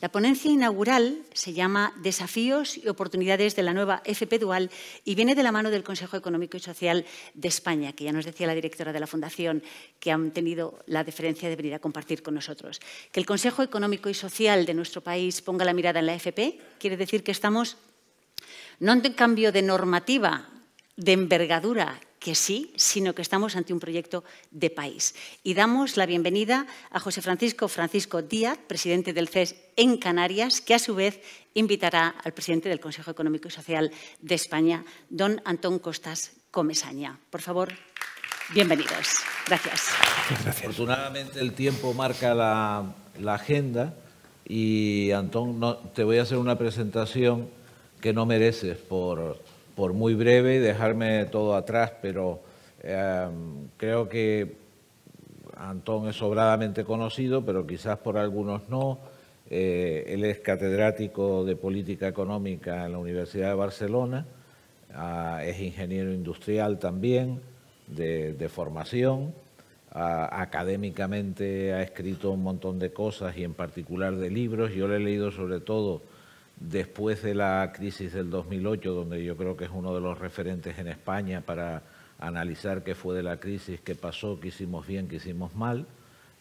La ponencia inaugural se llama Desafíos y oportunidades de la nueva FP Dual y viene de la mano del Consejo Económico y Social de España, que ya nos decía la directora de la Fundación que han tenido la deferencia de venir a compartir con nosotros. Que el Consejo Económico y Social de nuestro país ponga la mirada en la FP quiere decir que estamos no en cambio de normativa de envergadura que sí, sino que estamos ante un proyecto de país. Y damos la bienvenida a José Francisco Francisco Díaz, presidente del CES en Canarias, que a su vez invitará al presidente del Consejo Económico y Social de España, don Antón Costas Comesaña. Por favor, bienvenidos. Gracias. Afortunadamente el tiempo marca la, agenda y Antón, te voy a hacer una presentación que no mereces por por muy breve y dejarme todo atrás, pero em, creo que Antón es sobradamente conocido, pero quizás por algunos no. Eh, él es catedrático de política económica en la Universidad de Barcelona, ah, es ingeniero industrial también de, formación. Ah, académicamente ha escrito un montón de cosas y en particular de libros. Yo le he leído sobre todo después de la crisis del 2008, donde yo creo que es uno de los referentes en España para analizar qué fue de la crisis, qué pasó, qué hicimos bien, qué hicimos mal.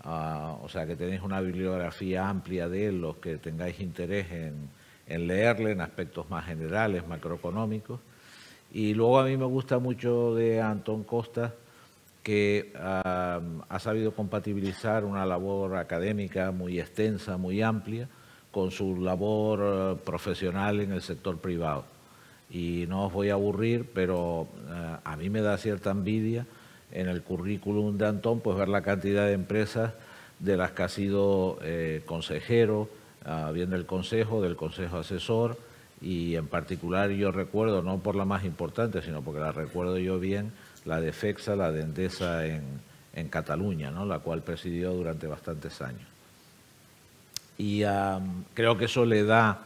Ah, o sea que tenéis una bibliografía amplia de él, los que tengáis interés en, leerle en aspectos más generales, macroeconómicos. Y luego a mí me gusta mucho de Antón Costa, que ah, ha sabido compatibilizar una labor académica muy extensa, muy amplia, con su labor eh, profesional en el sector privado. Y no os voy a aburrir, pero eh, a mí me da cierta envidia en el currículum de Antón, pues ver la cantidad de empresas de las que ha sido eh, consejero, ah, bien del Consejo, del Consejo Asesor, y en particular yo recuerdo, no por la más importante, sino porque la recuerdo yo bien, la de FEXA, la de Endesa en, en Cataluña, ¿no? la cual presidió durante bastantes años y creo que eso le da,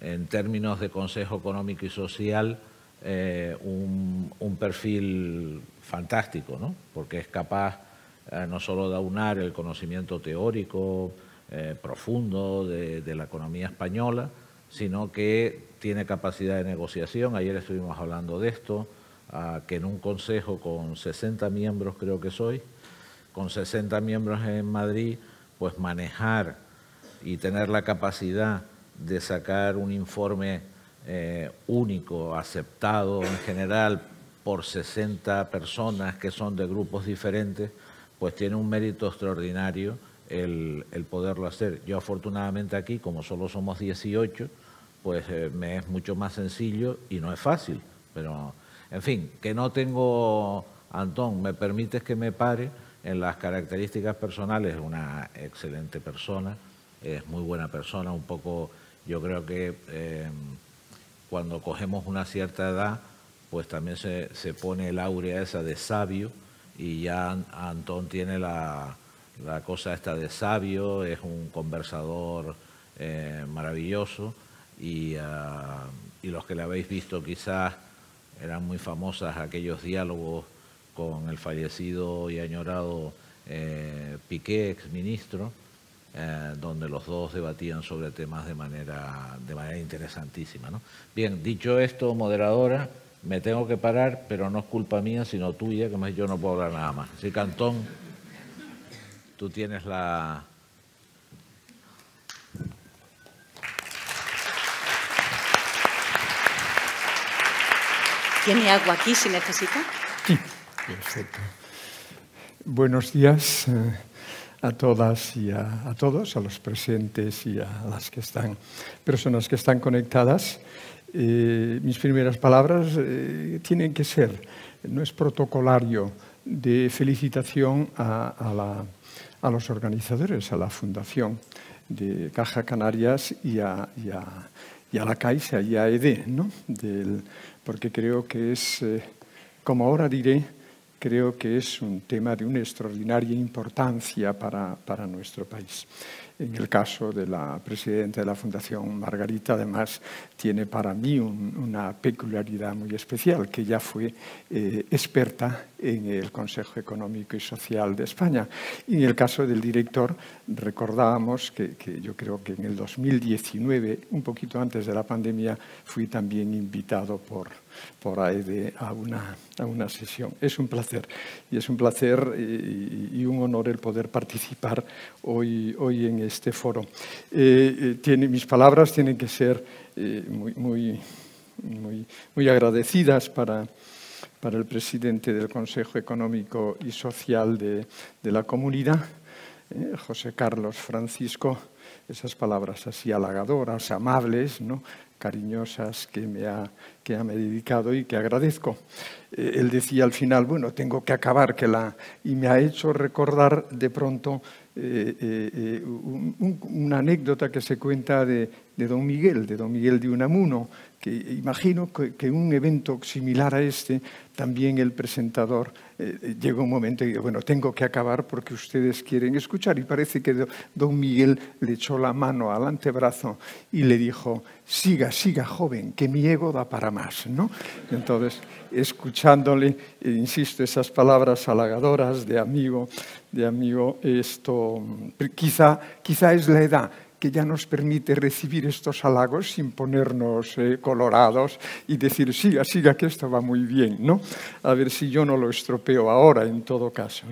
en términos de Consejo Económico y Social, eh, un, perfil fantástico, ¿no? porque es capaz eh, no solo de aunar el conocimiento teórico eh, profundo de, de, la economía española, sino que tiene capacidad de negociación. Ayer estuvimos hablando de esto, que en un consejo con 60 miembros, creo que soy, con 60 miembros en Madrid, pues manejar y tener la capacidad de sacar un informe eh, único, aceptado en general por 60 personas que son de grupos diferentes, pues tiene un mérito extraordinario el, poderlo hacer. Yo afortunadamente aquí, como solo somos 18, pues eh, me es mucho más sencillo y no es fácil. Pero, en fin, que no tengo, Antón, me permites que me pare en las características personales, una excelente persona, es muy buena persona, un poco, yo creo que eh, cuando cogemos una cierta edad, pues también se, pone el áurea esa de sabio y ya Antón tiene la, cosa esta de sabio, es un conversador eh, maravilloso ah, y, los que le habéis visto quizás eran muy famosas aquellos diálogos con el fallecido y añorado eh, Piqué, ex ministro eh, donde los dos debatían sobre temas de manera, de manera interesantísima. ¿no? Bien, dicho esto, moderadora, me tengo que parar, pero no es culpa mía, sino tuya, que más yo no puedo hablar nada más. Así, Cantón, tú tienes la... ¿Tiene agua aquí si necesita? Sí, perfecto. Buenos días. Eh, a todas y a, todos, a los presentes y a las que están, personas que están conectadas. Eh, mis primeras palabras eh, tienen que ser, no es protocolario, de felicitación a, la, a, los organizadores, a la Fundación de Caja Canarias y a, y a la Caixa y a ED, ¿no? porque creo que es, eh, como ahora diré, creo que es un tema de una extraordinaria importancia para, nuestro país. En el caso de la presidenta de la Fundación Margarita, además, tiene para mí una peculiaridad muy especial, que ya fue eh, experta en el Consejo Económico y Social de España. Y en el caso del director, recordábamos que, yo creo que en el 2019, un poquito antes de la pandemia, fui también invitado por, por AED e a una, a una sesión. Es un placer, y es un placer eh, y, un honor el poder participar hoy, hoy en este foro. Eh, eh, mis palabras tienen que ser muy, muy, muy, muy agradecidas para para el presidente del Consejo Económico y Social de, la comunidad, eh, José Carlos Francisco, esas palabras así halagadoras, amables, cariñosas que me ha, que ha dedicado y que agradezco. Eh, él decía al final, bueno, tengo que acabar, que la... y me ha hecho recordar de pronto eh, una anécdota que se cuenta de de Don Miguel, de Don Miguel de Unamuno, que imagino que, un evento similar a este, también el presentador eh, eh, llegó un momento y dice, bueno, tengo que acabar porque ustedes quieren escuchar. Y parece que Don Miguel le echó la mano al antebrazo y le dijo, siga, siga, joven, que mi ego da para más. ¿no? entonces, escuchándole, eh, insisto, esas palabras halagadoras de amigo, de amigo, esto, mm, quizá, quizá es la edad que ya nos permite recibir estos halagos sin ponernos eh, colorados y decir, siga, siga, que esto va muy bien, ¿no? A ver si yo no lo estropeo ahora, en todo caso,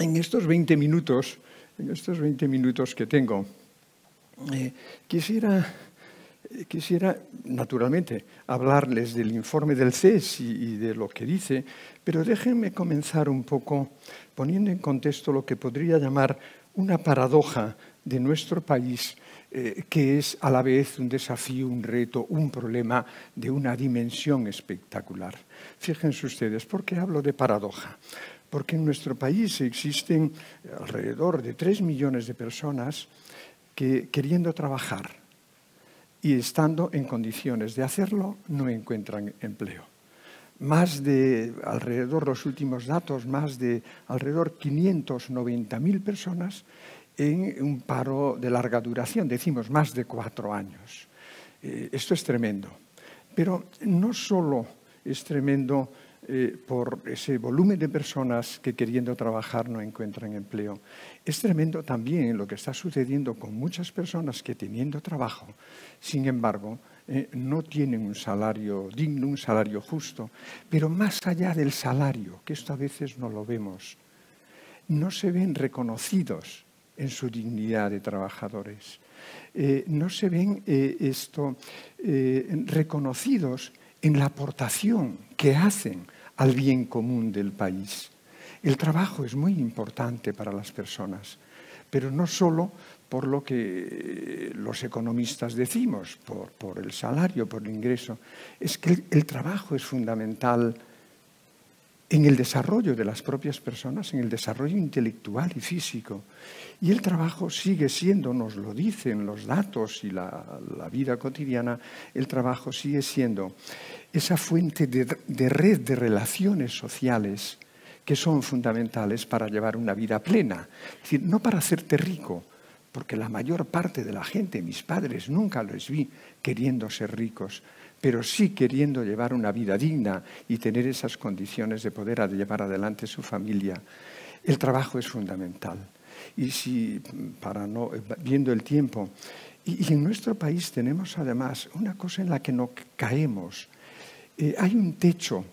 en estos 20 minutos, en estos minutos que tengo, eh, eh, quisiera, naturalmente, hablarles del informe del CES y, de lo que dice, pero déjenme comenzar un poco poniendo en contexto lo que podría llamar una paradoja de nuestro país eh, que es a la vez un desafío, un reto, un problema de una dimensión espectacular. Fíjense ustedes, ¿por qué hablo de paradoja? Porque en nuestro país existen alrededor de 3 millones de personas que queriendo trabajar y estando en condiciones de hacerlo no encuentran empleo más de alrededor, los últimos datos, más de alrededor 590.000 personas en un paro de larga duración, decimos más de cuatro años. Eh, esto es tremendo. Pero no solo es tremendo eh, por ese volumen de personas que queriendo trabajar no encuentran empleo, es tremendo también lo que está sucediendo con muchas personas que teniendo trabajo, sin embargo, eh, no tienen un salario digno, un salario justo, pero más allá del salario, que esto a veces no lo vemos, no se ven reconocidos en su dignidad de trabajadores, eh, no se ven eh, esto, reconocidos en la aportación que hacen al bien común del país. El trabajo es muy importante para las personas, pero no solo por lo que eh, los economistas decimos, por, el salario, por el ingreso, es que el, trabajo es fundamental en el desarrollo de las propias personas, en el desarrollo intelectual y físico. Y el trabajo sigue siendo, nos lo dicen los datos y la, vida cotidiana, el trabajo sigue siendo esa fuente de, de, red de relaciones sociales que son fundamentales para llevar una vida plena. Es decir, no para hacerte rico, porque la mayor parte de la gente, mis padres, nunca los vi queriendo ser ricos, pero sí queriendo llevar una vida digna y tener esas condiciones de poder llevar adelante su familia. El trabajo es fundamental. Y si, para no, viendo el tiempo, y, en nuestro país tenemos además una cosa en la que no caemos. Eh, hay un techo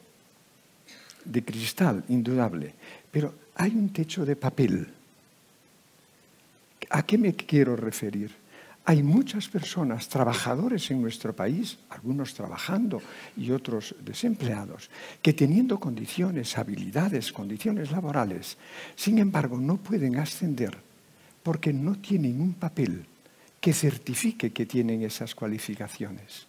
de cristal, indudable, pero hay un techo de papel ¿A qué me quiero referir? Hay muchas personas, trabajadores en nuestro país, algunos trabajando y otros desempleados, que teniendo condiciones, habilidades, condiciones laborales, sin embargo no pueden ascender porque no tienen un papel que certifique que tienen esas cualificaciones.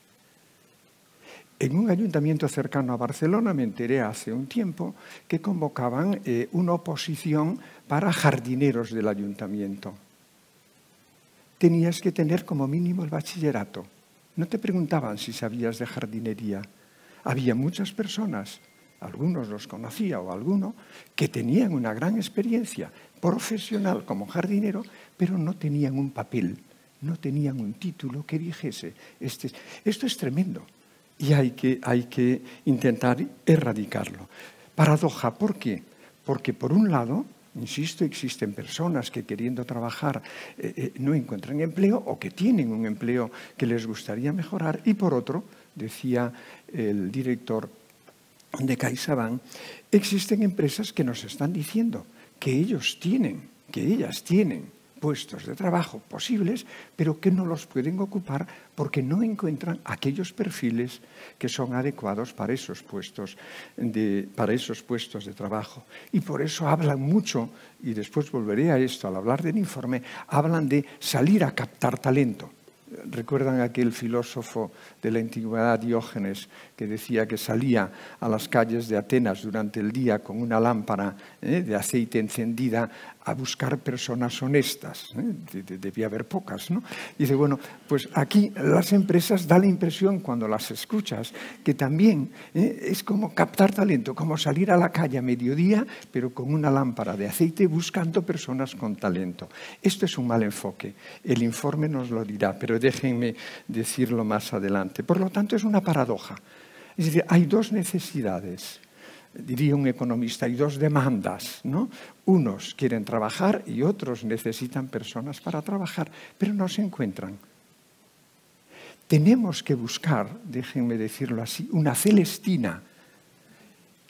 En un ayuntamiento cercano a Barcelona me enteré hace un tiempo que convocaban eh, una oposición para jardineros del ayuntamiento tenías que tener como mínimo el bachillerato. No te preguntaban si sabías de jardinería. Había muchas personas, algunos los conocía o alguno, que tenían una gran experiencia profesional como jardinero, pero no tenían un papel, no tenían un título que dijese. Este, esto es tremendo y hay que, hay que intentar erradicarlo. Paradoja, ¿por qué? Porque por un lado Insisto, existen personas que queriendo trabajar eh, eh, no encuentran empleo o que tienen un empleo que les gustaría mejorar. Y por otro, decía el director de CaixaBank, existen empresas que nos están diciendo que ellos tienen, que ellas tienen puestos de trabajo posibles, pero que no los pueden ocupar porque no encuentran aquellos perfiles que son adecuados para esos puestos de, para esos puestos de trabajo. Y por eso hablan mucho, y después volveré a esto al hablar del informe, hablan de salir a captar talento recuerdan aquel filósofo de la antigüedad Diógenes que decía que salía a las calles de Atenas durante el día con una lámpara eh, de aceite encendida a buscar personas honestas. Eh? Debía haber pocas, ¿no? Y dice, bueno, pues aquí las empresas da la impresión cuando las escuchas que también eh, es como captar talento, como salir a la calle a mediodía, pero con una lámpara de aceite buscando personas con talento. Esto es un mal enfoque. El informe nos lo dirá, pero de déjenme decirlo más adelante. Por lo tanto, es una paradoja. Es decir, hay dos necesidades, diría un economista, hay dos demandas. ¿no? Unos quieren trabajar y otros necesitan personas para trabajar, pero no se encuentran. Tenemos que buscar, déjenme decirlo así, una Celestina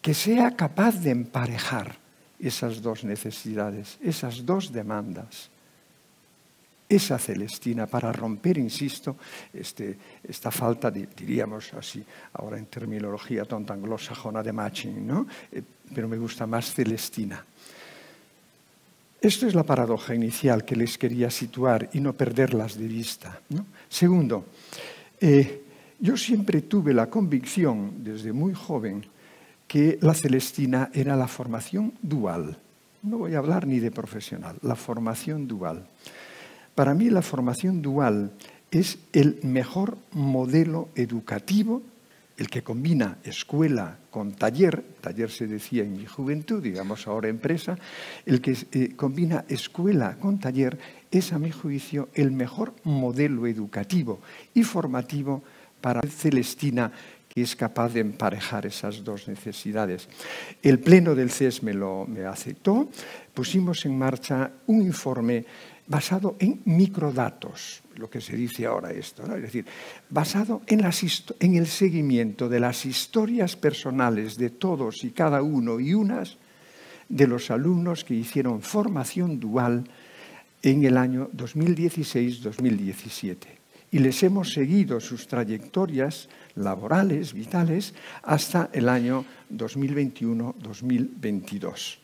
que sea capaz de emparejar esas dos necesidades, esas dos demandas esa Celestina para romper, insisto, este, esta falta, diríamos así, ahora en terminología tonta anglosajona de matching, ¿no? Eh, pero me gusta más Celestina. Esto es la paradoja inicial que les quería situar y no perderlas de vista. Segundo, eh, yo siempre tuve la convicción, desde muy joven, que la Celestina era la formación dual. No voy a hablar ni de profesional, la formación dual. Para mí la formación dual es el mejor modelo educativo, el que combina escuela con taller, taller se decía en mi juventud, digamos ahora empresa, el que eh, combina escuela con taller es a mi juicio el mejor modelo educativo y formativo para Celestina que es capaz de emparejar esas dos necesidades. El Pleno del CES me lo aceptó, pusimos en marcha un informe basado en microdatos, lo que se dice ahora esto, es decir, basado en, en el seguimiento de las historias personales de todos y cada uno y unas de los alumnos que hicieron formación dual en el año 2016-2017. Y les hemos seguido sus trayectorias laborales, vitales, hasta el año 2021-2022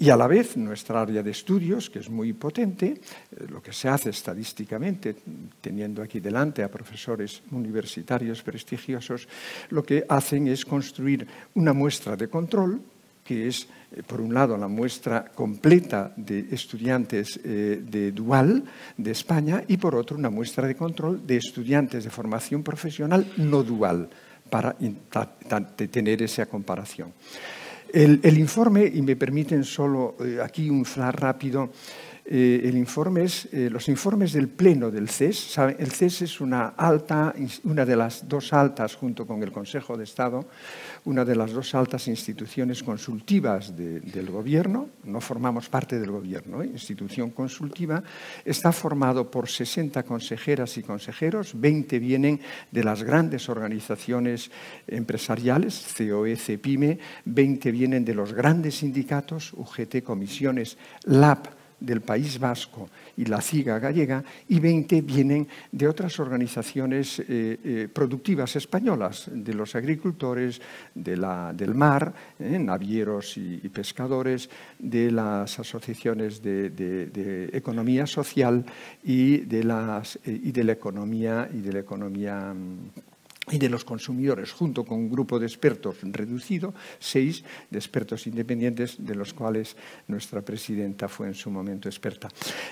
y a la vez nuestra área de estudios, que es muy potente, eh, lo que se hace estadísticamente, teniendo aquí delante a profesores universitarios prestigiosos, lo que hacen es construir una muestra de control que es, eh, por un lado, la muestra completa de estudiantes eh, de dual de España y, por otro, una muestra de control de estudiantes de formación profesional no dual para tener esa comparación. El, informe, y me permiten solo eh, aquí un flash rápido, eh, el informe es, eh, los informes del Pleno del CES. El CES es una alta, una de las dos altas, junto con el Consejo de Estado, una de las dos altas instituciones consultivas del Gobierno. No formamos parte del Gobierno, ¿eh? institución consultiva. Está formado por 60 consejeras y consejeros, 20 vienen de las grandes organizaciones empresariales, COE, CEPIME, 20 vienen de los grandes sindicatos, UGT, comisiones, LAP del País Vasco y la CIGA gallega y 20 vienen de otras organizaciones eh, eh, productivas españolas, de los agricultores, de la, del mar, eh, navieros y, pescadores, de las asociaciones de, economía social y de, las, y de la economía y de la economía mm, y de los consumidores, junto con un grupo de expertos reducido, seis de expertos independientes, de los cuales nuestra presidenta fue en su momento experta.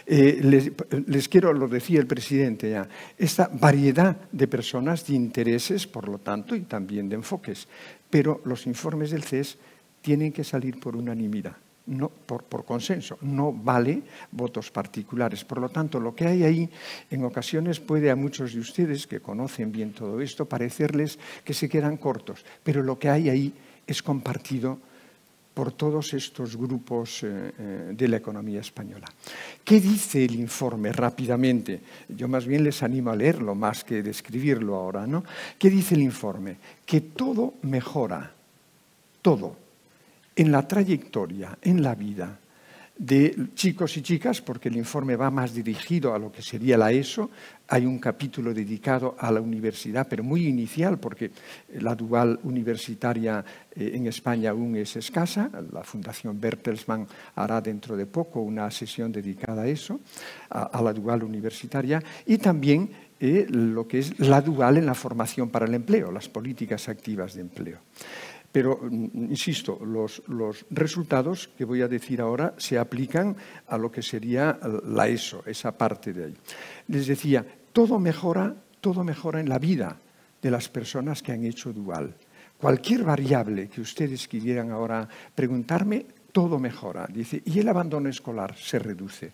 Eh, les, les, quiero, lo decía el presidente ya, esta variedad de personas, de intereses, por lo tanto, y también de enfoques, pero los informes del CES tienen que salir por unanimidad no, por, consenso, no vale votos particulares. Por lo tanto, lo que hay ahí en ocasiones puede a muchos de ustedes que conocen bien todo esto parecerles que se quedan cortos, pero lo que hay ahí es compartido por todos estos grupos eh, eh, de la economía española. ¿Qué dice el informe rápidamente? Yo más bien les animo a leerlo más que describirlo ahora, ¿no? ¿Qué dice el informe? Que todo mejora, todo en la trayectoria, en la vida de chicos y chicas, porque el informe va más dirigido a lo que sería la ESO, hay un capítulo dedicado a la universidad, pero muy inicial, porque la dual universitaria eh, en España aún es escasa, la Fundación Bertelsmann hará dentro de poco una sesión dedicada a eso, a la dual universitaria, y también eh, lo que es la dual en la formación para el empleo, las políticas activas de empleo. Pero, mm, insisto, los, resultados que voy a decir ahora se aplican a lo que sería la ESO, esa parte de ahí. Les decía, todo mejora, todo mejora en la vida de las personas que han hecho dual. Cualquier variable que ustedes quisieran ahora preguntarme, todo mejora, dice, y el abandono escolar se reduce.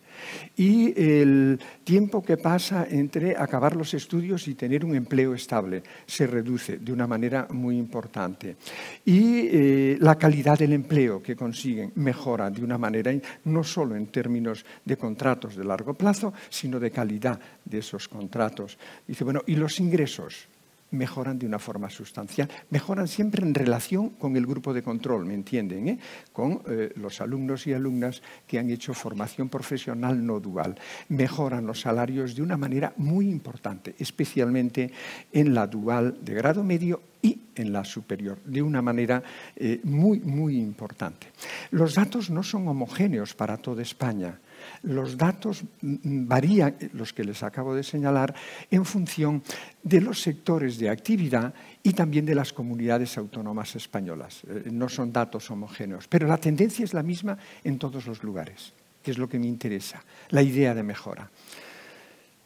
Y el tiempo que pasa entre acabar los estudios y tener un empleo estable se reduce de una manera muy importante. Y eh, la calidad del empleo que consiguen mejora de una manera, no solo en términos de contratos de largo plazo, sino de calidad de esos contratos. Dice, bueno, ¿y los ingresos? mejoran de una forma sustancial. Mejoran siempre en relación con el grupo de control, ¿me entienden? Eh? Con eh, los alumnos y alumnas que han hecho formación profesional no dual. Mejoran los salarios de una manera muy importante, especialmente en la dual de grado medio y en la superior, de una manera eh, muy, muy importante. Los datos no son homogéneos para toda España los datos mm, varían, los que les acabo de señalar, en función de los sectores de actividad y también de las comunidades autónomas españolas. Eh, no son datos homogéneos, pero la tendencia es la misma en todos los lugares, que es lo que me interesa, la idea de mejora.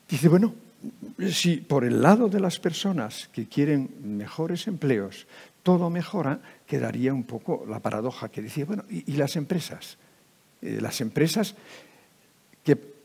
Dice, bueno, si por el lado de las personas que quieren mejores empleos todo mejora, quedaría un poco la paradoja que decía, bueno, ¿y, las empresas? Eh, las empresas que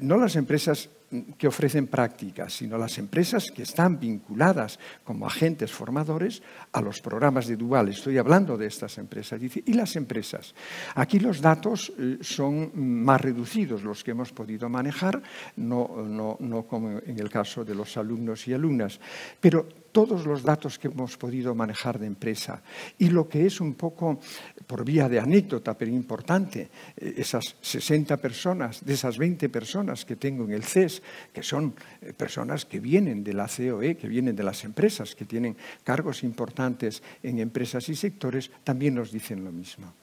no las empresas que ofrecen prácticas, sino las empresas que están vinculadas como agentes formadores a los programas de Dual. Estoy hablando de estas empresas. Y las empresas. Aquí los datos eh, son más reducidos, los que hemos podido manejar, no, no como en el caso de los alumnos y alumnas. Pero todos los datos que hemos podido manejar de empresa y lo que es un poco, por vía de anécdota, pero importante, eh, esas 60 personas, de esas 20 personas que tengo en el CES, que son eh, personas que vienen de la COE, que vienen de las empresas, que tienen cargos importantes en empresas y sectores, también nos dicen lo mismo.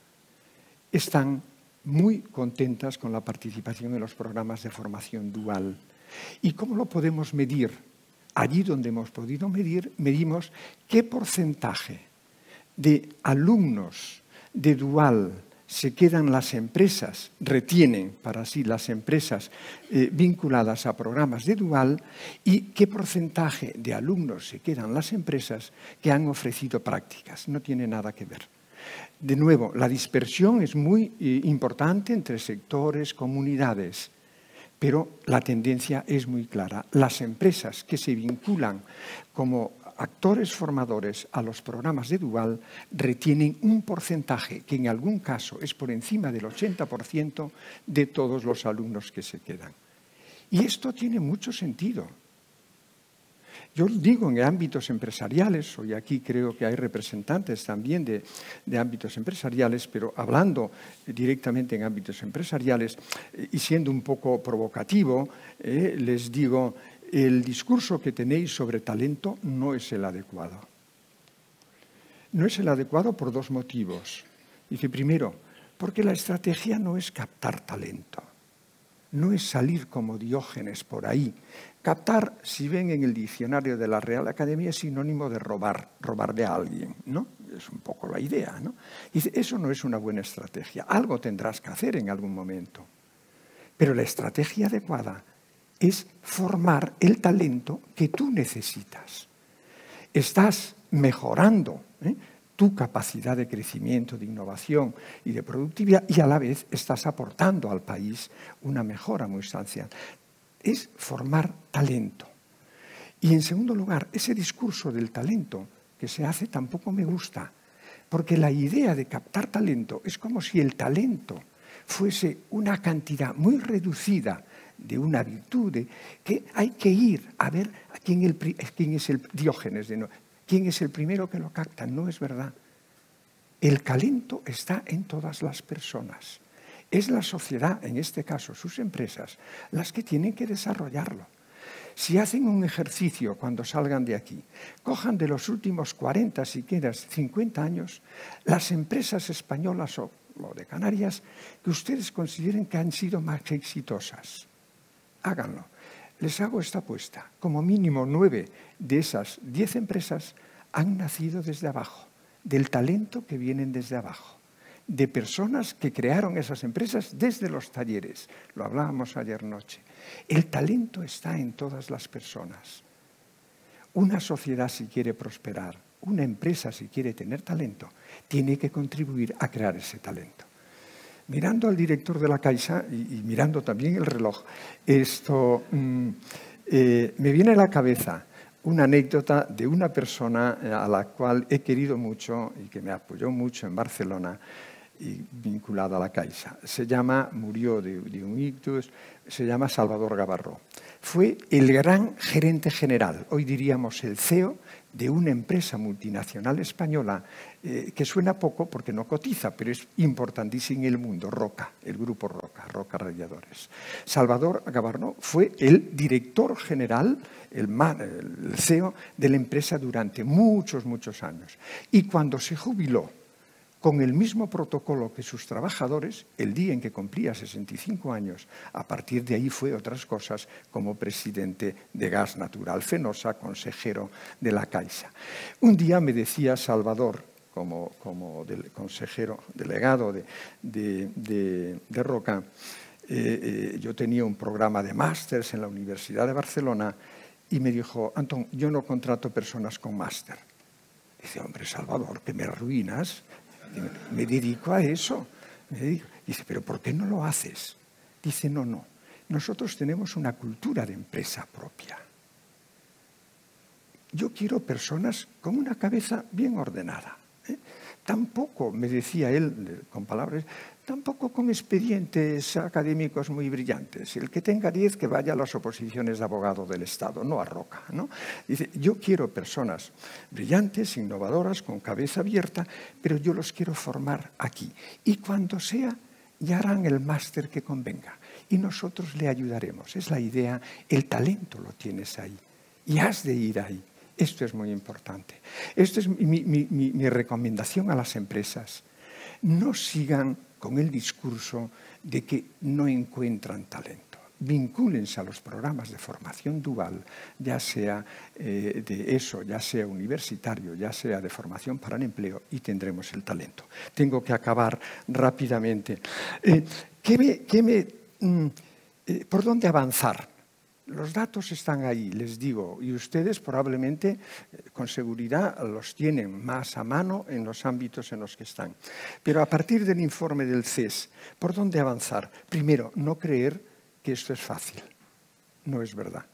Están muy contentas con la participación en los programas de formación dual. ¿Y cómo lo podemos medir? allí donde hemos podido medir, medimos qué porcentaje de alumnos de dual se quedan las empresas, retienen para sí las empresas eh, vinculadas a programas de dual y qué porcentaje de alumnos se quedan las empresas que han ofrecido prácticas. No tiene nada que ver. De nuevo, la dispersión es muy eh, importante entre sectores, comunidades pero la tendencia es muy clara. Las empresas que se vinculan como actores formadores a los programas de Dual retienen un porcentaje que en algún caso es por encima del 80% de todos los alumnos que se quedan. Y esto tiene mucho sentido. Yo digo en ámbitos empresariales, hoy aquí creo que hay representantes también de, ámbitos empresariales, pero hablando directamente en ámbitos empresariales eh, y siendo un poco provocativo, eh, les digo, el discurso que tenéis sobre talento no es el adecuado. No es el adecuado por dos motivos. Dice, primero, porque la estrategia no es captar talento, no es salir como diógenes por ahí Captar, si ven en el diccionario de la Real Academia, es sinónimo de robar, robar de alguien, ¿no? Es un poco la idea, ¿no? eso no es una buena estrategia, algo tendrás que hacer en algún momento. Pero la estrategia adecuada es formar el talento que tú necesitas. Estás mejorando ¿eh? tu capacidad de crecimiento, de innovación y de productividad y a la vez estás aportando al país una mejora muy sustancial es formar talento. Y en segundo lugar, ese discurso del talento que se hace tampoco me gusta, porque la idea de captar talento es como si el talento fuese una cantidad muy reducida de una virtud, que hay que ir a ver quién, es el Diógenes, de quién es el primero que lo capta. No es verdad. El talento está en todas las personas. Es la sociedad, en este caso sus empresas, las que tienen que desarrollarlo. Si hacen un ejercicio cuando salgan de aquí, cojan de los últimos 40, si quieras, 50 años, las empresas españolas o, de Canarias que ustedes consideren que han sido más exitosas. Háganlo. Les hago esta apuesta. Como mínimo nueve de esas diez empresas han nacido desde abajo, del talento que vienen desde abajo de personas que crearon esas empresas desde los talleres. Lo hablábamos ayer noche. El talento está en todas las personas. Una sociedad si quiere prosperar, una empresa si quiere tener talento, tiene que contribuir a crear ese talento. Mirando al director de la Caixa y, mirando también el reloj, esto mm, eh, me viene a la cabeza una anécdota de una persona eh, a la cual he querido mucho y que me apoyó mucho en Barcelona, vinculada a la Caixa. Se llama, murió de, de un ictus, se llama Salvador Gavarro Fue el gran gerente general, hoy diríamos el CEO, de una empresa multinacional española eh, que suena poco porque no cotiza, pero es importantísima en el mundo, Roca, el grupo Roca, Roca Radiadores. Salvador Gabarno fue el director general, el CEO de la empresa durante muchos, muchos años. Y cuando se jubiló, con el mismo protocolo que sus trabajadores el día en que cumplía 65 años. A partir de ahí fue otras cosas como presidente de Gas Natural Fenosa, consejero de la Caixa. Un día me decía Salvador, como, consejero delegado de, Roca, eh, eh, yo tenía un programa de másters en la Universidad de Barcelona y me dijo, Antón, yo no contrato personas con máster. Dice, hombre, Salvador, que me arruinas me dedico a eso. Dice, pero ¿por qué no lo haces? Dice, no, no. Nosotros tenemos una cultura de empresa propia. Yo quiero personas con una cabeza bien ordenada. ¿eh? Tampoco, me decía él con palabras, tampoco con expedientes académicos muy brillantes. El que tenga 10 que vaya a las oposiciones de abogado del Estado, no a Roca. Dice, yo quiero personas brillantes, innovadoras, con cabeza abierta, pero yo los quiero formar aquí. Y cuando sea, ya harán el máster que convenga. Y nosotros le ayudaremos. Es la idea, el talento lo tienes ahí. Y has de ir ahí. Esto es muy importante. Esto es mi recomendación a las empresas. No sigan con el discurso de que no encuentran talento. Vincúlense a los programas de formación dual, ya sea eh, de eso, ya sea universitario, ya sea de formación para el empleo, y tendremos el talento. Tengo que acabar rápidamente. Eh, ¿qué me, mm, eh, ¿Por dónde avanzar? Los datos están ahí, les digo, y ustedes probablemente eh, con seguridad los tienen más a mano en los ámbitos en los que están. Pero a partir del informe del CES, ¿por dónde avanzar? Primero, no creer que esto es fácil. No es verdad.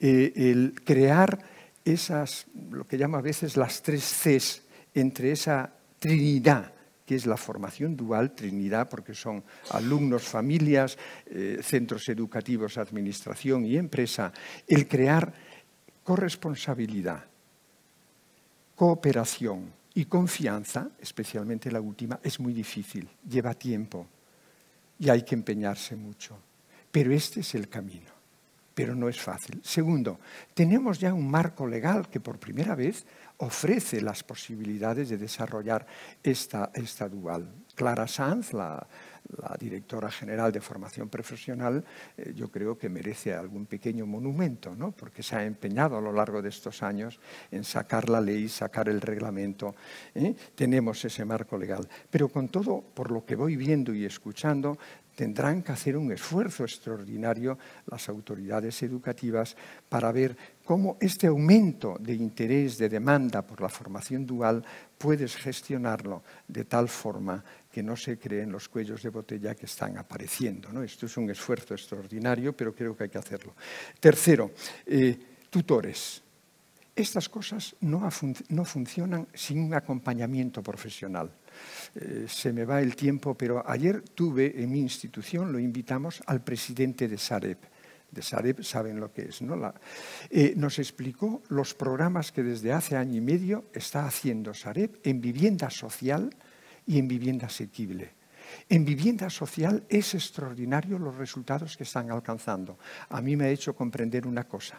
Eh, el crear esas, lo que llamo a veces las tres Cs, entre esa trinidad que es la formación dual Trinidad, porque son alumnos, familias, eh, centros educativos, administración y empresa, el crear corresponsabilidad, cooperación y confianza, especialmente la última, es muy difícil, lleva tiempo y hay que empeñarse mucho. Pero este es el camino, pero no es fácil. Segundo, tenemos ya un marco legal que por primera vez ofrece las posibilidades de desarrollar esta, dual. Clara Sanz, la, directora general de formación profesional, eh, yo creo que merece algún pequeño monumento, porque se ha empeñado a lo largo de estos años en sacar la ley, sacar el reglamento. ¿eh? Tenemos ese marco legal. Pero con todo, por lo que voy viendo y escuchando, tendrán que hacer un esfuerzo extraordinario las autoridades educativas para ver cómo este aumento de interés, de demanda por la formación dual, puedes gestionarlo de tal forma que no se creen los cuellos de botella que están apareciendo. Esto es un esfuerzo extraordinario, pero creo que hay que hacerlo. Tercero, eh, tutores. Estas cosas no, funcionan sin un acompañamiento profesional. Eh, se me va el tiempo, pero ayer tuve en mi institución, lo invitamos al presidente de Sareb de Sareb saben lo que es. ¿no? Eh, nos explicó los programas que desde hace año y medio está haciendo Sareb en vivienda social y en vivienda asequible. En vivienda social es extraordinario los resultados que están alcanzando. A mí me ha hecho comprender una cosa,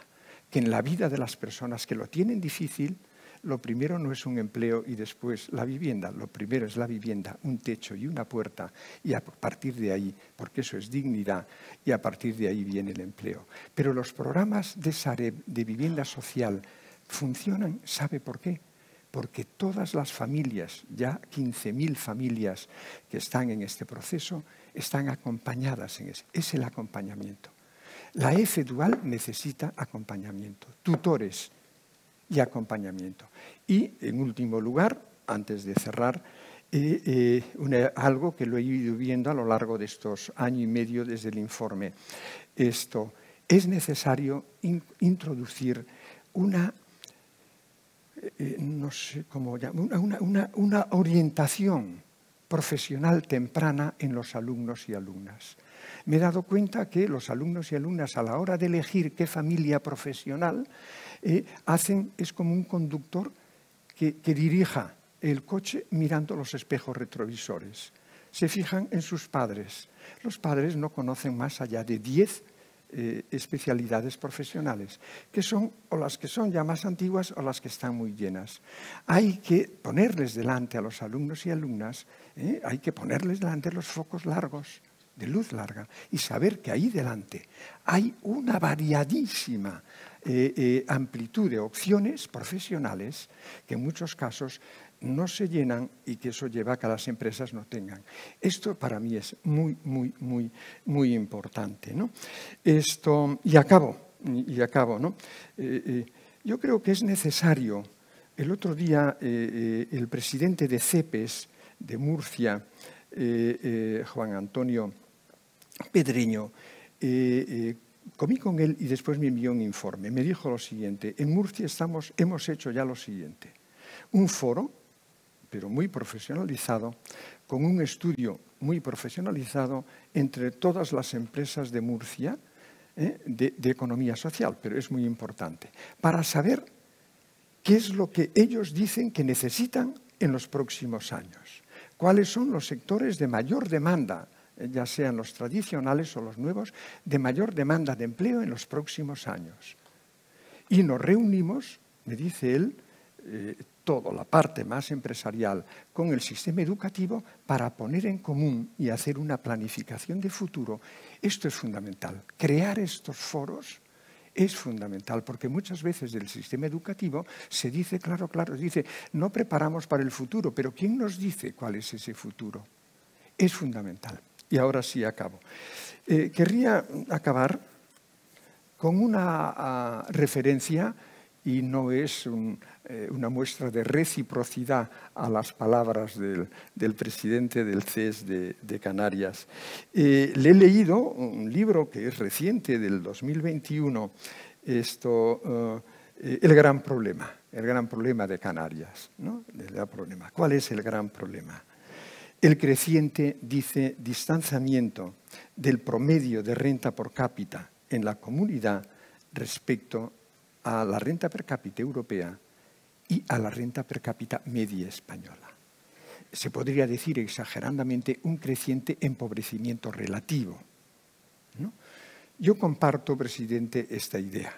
que en la vida de las personas que lo tienen difícil, lo primero no es un empleo y después la vivienda, lo primero es la vivienda, un techo y una puerta y a partir de ahí, porque eso es dignidad, y a partir de ahí viene el empleo. Pero los programas de Sareb de vivienda social funcionan, ¿sabe por qué? Porque todas las familias, ya 15.000 familias que están en este proceso, están acompañadas en eso. Es el acompañamiento. La F dual necesita acompañamiento, tutores, y acompañamiento. Y, en último lugar, antes de cerrar, eh, eh, algo que lo he ido viendo a lo largo de estos año y medio desde el informe. Esto, es necesario introducir una, eh, no sé cómo una, una orientación profesional temprana en los alumnos y alumnas. Me he dado cuenta que los alumnos y alumnas a la hora de elegir qué familia profesional eh, hacen es como un conductor que, dirija el coche mirando los espejos retrovisores. Se fijan en sus padres. Los padres no conocen más allá de 10 eh, especialidades profesionales, que son o las que son ya más antiguas o las que están muy llenas. Hay que ponerles delante a los alumnos y alumnas, eh, hay que ponerles delante los focos largos, de luz larga, y saber que ahí delante hay una variadísima eh, eh, amplitud de opciones profesionales que en muchos casos no se llenan y que eso lleva a que las empresas no tengan. Esto para mí es muy, muy, muy, muy importante. Esto, y acabo, y acabo. ¿no? Eh, yo creo que es necesario, el otro día el presidente de CEPES de Murcia, Juan Antonio Pedreño, eh, comí con él y después me envió un informe. Me dijo lo siguiente, en Murcia estamos, hemos hecho ya lo siguiente, un foro, pero muy profesionalizado, con un estudio muy profesionalizado entre todas las empresas de Murcia ¿eh? de economía social, pero es muy importante, para saber qué es lo que ellos dicen que necesitan en los próximos años, cuáles son los sectores de mayor demanda eh, ya sean los tradicionales o los nuevos, de mayor demanda de empleo en los próximos años. Y nos reunimos, me dice él, todo eh, toda la parte más empresarial con el sistema educativo para poner en común y hacer una planificación de futuro. Esto es fundamental. Crear estos foros es fundamental, porque muchas veces del sistema educativo se dice, claro, claro, dice, no preparamos para el futuro, pero ¿quién nos dice cuál es ese futuro? Es fundamental. Y ahora sí acabo. Eh, querría acabar con una ah, referencia, y no es eh, una muestra de reciprocidad a las palabras del, presidente del CES de, Canarias. Eh, le he leído un libro que es reciente, del 2021, esto, El gran problema, el gran problema de Canarias. ¿Cuál es el gran problema? El creciente, dice, distanciamiento del promedio de renta por cápita en la comunidad respecto a la renta per cápita europea y a la renta per cápita media española. Se podría decir exageradamente un creciente empobrecimiento relativo. Yo comparto, presidente, esta idea.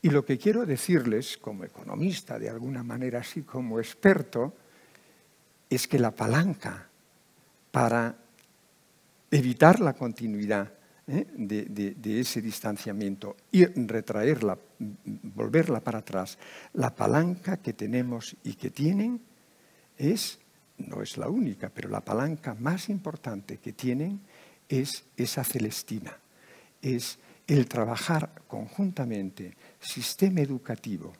Y lo que quiero decirles, como economista, de alguna manera así como experto, es que la palanca para evitar la continuidad ¿eh? de, ese distanciamiento y retraerla, volverla para atrás, la palanca que tenemos y que tienen es, no es la única, pero la palanca más importante que tienen es esa celestina, es el trabajar conjuntamente sistema educativo,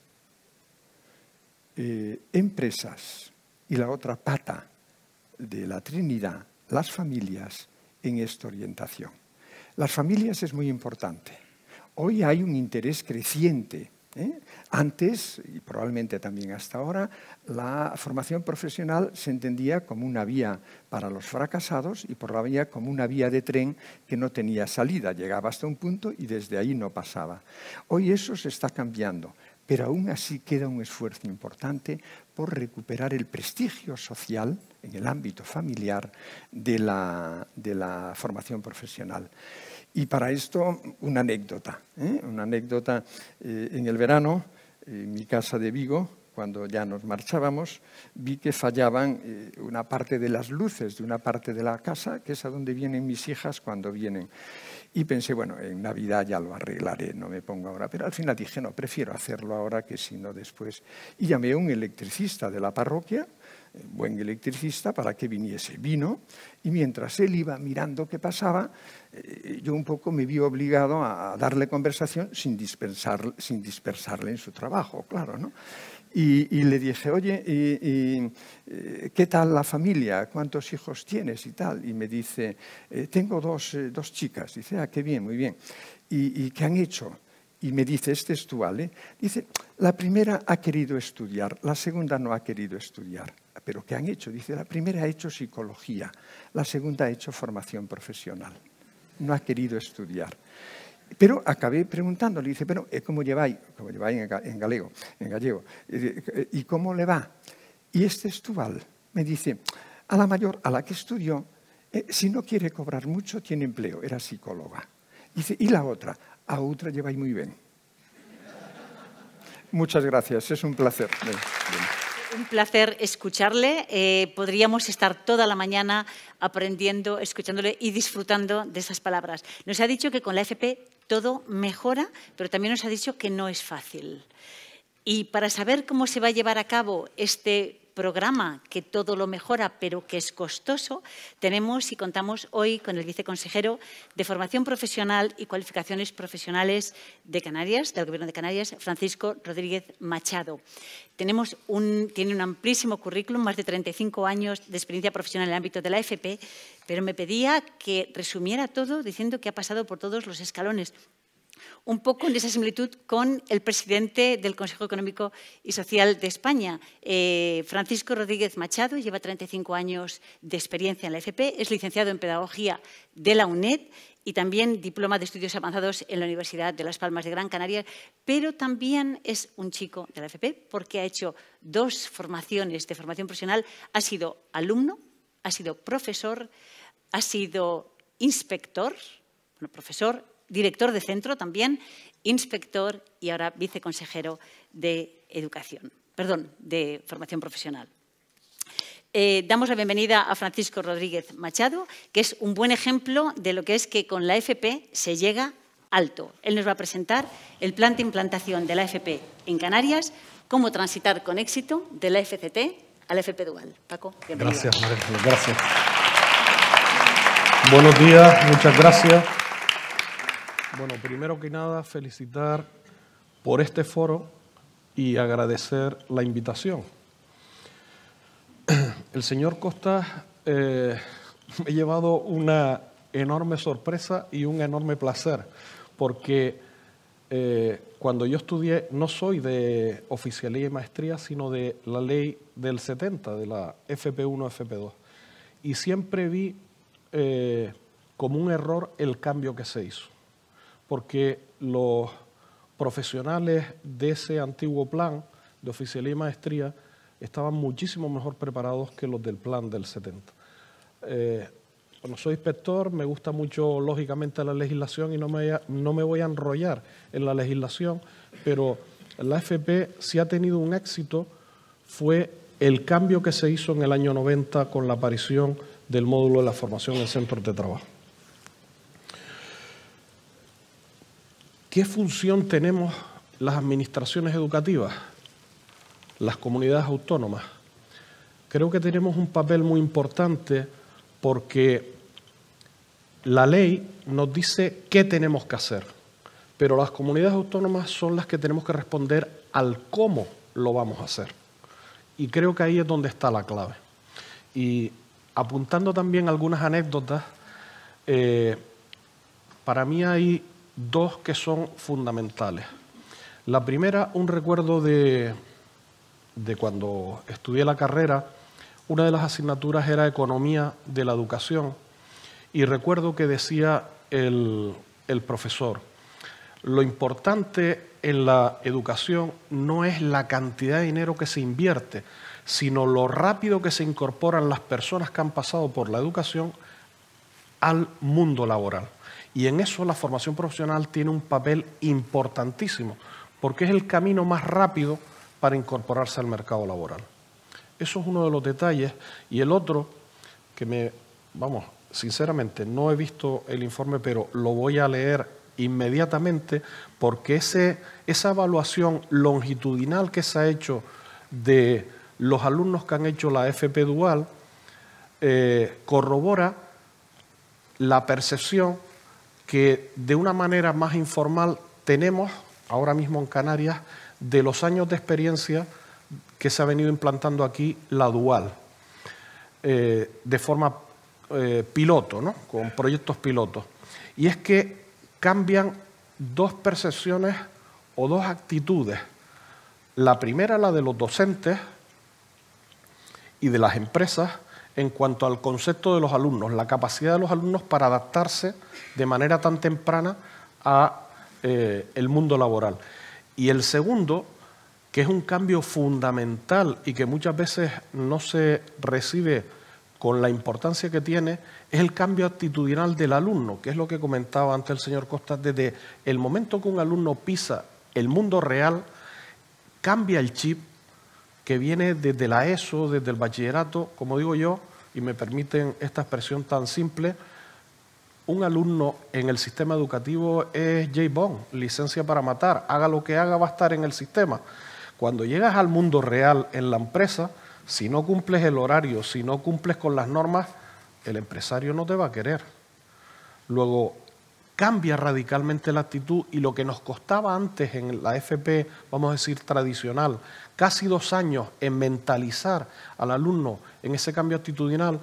eh, empresas, y la otra pata de la Trinidad, las familias, en esta orientación. Las familias es muy importante. Hoy hay un interés creciente. ¿eh? Antes, y probablemente también hasta ahora, la formación profesional se entendía como una vía para los fracasados y por la vía como una vía de tren que no tenía salida. Llegaba hasta un punto y desde ahí no pasaba. Hoy eso se está cambiando pero aún así queda un esfuerzo importante por recuperar el prestigio social en el ámbito familiar de la, formación profesional. Y para esto una anécdota, ¿eh? una anécdota eh, en el verano, en mi casa de Vigo, cuando ya nos marchábamos, vi que fallaban eh, una parte de las luces de una parte de la casa, que es a donde vienen mis hijas cuando vienen. Y pensé, bueno, en Navidad ya lo arreglaré, no me pongo ahora. Pero al final dije, no, prefiero hacerlo ahora que si no después. Y llamé a un electricista de la parroquia, eh, buen electricista, para que viniese. Vino y mientras él iba mirando qué pasaba, eh, yo un poco me vi obligado a darle conversación sin, sin dispersarle en su trabajo, claro, ¿no? y, le dije, oye, eh, ¿qué tal la familia? ¿Cuántos hijos tienes y tal? Y me dice, eh, tengo eh, dos, chicas. Dice, ah, qué bien, muy bien. ¿Y, qué han hecho? Y me dice, este es tu Ale. dice, la primera ha querido estudiar, la segunda no ha querido estudiar. ¿Pero qué han hecho? Dice, la primera ha hecho psicología, la segunda ha hecho formación profesional. No ha querido estudiar. Pero acabé preguntándole, dice, pero eh, ¿cómo lleváis? ¿Cómo lleváis en galego? En gallego. ¿Y cómo le va? Y este estuval Me dice, a la mayor, a la que estudió, eh, si no quiere cobrar mucho, tiene empleo. Era psicóloga. Dice, y la otra, a otra lleváis muy bien. Muchas gracias, es un placer un placer escucharle. Eh, podríamos estar toda la mañana aprendiendo, escuchándole y disfrutando de esas palabras. Nos ha dicho que con la FP todo mejora, pero también nos ha dicho que no es fácil. Y para saber cómo se va a llevar a cabo este programa que todo lo mejora, pero que es costoso, tenemos y contamos hoy con el viceconsejero de Formación Profesional y Cualificaciones Profesionales de Canarias, del Gobierno de Canarias, Francisco Rodríguez Machado. tiene un amplísimo currículum, más de 35 años de experiencia profesional en el ámbito de la FP, pero me pedía que resumiera todo diciendo que ha pasado por todos los escalones, un poco en esa similitud con el presidente del Consejo Económico y Social de España, eh, Francisco Rodríguez Machado, lleva 35 años de experiencia en la FP, es licenciado en Pedagogía de la UNED y también diploma de estudios avanzados en la Universidad de Las Palmas de Gran Canaria, pero también es un chico de la FP porque ha hecho dos formaciones de formación profesional, ha sido alumno, ha sido profesor, ha sido inspector, bueno, profesor, director de centro también, inspector y ahora viceconsejero de Educación, perdón, de Formación Profesional. Eh, damos la bienvenida a Francisco Rodríguez Machado, que es un buen ejemplo de lo que es que con la FP se llega alto. Él nos va a presentar el plan de implantación de la FP en Canarias, cómo transitar con éxito de la FCT a la FP Dual. Paco, bienvenido. Gracias, Gracias. Buenos días, muchas gracias. Bueno, primero que nada, felicitar por este foro y agradecer la invitación. El señor Costa eh, me ha llevado una enorme sorpresa y un enorme placer, porque eh, cuando yo estudié, no soy de oficialía y maestría, sino de la ley del 70, de la FP1, FP2, y siempre vi eh, como un error el cambio que se hizo porque los profesionales de ese antiguo plan de oficialía y maestría estaban muchísimo mejor preparados que los del plan del 70. Eh, soy inspector, me gusta mucho lógicamente la legislación y no me, no me voy a enrollar en la legislación, pero la FP si ha tenido un éxito fue el cambio que se hizo en el año 90 con la aparición del módulo de la formación en centros de trabajo. ¿Qué función tenemos las administraciones educativas, las comunidades autónomas? Creo que tenemos un papel muy importante porque la ley nos dice qué tenemos que hacer, pero las comunidades autónomas son las que tenemos que responder al cómo lo vamos a hacer. Y creo que ahí es donde está la clave. Y apuntando también algunas anécdotas, eh, para mí hay dos que son fundamentales. La primera, un recuerdo de, de cuando estudié la carrera, una de las asignaturas era Economía de la Educación y recuerdo que decía el, el profesor, lo importante en la educación no es la cantidad de dinero que se invierte, sino lo rápido que se incorporan las personas que han pasado por la educación al mundo laboral. Y en eso la formación profesional tiene un papel importantísimo, porque es el camino más rápido para incorporarse al mercado laboral. Eso es uno de los detalles. Y el otro, que me, vamos, sinceramente no he visto el informe, pero lo voy a leer inmediatamente, porque ese, esa evaluación longitudinal que se ha hecho de los alumnos que han hecho la FP Dual eh, corrobora la percepción que de una manera más informal tenemos ahora mismo en Canarias de los años de experiencia que se ha venido implantando aquí la dual, eh, de forma eh, piloto, ¿no? con proyectos pilotos. Y es que cambian dos percepciones o dos actitudes. La primera, la de los docentes y de las empresas, en cuanto al concepto de los alumnos, la capacidad de los alumnos para adaptarse de manera tan temprana a eh, el mundo laboral. Y el segundo, que es un cambio fundamental y que muchas veces no se recibe con la importancia que tiene, es el cambio actitudinal del alumno, que es lo que comentaba antes el señor Costa, desde el momento que un alumno pisa el mundo real, cambia el chip, que viene desde la ESO, desde el bachillerato, como digo yo, y me permiten esta expresión tan simple, un alumno en el sistema educativo es J. Bond, licencia para matar, haga lo que haga, va a estar en el sistema. Cuando llegas al mundo real en la empresa, si no cumples el horario, si no cumples con las normas, el empresario no te va a querer. Luego, cambia radicalmente la actitud y lo que nos costaba antes en la FP, vamos a decir, tradicional, casi dos años en mentalizar al alumno en ese cambio actitudinal,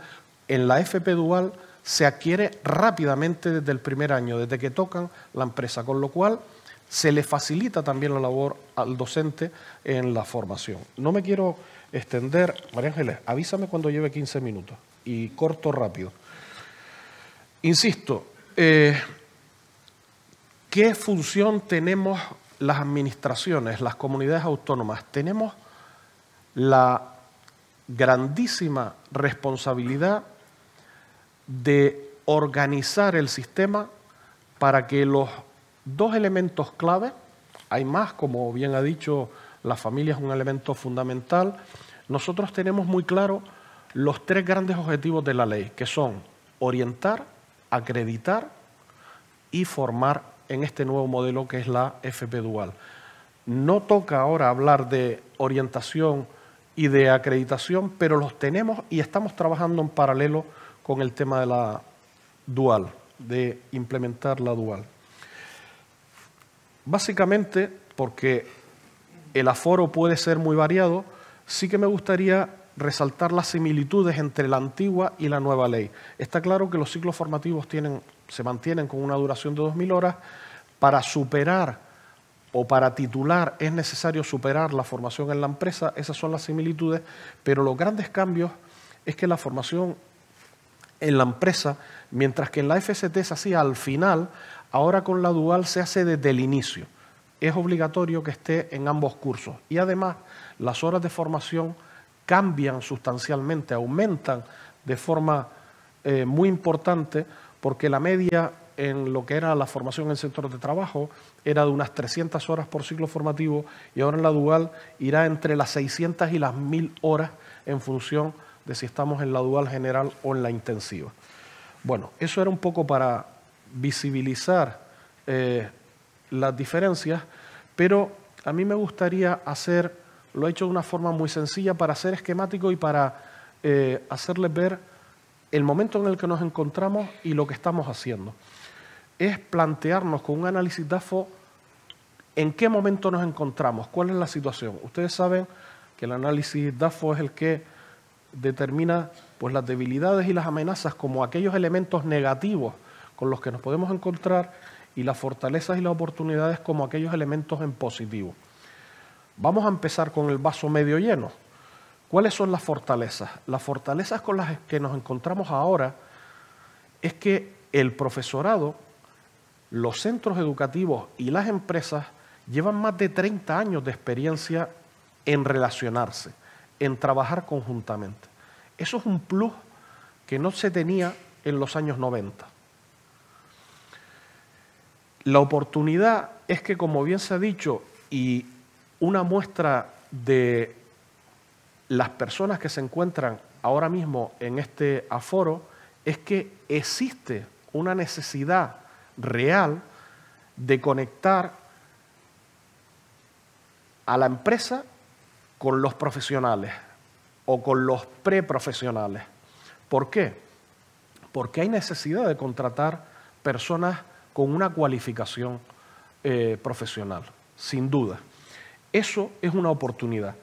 en la FP dual se adquiere rápidamente desde el primer año, desde que tocan la empresa, con lo cual se le facilita también la labor al docente en la formación. No me quiero extender, María Ángeles, avísame cuando lleve 15 minutos y corto rápido. Insisto, eh, ¿Qué función tenemos las administraciones, las comunidades autónomas? Tenemos la grandísima responsabilidad de organizar el sistema para que los dos elementos clave, hay más, como bien ha dicho, la familia es un elemento fundamental, nosotros tenemos muy claro los tres grandes objetivos de la ley, que son orientar, acreditar y formar en este nuevo modelo que es la FP Dual. No toca ahora hablar de orientación y de acreditación, pero los tenemos y estamos trabajando en paralelo con el tema de la dual, de implementar la dual. Básicamente, porque el aforo puede ser muy variado, sí que me gustaría resaltar las similitudes entre la antigua y la nueva ley. Está claro que los ciclos formativos tienen se mantienen con una duración de 2.000 horas, para superar o para titular es necesario superar la formación en la empresa, esas son las similitudes, pero los grandes cambios es que la formación en la empresa, mientras que en la FST se hacía al final, ahora con la dual se hace desde el inicio. Es obligatorio que esté en ambos cursos. Y además, las horas de formación cambian sustancialmente, aumentan de forma eh, muy importante porque la media en lo que era la formación en el sector de trabajo era de unas 300 horas por ciclo formativo y ahora en la dual irá entre las 600 y las 1000 horas en función de si estamos en la dual general o en la intensiva. Bueno, eso era un poco para visibilizar eh, las diferencias, pero a mí me gustaría hacer, lo he hecho de una forma muy sencilla para hacer esquemático y para eh, hacerles ver el momento en el que nos encontramos y lo que estamos haciendo. Es plantearnos con un análisis DAFO en qué momento nos encontramos, cuál es la situación. Ustedes saben que el análisis DAFO es el que determina pues, las debilidades y las amenazas como aquellos elementos negativos con los que nos podemos encontrar y las fortalezas y las oportunidades como aquellos elementos en positivo. Vamos a empezar con el vaso medio lleno. ¿Cuáles son las fortalezas? Las fortalezas con las que nos encontramos ahora es que el profesorado, los centros educativos y las empresas llevan más de 30 años de experiencia en relacionarse, en trabajar conjuntamente. Eso es un plus que no se tenía en los años 90. La oportunidad es que, como bien se ha dicho, y una muestra de las personas que se encuentran ahora mismo en este aforo es que existe una necesidad real de conectar a la empresa con los profesionales o con los preprofesionales. ¿Por qué? Porque hay necesidad de contratar personas con una cualificación eh, profesional, sin duda. Eso es una oportunidad.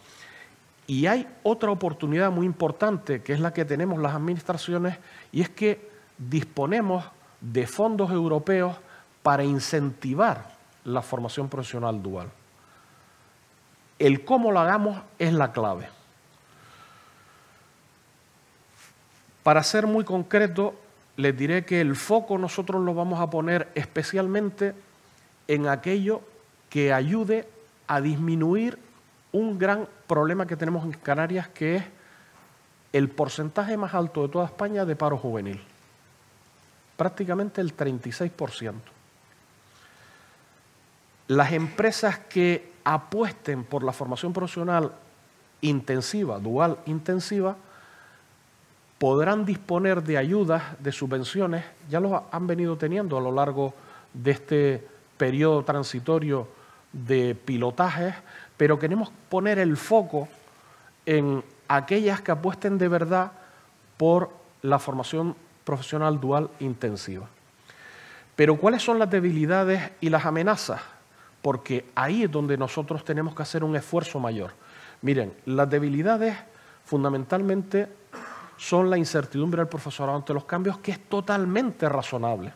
Y hay otra oportunidad muy importante, que es la que tenemos las administraciones, y es que disponemos de fondos europeos para incentivar la formación profesional dual. El cómo lo hagamos es la clave. Para ser muy concreto, les diré que el foco nosotros lo vamos a poner especialmente en aquello que ayude a disminuir un gran problema que tenemos en Canarias, que es el porcentaje más alto de toda España de paro juvenil, prácticamente el 36%. Las empresas que apuesten por la formación profesional intensiva, dual intensiva, podrán disponer de ayudas, de subvenciones, ya los han venido teniendo a lo largo de este periodo transitorio de pilotajes, pero queremos poner el foco en aquellas que apuesten de verdad por la formación profesional dual intensiva. Pero ¿cuáles son las debilidades y las amenazas? Porque ahí es donde nosotros tenemos que hacer un esfuerzo mayor. Miren, las debilidades fundamentalmente son la incertidumbre del profesorado ante los cambios, que es totalmente razonable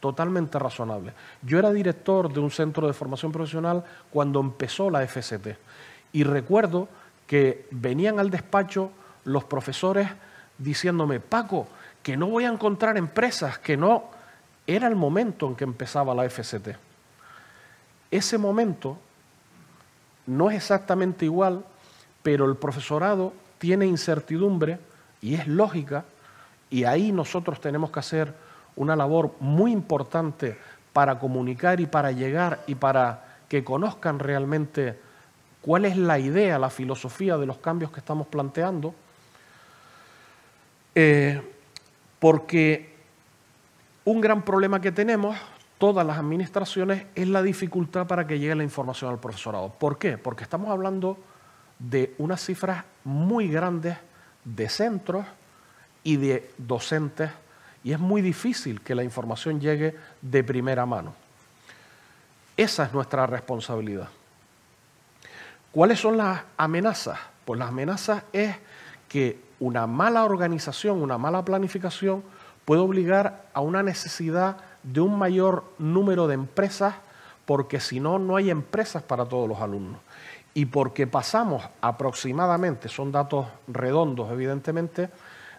totalmente razonable. Yo era director de un centro de formación profesional cuando empezó la FCT y recuerdo que venían al despacho los profesores diciéndome, Paco, que no voy a encontrar empresas, que no... Era el momento en que empezaba la FCT. Ese momento no es exactamente igual, pero el profesorado tiene incertidumbre y es lógica, y ahí nosotros tenemos que hacer una labor muy importante para comunicar y para llegar y para que conozcan realmente cuál es la idea, la filosofía de los cambios que estamos planteando, eh, porque un gran problema que tenemos todas las administraciones es la dificultad para que llegue la información al profesorado. ¿Por qué? Porque estamos hablando de unas cifras muy grandes de centros y de docentes y es muy difícil que la información llegue de primera mano. Esa es nuestra responsabilidad. ¿Cuáles son las amenazas? Pues las amenazas es que una mala organización, una mala planificación puede obligar a una necesidad de un mayor número de empresas porque si no, no hay empresas para todos los alumnos. Y porque pasamos aproximadamente, son datos redondos evidentemente,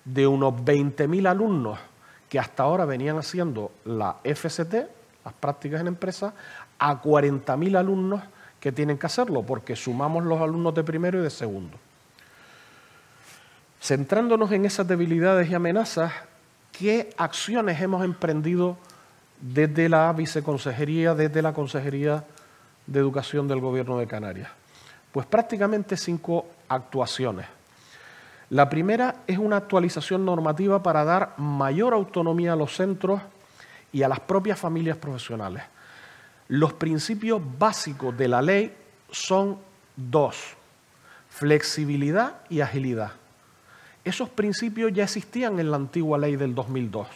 de unos 20.000 alumnos que hasta ahora venían haciendo la FST, las prácticas en empresa, a 40.000 alumnos que tienen que hacerlo, porque sumamos los alumnos de primero y de segundo. Centrándonos en esas debilidades y amenazas, ¿qué acciones hemos emprendido desde la viceconsejería, desde la Consejería de Educación del Gobierno de Canarias? Pues prácticamente cinco actuaciones. La primera es una actualización normativa para dar mayor autonomía a los centros y a las propias familias profesionales. Los principios básicos de la ley son dos, flexibilidad y agilidad. Esos principios ya existían en la antigua ley del 2002,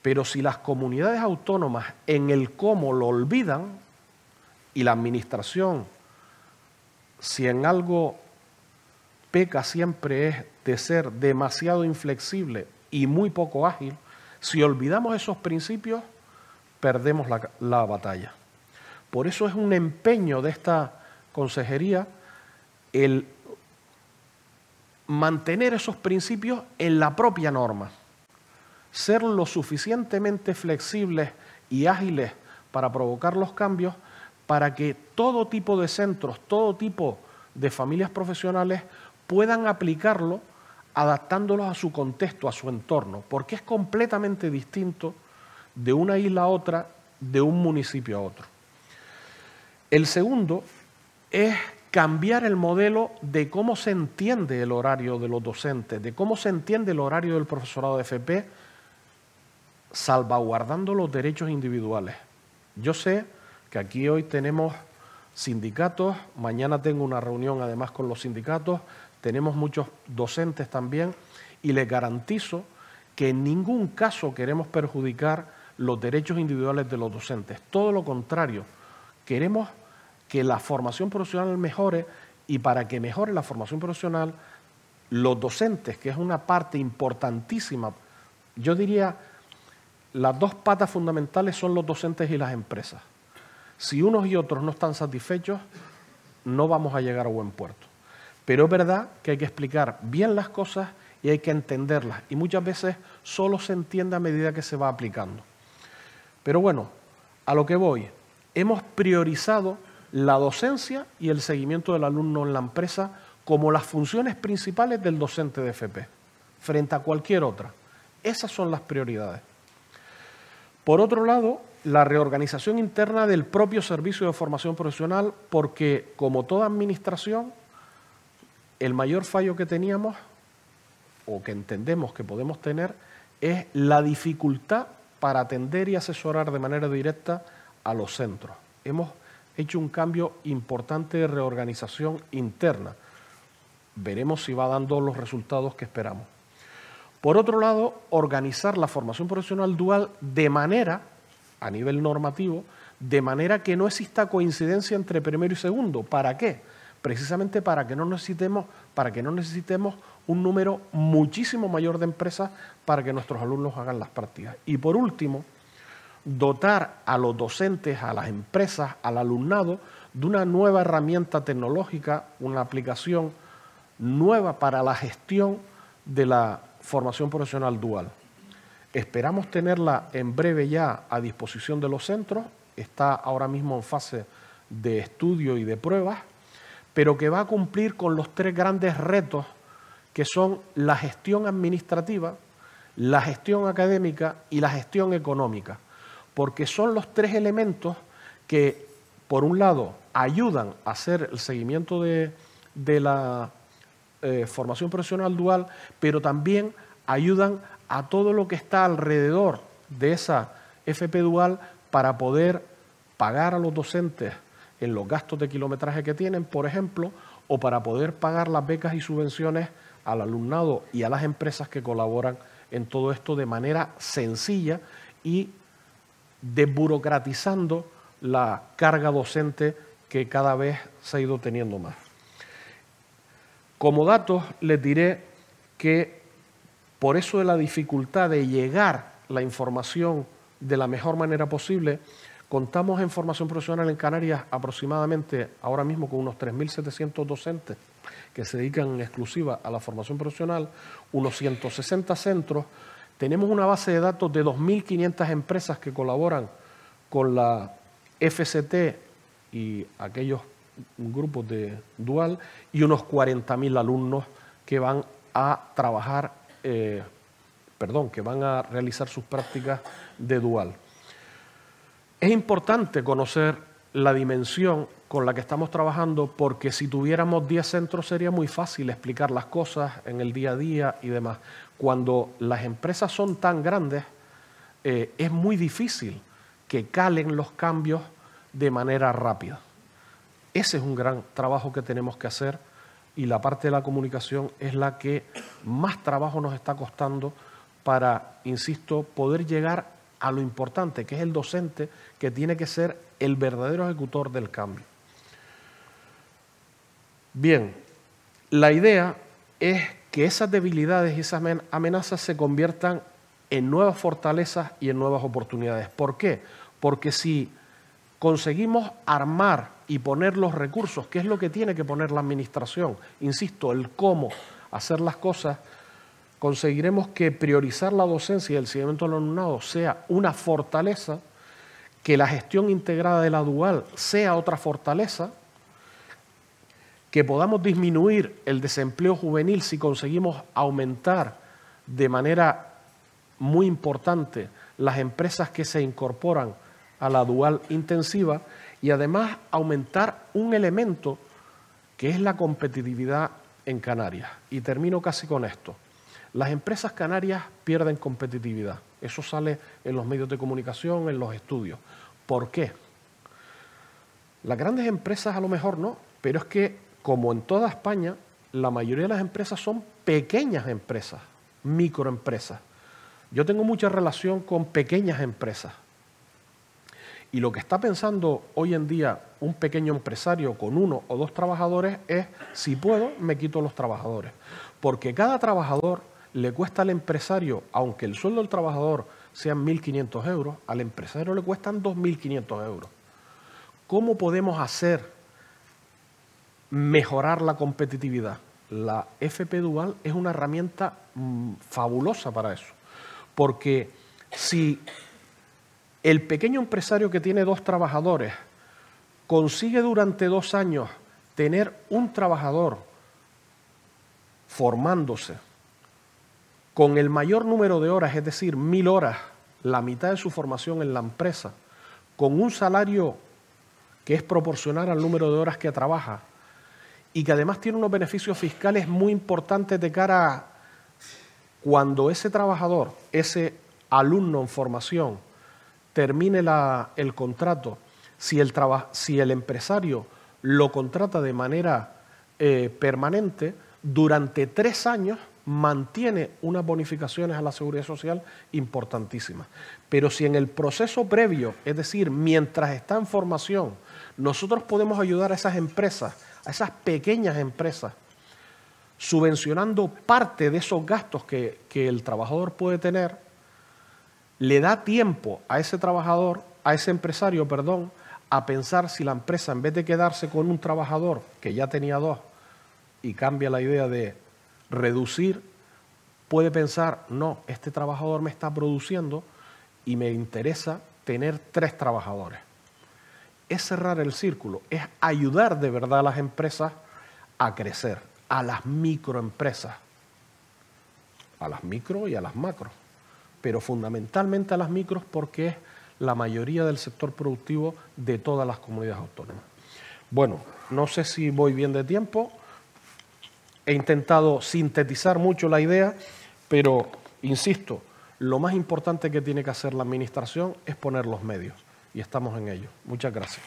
pero si las comunidades autónomas en el cómo lo olvidan y la administración, si en algo peca siempre es de ser demasiado inflexible y muy poco ágil, si olvidamos esos principios, perdemos la, batalla. Por eso es un empeño de esta consejería el mantener esos principios en la propia norma, ser lo suficientemente flexibles y ágiles para provocar los cambios, para que todo tipo de centros, todo tipo de familias profesionales puedan aplicarlo adaptándolos a su contexto, a su entorno, porque es completamente distinto de una isla a otra, de un municipio a otro. El segundo es cambiar el modelo de cómo se entiende el horario de los docentes, de cómo se entiende el horario del profesorado de FP, salvaguardando los derechos individuales. Yo sé que aquí hoy tenemos sindicatos, mañana tengo una reunión además con los sindicatos, tenemos muchos docentes también, y les garantizo que en ningún caso queremos perjudicar los derechos individuales de los docentes. Todo lo contrario, queremos que la formación profesional mejore y para que mejore la formación profesional, los docentes, que es una parte importantísima, yo diría, las dos patas fundamentales son los docentes y las empresas. Si unos y otros no están satisfechos, no vamos a llegar a buen puerto. Pero es verdad que hay que explicar bien las cosas y hay que entenderlas. Y muchas veces solo se entiende a medida que se va aplicando. Pero bueno, a lo que voy, hemos priorizado la docencia y el seguimiento del alumno en la empresa como las funciones principales del docente de FP, frente a cualquier otra. Esas son las prioridades. Por otro lado, la reorganización interna del propio servicio de formación profesional, porque como toda administración, el mayor fallo que teníamos o que entendemos que podemos tener es la dificultad para atender y asesorar de manera directa a los centros. Hemos hecho un cambio importante de reorganización interna. Veremos si va dando los resultados que esperamos. Por otro lado, organizar la formación profesional dual de manera, a nivel normativo, de manera que no exista coincidencia entre primero y segundo. ¿Para qué? precisamente para que no necesitemos, para que no necesitemos un número muchísimo mayor de empresas para que nuestros alumnos hagan las prácticas. Y por último, dotar a los docentes, a las empresas, al alumnado de una nueva herramienta tecnológica, una aplicación nueva para la gestión de la formación profesional dual. Esperamos tenerla en breve ya a disposición de los centros, está ahora mismo en fase de estudio y de pruebas pero que va a cumplir con los tres grandes retos que son la gestión administrativa, la gestión académica y la gestión económica, porque son los tres elementos que, por un lado, ayudan a hacer el seguimiento de, la eh, formación profesional dual, pero también ayudan a todo lo que está alrededor de esa FP dual para poder pagar a los docentes en los gastos de kilometraje que tienen, por ejemplo, o para poder pagar las becas y subvenciones al alumnado y a las empresas que colaboran en todo esto de manera sencilla y desburocratizando la carga docente que cada vez se ha ido teniendo más. Como datos les diré que por eso de la dificultad de llegar la información de la mejor manera posible, Contamos en formación profesional en Canarias aproximadamente ahora mismo con unos 3.700 docentes que se dedican en exclusiva a la formación profesional, unos 160 centros. Tenemos una base de datos de 2.500 empresas que colaboran con la FCT y aquellos grupos de dual y unos 40.000 alumnos que van a trabajar, eh, perdón, que van a realizar sus prácticas de dual. Es importante conocer la dimensión con la que estamos trabajando porque si tuviéramos 10 centros sería muy fácil explicar las cosas en el día a día y demás. Cuando las empresas son tan grandes, eh, es muy difícil que calen los cambios de manera rápida. Ese es un gran trabajo que tenemos que hacer y la parte de la comunicación es la que más trabajo nos está costando para, insisto, poder llegar a lo importante, que es el docente que tiene que ser el verdadero ejecutor del cambio. Bien, la idea es que esas debilidades y esas amenazas se conviertan en nuevas fortalezas y en nuevas oportunidades. ¿Por qué? Porque si conseguimos armar y poner los recursos, que es lo que tiene que poner la administración, insisto, el cómo hacer las cosas, conseguiremos que priorizar la docencia y el seguimiento del alumnado sea una fortaleza, que la gestión integrada de la dual sea otra fortaleza, que podamos disminuir el desempleo juvenil si conseguimos aumentar de manera muy importante las empresas que se incorporan a la dual intensiva y además aumentar un elemento que es la competitividad en Canarias. Y termino casi con esto. Las empresas canarias pierden competitividad. Eso sale en los medios de comunicación, en los estudios. ¿Por qué? Las grandes empresas a lo mejor no, pero es que como en toda España, la mayoría de las empresas son pequeñas empresas, microempresas. Yo tengo mucha relación con pequeñas empresas. Y lo que está pensando hoy en día un pequeño empresario con uno o dos trabajadores es, si puedo, me quito los trabajadores. Porque cada trabajador le cuesta al empresario, aunque el sueldo del trabajador sea 1.500 euros, al empresario le cuestan 2.500 euros. ¿Cómo podemos hacer mejorar la competitividad? La FP Dual es una herramienta mm, fabulosa para eso, porque si el pequeño empresario que tiene dos trabajadores consigue durante dos años tener un trabajador formándose, con el mayor número de horas, es decir, mil horas, la mitad de su formación en la empresa, con un salario que es proporcional al número de horas que trabaja y que además tiene unos beneficios fiscales muy importantes de cara a cuando ese trabajador, ese alumno en formación, termine la, el contrato, si el, si el empresario lo contrata de manera eh, permanente, durante tres años mantiene unas bonificaciones a la seguridad social importantísimas. Pero si en el proceso previo, es decir, mientras está en formación, nosotros podemos ayudar a esas empresas, a esas pequeñas empresas, subvencionando parte de esos gastos que, que el trabajador puede tener, le da tiempo a ese trabajador, a ese empresario, perdón, a pensar si la empresa, en vez de quedarse con un trabajador que ya tenía dos, y cambia la idea de reducir, puede pensar, no, este trabajador me está produciendo y me interesa tener tres trabajadores. Es cerrar el círculo, es ayudar de verdad a las empresas a crecer, a las microempresas, a las micro y a las macro, pero fundamentalmente a las micros porque es la mayoría del sector productivo de todas las comunidades autónomas. Bueno, no sé si voy bien de tiempo, He intentado sintetizar mucho la idea, pero insisto, lo más importante que tiene que hacer la administración es poner los medios y estamos en ello. Muchas gracias.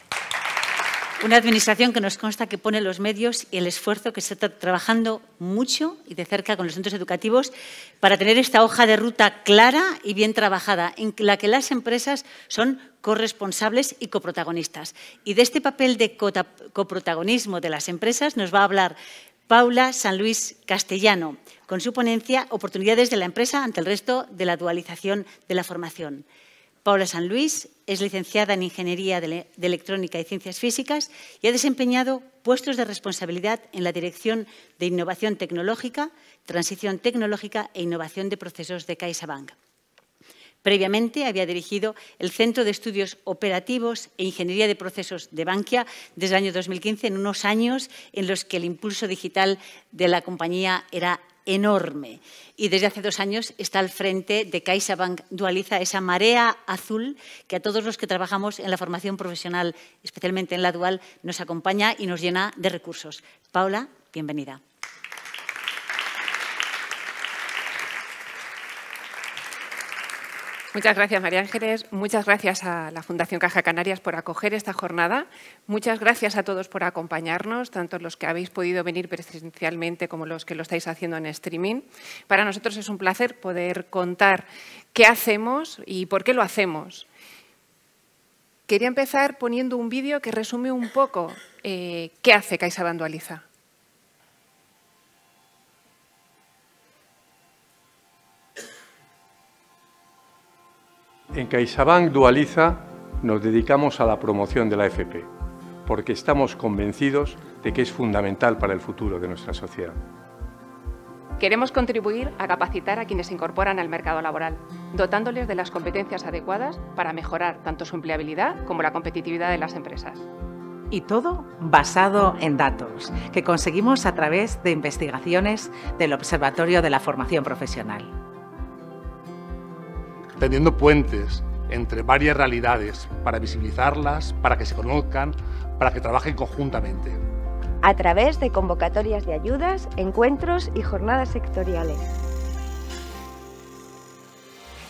Una administración que nos consta que pone los medios y el esfuerzo que se está trabajando mucho y de cerca con los centros educativos para tener esta hoja de ruta clara y bien trabajada, en la que las empresas son corresponsables y coprotagonistas. Y de este papel de coprotagonismo de las empresas nos va a hablar Paula San Luis Castellano, con su ponencia Oportunidades de la empresa ante el resto de la dualización de la formación. Paula San Luis es licenciada en Ingeniería de Electrónica y Ciencias Físicas y ha desempeñado puestos de responsabilidad en la Dirección de Innovación Tecnológica, Transición Tecnológica e Innovación de Procesos de CaixaBank. Previamente había dirigido el Centro de Estudios Operativos e Ingeniería de Procesos de Bankia desde el año 2015, en unos años en los que el impulso digital de la compañía era enorme. Y desde hace dos años está al frente de CaixaBank Dualiza, esa marea azul que a todos los que trabajamos en la formación profesional, especialmente en la dual, nos acompaña y nos llena de recursos. Paula, bienvenida. Muchas gracias, María Ángeles. Muchas gracias a la Fundación Caja Canarias por acoger esta jornada. Muchas gracias a todos por acompañarnos, tanto los que habéis podido venir presencialmente como los que lo estáis haciendo en streaming. Para nosotros es un placer poder contar qué hacemos y por qué lo hacemos. Quería empezar poniendo un vídeo que resume un poco eh, qué hace Caixa En CaixaBank Dualiza nos dedicamos a la promoción de la FP, porque estamos convencidos de que es fundamental para el futuro de nuestra sociedad. Queremos contribuir a capacitar a quienes se incorporan al mercado laboral, dotándoles de las competencias adecuadas para mejorar tanto su empleabilidad como la competitividad de las empresas. Y todo basado en datos, que conseguimos a través de investigaciones del Observatorio de la Formación Profesional tendiendo puentes entre varias realidades para visibilizarlas, para que se conozcan, para que trabajen conjuntamente. A través de convocatorias de ayudas, encuentros y jornadas sectoriales.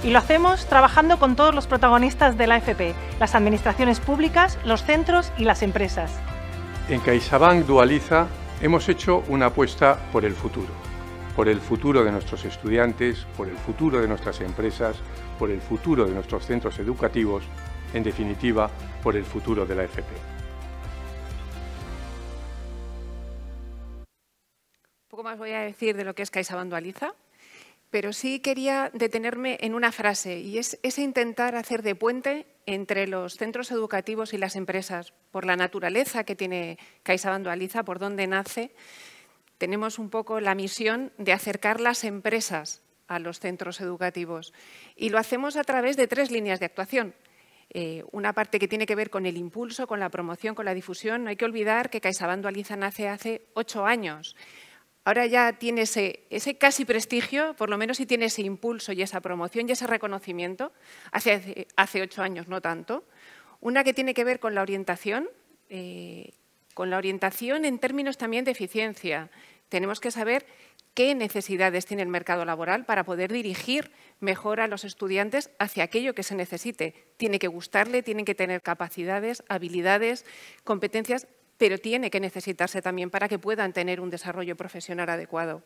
Y lo hacemos trabajando con todos los protagonistas de la AFP, las administraciones públicas, los centros y las empresas. En CaixaBank Dualiza hemos hecho una apuesta por el futuro por el futuro de nuestros estudiantes, por el futuro de nuestras empresas, por el futuro de nuestros centros educativos, en definitiva, por el futuro de la FP. Poco más voy a decir de lo que es CaixaBandualiza, pero sí quería detenerme en una frase y es ese intentar hacer de puente entre los centros educativos y las empresas, por la naturaleza que tiene CaixaBandualiza, por dónde nace tenemos un poco la misión de acercar las empresas a los centros educativos. Y lo hacemos a través de tres líneas de actuación. Eh, una parte que tiene que ver con el impulso, con la promoción, con la difusión. No hay que olvidar que CaixaBank aliza nace hace ocho años. Ahora ya tiene ese, ese casi prestigio, por lo menos si tiene ese impulso y esa promoción y ese reconocimiento. Hace, hace ocho años no tanto. Una que tiene que ver con la orientación, eh, con la orientación en términos también de eficiencia, tenemos que saber qué necesidades tiene el mercado laboral para poder dirigir mejor a los estudiantes hacia aquello que se necesite. Tiene que gustarle, tienen que tener capacidades, habilidades, competencias, pero tiene que necesitarse también para que puedan tener un desarrollo profesional adecuado.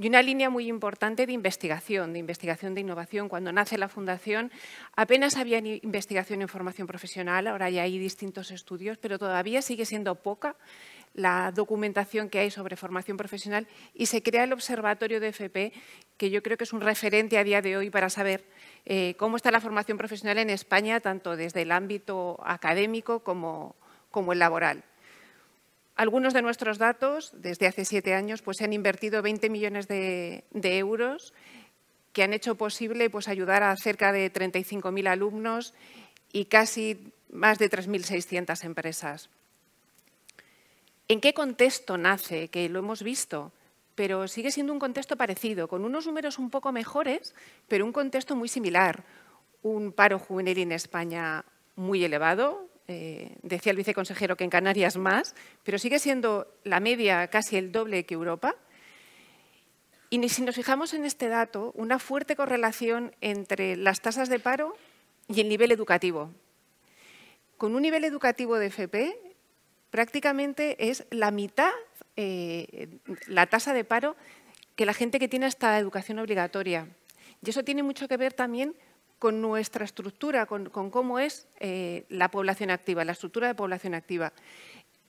Y una línea muy importante de investigación, de investigación de innovación. Cuando nace la Fundación apenas había investigación en formación profesional, ahora ya hay distintos estudios, pero todavía sigue siendo poca la documentación que hay sobre formación profesional y se crea el Observatorio de FP, que yo creo que es un referente a día de hoy para saber eh, cómo está la formación profesional en España, tanto desde el ámbito académico como, el laboral. Algunos de nuestros datos, desde hace siete años, pues se han invertido 20 millones de, euros que han hecho posible pues, ayudar a cerca de 35.000 alumnos y casi más de 3.600 empresas. ¿En qué contexto nace? Que lo hemos visto, pero sigue siendo un contexto parecido, con unos números un poco mejores, pero un contexto muy similar. Un paro juvenil en España muy elevado, eh, decía el viceconsejero que en Canarias más, pero sigue siendo la media casi el doble que Europa. Y si nos fijamos en este dato, una fuerte correlación entre las tasas de paro y el nivel educativo. Con un nivel educativo de FP prácticamente es la mitad eh, la tasa de paro que la gente que tiene esta educación obligatoria. Y eso tiene mucho que ver también con nuestra estructura, con, cómo es eh, la población activa, la estructura de población activa.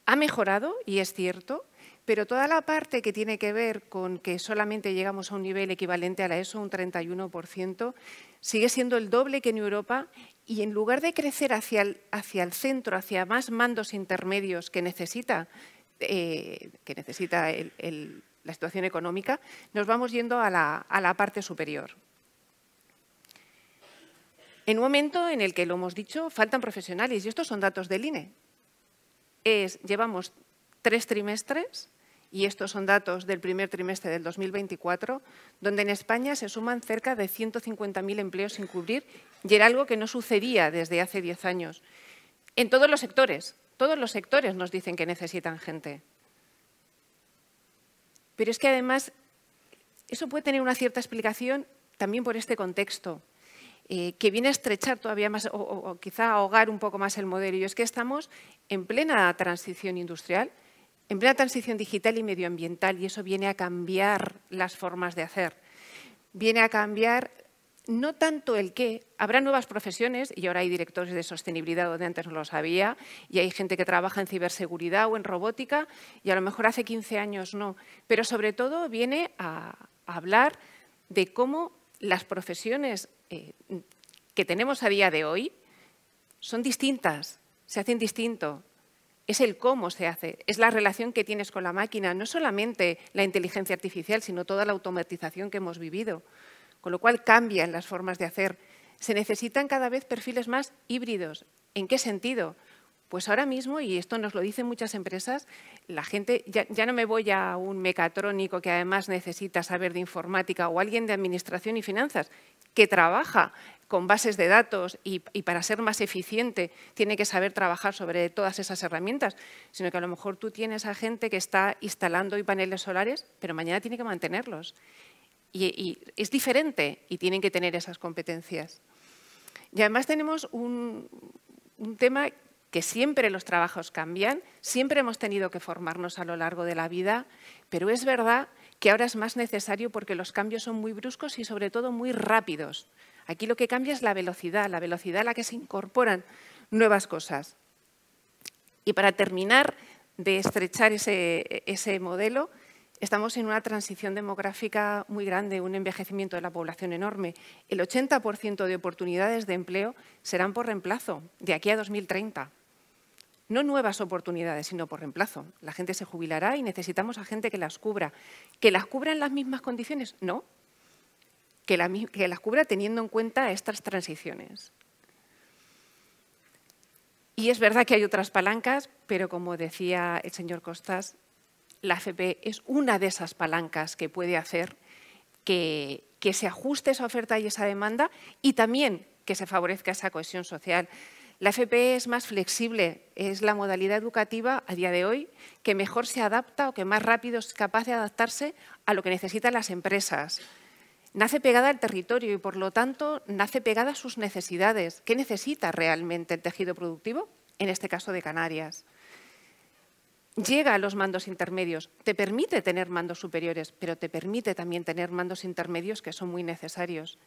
Ha mejorado, y es cierto, pero toda la parte que tiene que ver con que solamente llegamos a un nivel equivalente a la ESO, un 31%, sigue siendo el doble que en Europa y en lugar de crecer hacia el, hacia el centro, hacia más mandos intermedios que necesita, eh, que necesita la situación económica, nos vamos yendo a la, a la parte superior. En un momento en el que, lo hemos dicho, faltan profesionales, y estos son datos del INE. llevamos tres trimestres y estos son datos del primer trimestre del 2024, donde en España se suman cerca de 150.000 empleos sin cubrir y era algo que no sucedía desde hace 10 años. En todos los sectores, todos los sectores nos dicen que necesitan gente. Pero es que además eso puede tener una cierta explicación también por este contexto, eh, que viene a estrechar todavía más o, quizá ahogar un poco más el modelo. Y es que estamos en plena transición industrial en plena transición digital y medioambiental, y eso viene a cambiar las formas de hacer. Viene a cambiar no tanto el qué, habrá nuevas profesiones, y ahora hay directores de sostenibilidad donde antes no lo sabía, y hay gente que trabaja en ciberseguridad o en robótica, y a lo mejor hace 15 años no, pero sobre todo viene a, hablar de cómo las profesiones eh, que tenemos a día de hoy son distintas, se hacen distinto, es el cómo se hace, es la relación que tienes con la máquina, no solamente la inteligencia artificial, sino toda la automatización que hemos vivido, con lo cual cambian las formas de hacer. Se necesitan cada vez perfiles más híbridos. ¿En qué sentido? Pues ahora mismo, y esto nos lo dicen muchas empresas, la gente, ya, no me voy a un mecatrónico que además necesita saber de informática o alguien de administración y finanzas que trabaja con bases de datos y, para ser más eficiente tiene que saber trabajar sobre todas esas herramientas, sino que a lo mejor tú tienes a gente que está instalando hoy paneles solares, pero mañana tiene que mantenerlos. Y, es diferente y tienen que tener esas competencias. Y además tenemos un tema que siempre los trabajos cambian, siempre hemos tenido que formarnos a lo largo de la vida, pero es verdad que ahora es más necesario porque los cambios son muy bruscos y sobre todo muy rápidos. Aquí lo que cambia es la velocidad, la velocidad a la que se incorporan nuevas cosas. Y para terminar de estrechar ese, modelo, Estamos en una transición demográfica muy grande, un envejecimiento de la población enorme. El 80% de oportunidades de empleo serán por reemplazo de aquí a 2030 no nuevas oportunidades, sino por reemplazo. La gente se jubilará y necesitamos a gente que las cubra. ¿Que las cubra en las mismas condiciones? No. Que, las cubra teniendo en cuenta estas transiciones. Y es verdad que hay otras palancas, pero como decía el señor Costas, la FP es una de esas palancas que puede hacer que, que se ajuste esa oferta y esa demanda y también que se favorezca esa cohesión social la FPE es más flexible, es la modalidad educativa a día de hoy que mejor se adapta o que más rápido es capaz de adaptarse a lo que necesitan las empresas. Nace pegada al territorio y, por lo tanto, nace pegada a sus necesidades. ¿Qué necesita realmente el tejido productivo? En este caso de Canarias llega a los mandos intermedios. Te permite tener mandos superiores, pero te permite también tener mandos intermedios que son muy necesarios.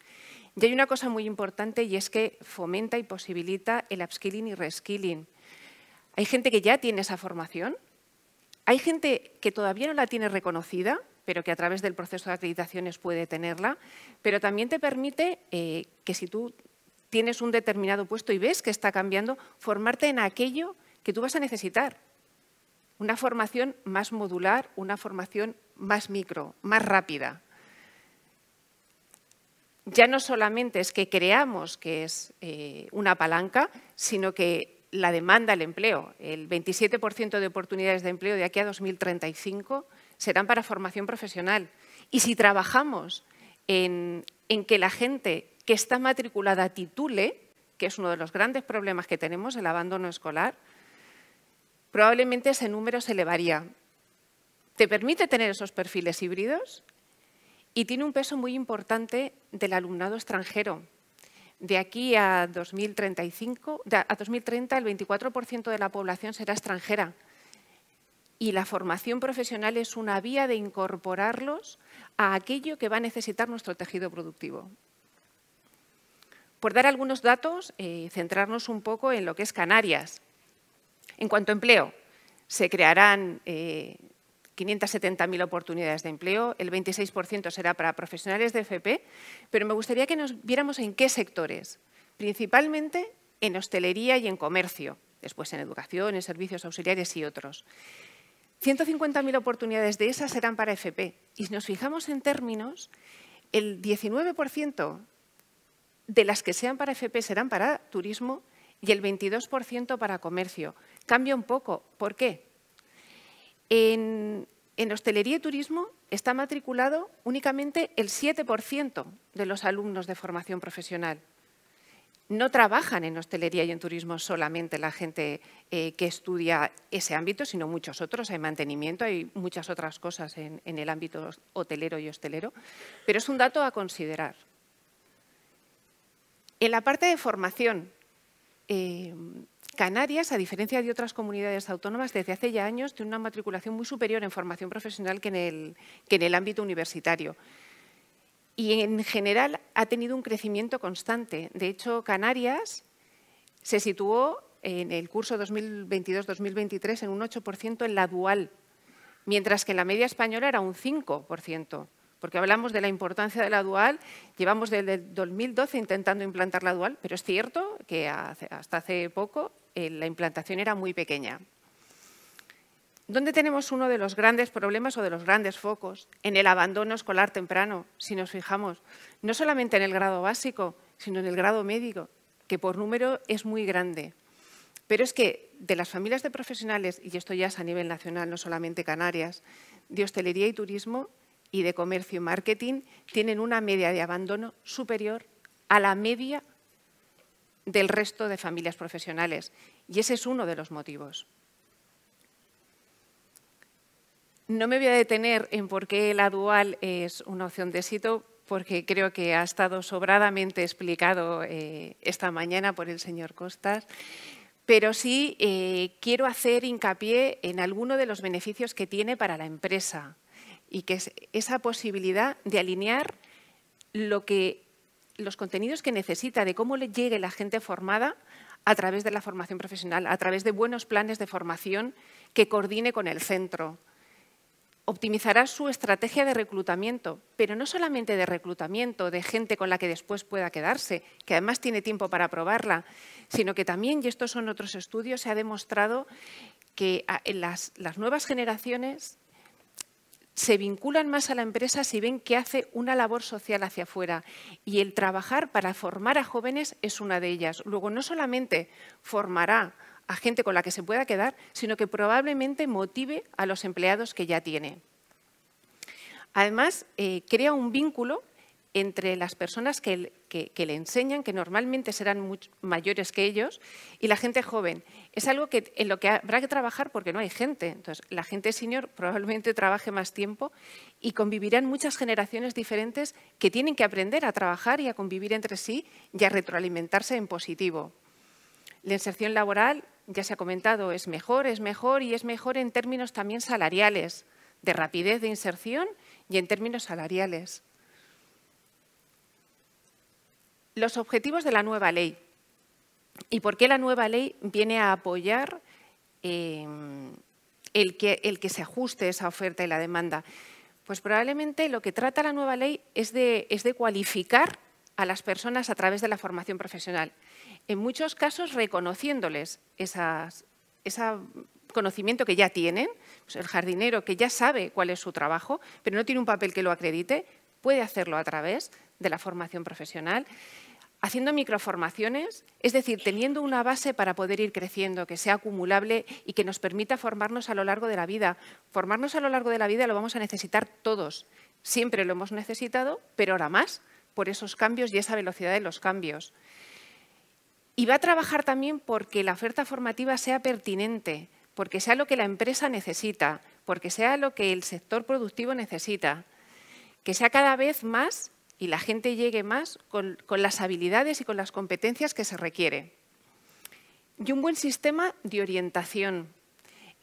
Y hay una cosa muy importante y es que fomenta y posibilita el upskilling y reskilling. Hay gente que ya tiene esa formación, hay gente que todavía no la tiene reconocida, pero que a través del proceso de acreditaciones puede tenerla, pero también te permite eh, que si tú tienes un determinado puesto y ves que está cambiando, formarte en aquello que tú vas a necesitar una formación más modular, una formación más micro, más rápida. Ya no solamente es que creamos que es eh, una palanca, sino que la demanda al empleo, el 27% de oportunidades de empleo de aquí a 2035 serán para formación profesional. Y si trabajamos en, que la gente que está matriculada titule, que es uno de los grandes problemas que tenemos, el abandono escolar, probablemente ese número se elevaría. Te permite tener esos perfiles híbridos y tiene un peso muy importante del alumnado extranjero. De aquí a, 2035, a 2030 el 24% de la población será extranjera y la formación profesional es una vía de incorporarlos a aquello que va a necesitar nuestro tejido productivo. Por dar algunos datos, eh, centrarnos un poco en lo que es Canarias. En cuanto a empleo, se crearán 570.000 eh, oportunidades de empleo, el 26% será para profesionales de FP, pero me gustaría que nos viéramos en qué sectores, principalmente en hostelería y en comercio, después en educación, en servicios auxiliares y otros. 150.000 oportunidades de esas serán para FP. Y si nos fijamos en términos, el 19% de las que sean para FP serán para turismo y el 22% para comercio cambia un poco. ¿Por qué? En, hostelería y turismo está matriculado únicamente el 7% de los alumnos de formación profesional. No trabajan en hostelería y en turismo solamente la gente eh, que estudia ese ámbito, sino muchos otros. Hay mantenimiento, hay muchas otras cosas en, el ámbito hotelero y hostelero, pero es un dato a considerar. En la parte de formación, eh, Canarias, a diferencia de otras comunidades autónomas, desde hace ya años tiene una matriculación muy superior en formación profesional que en el, ámbito universitario. Y en general ha tenido un crecimiento constante. De hecho, Canarias se situó en el curso 2022-2023 en un 8% en la dual, mientras que en la media española era un 5% porque hablamos de la importancia de la dual, llevamos desde el 2012 intentando implantar la dual, pero es cierto que hasta hace poco eh, la implantación era muy pequeña. ¿Dónde tenemos uno de los grandes problemas o de los grandes focos? En el abandono escolar temprano, si nos fijamos. No solamente en el grado básico, sino en el grado médico, que por número es muy grande. Pero es que de las familias de profesionales, y esto ya es a nivel nacional, no solamente Canarias, de hostelería y turismo, y de Comercio y Marketing tienen una media de abandono superior a la media del resto de familias profesionales. Y ese es uno de los motivos. No me voy a detener en por qué la dual es una opción de éxito, porque creo que ha estado sobradamente explicado eh, esta mañana por el señor Costas, pero sí eh, quiero hacer hincapié en alguno de los beneficios que tiene para la empresa, y que es esa posibilidad de alinear lo que, los contenidos que necesita, de cómo le llegue la gente formada a través de la formación profesional, a través de buenos planes de formación que coordine con el centro. Optimizará su estrategia de reclutamiento, pero no solamente de reclutamiento, de gente con la que después pueda quedarse, que además tiene tiempo para probarla, sino que también, y estos son otros estudios, se ha demostrado que en las nuevas generaciones se vinculan más a la empresa si ven que hace una labor social hacia afuera. Y el trabajar para formar a jóvenes es una de ellas. Luego, no solamente formará a gente con la que se pueda quedar, sino que probablemente motive a los empleados que ya tiene. Además, eh, crea un vínculo entre las personas que, le enseñan, que normalmente serán mayores que ellos, y la gente joven. Es algo que, en lo que habrá que trabajar porque no hay gente. Entonces, la gente senior probablemente trabaje más tiempo y convivirán muchas generaciones diferentes que tienen que aprender a trabajar y a convivir entre sí y a retroalimentarse en positivo. La inserción laboral, ya se ha comentado, es mejor, es mejor y es mejor en términos también salariales, de rapidez de inserción y en términos salariales los objetivos de la nueva ley y por qué la nueva ley viene a apoyar em, el, que, se ajuste esa oferta y la demanda. Pues probablemente lo que trata la nueva ley es de, cualificar a las personas a través de la formación profesional, en muchos casos reconociéndoles ese conocimiento que ya tienen, pues el jardinero que ya sabe cuál es su trabajo, pero no tiene un papel que lo acredite, puede hacerlo a través de la formación profesional haciendo microformaciones, es decir, teniendo una base para poder ir creciendo, que sea acumulable y que nos permita formarnos a lo largo de la vida. Formarnos a lo largo de la vida lo vamos a necesitar todos. Siempre lo hemos necesitado, pero ahora más, por esos cambios y esa velocidad de los cambios. Y va a trabajar también porque la oferta formativa sea pertinente, porque sea lo que la empresa necesita, porque sea lo que el sector productivo necesita, que sea cada vez más y la gente llegue más con, las habilidades y con las competencias que se requiere. Y un buen sistema de orientación,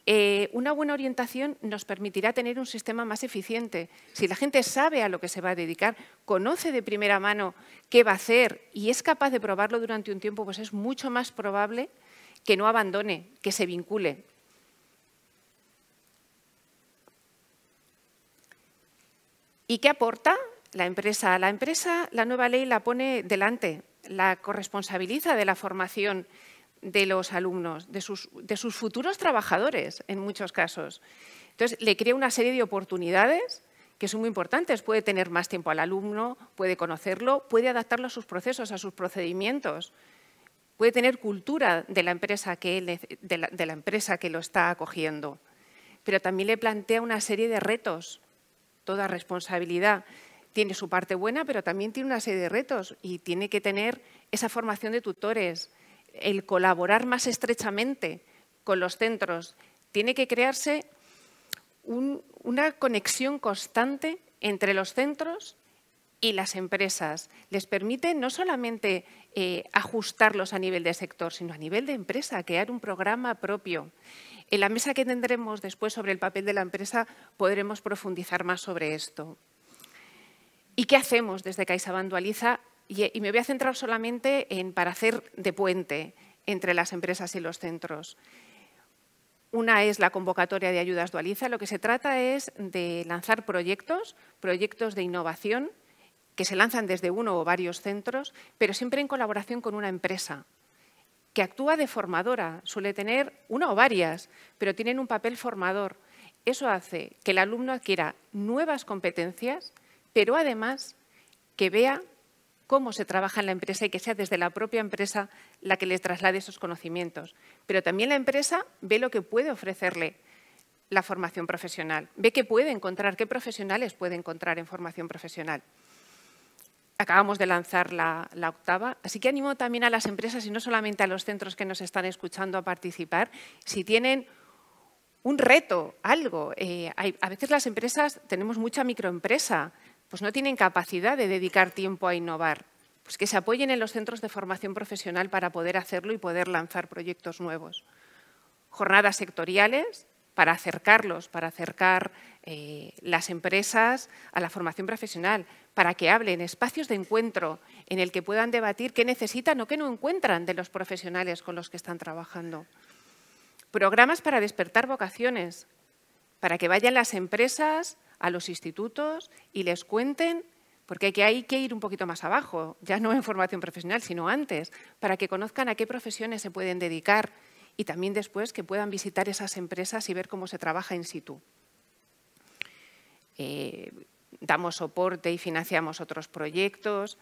eh, una buena orientación nos permitirá tener un sistema más eficiente. Si la gente sabe a lo que se va a dedicar, conoce de primera mano qué va a hacer y es capaz de probarlo durante un tiempo, pues es mucho más probable que no abandone, que se vincule. ¿Y qué aporta? la empresa. La nueva ley la pone delante, la corresponsabiliza de la formación de los alumnos, de sus, futuros trabajadores en muchos casos. Entonces, le crea una serie de oportunidades que son muy importantes. Puede tener más tiempo al alumno, puede conocerlo, puede adaptarlo a sus procesos, a sus procedimientos. Puede tener cultura de empresa de la empresa que lo está acogiendo. Pero también le plantea una serie de retos, toda responsabilidad tiene su parte buena, pero también tiene una serie de retos y tiene que tener esa formación de tutores, el colaborar más estrechamente con los centros. Tiene que crearse una conexión constante entre los centros y las empresas. Les permite no solamente eh, ajustarlos a nivel de sector, sino a nivel de empresa, crear un programa propio. En la mesa que tendremos después sobre el papel de la empresa podremos profundizar más sobre esto. ¿Y qué hacemos desde CaixaBank Dualiza? Y, y me voy a centrar solamente en para hacer de puente entre las empresas y los centros. Una es la convocatoria de ayudas Dualiza. Lo que se trata es de lanzar proyectos, proyectos de innovación, que se lanzan desde uno o varios centros, pero siempre en colaboración con una empresa que actúa de formadora, suele tener una o varias, pero tienen un papel formador. Eso hace que el alumno adquiera nuevas competencias pero además que vea cómo se trabaja en la empresa y que sea desde la propia empresa la que les traslade esos conocimientos. Pero también la empresa ve lo que puede ofrecerle la formación profesional, ve qué puede encontrar, qué profesionales puede encontrar en formación profesional. Acabamos de lanzar la, octava, así que animo también a las empresas y no solamente a los centros que nos están escuchando a participar. Si tienen un reto, algo, eh, a veces las empresas tenemos mucha microempresa, pues no tienen capacidad de dedicar tiempo a innovar. Pues que se apoyen en los centros de formación profesional para poder hacerlo y poder lanzar proyectos nuevos. Jornadas sectoriales para acercarlos, para acercar eh, las empresas a la formación profesional, para que hablen, espacios de encuentro en el que puedan debatir qué necesitan o qué no encuentran de los profesionales con los que están trabajando. Programas para despertar vocaciones, para que vayan las empresas a los institutos y les cuenten, porque hay que ir un poquito más abajo, ya no en formación profesional, sino antes, para que conozcan a qué profesiones se pueden dedicar y también después que puedan visitar esas empresas y ver cómo se trabaja in situ. Eh, damos soporte y financiamos otros proyectos,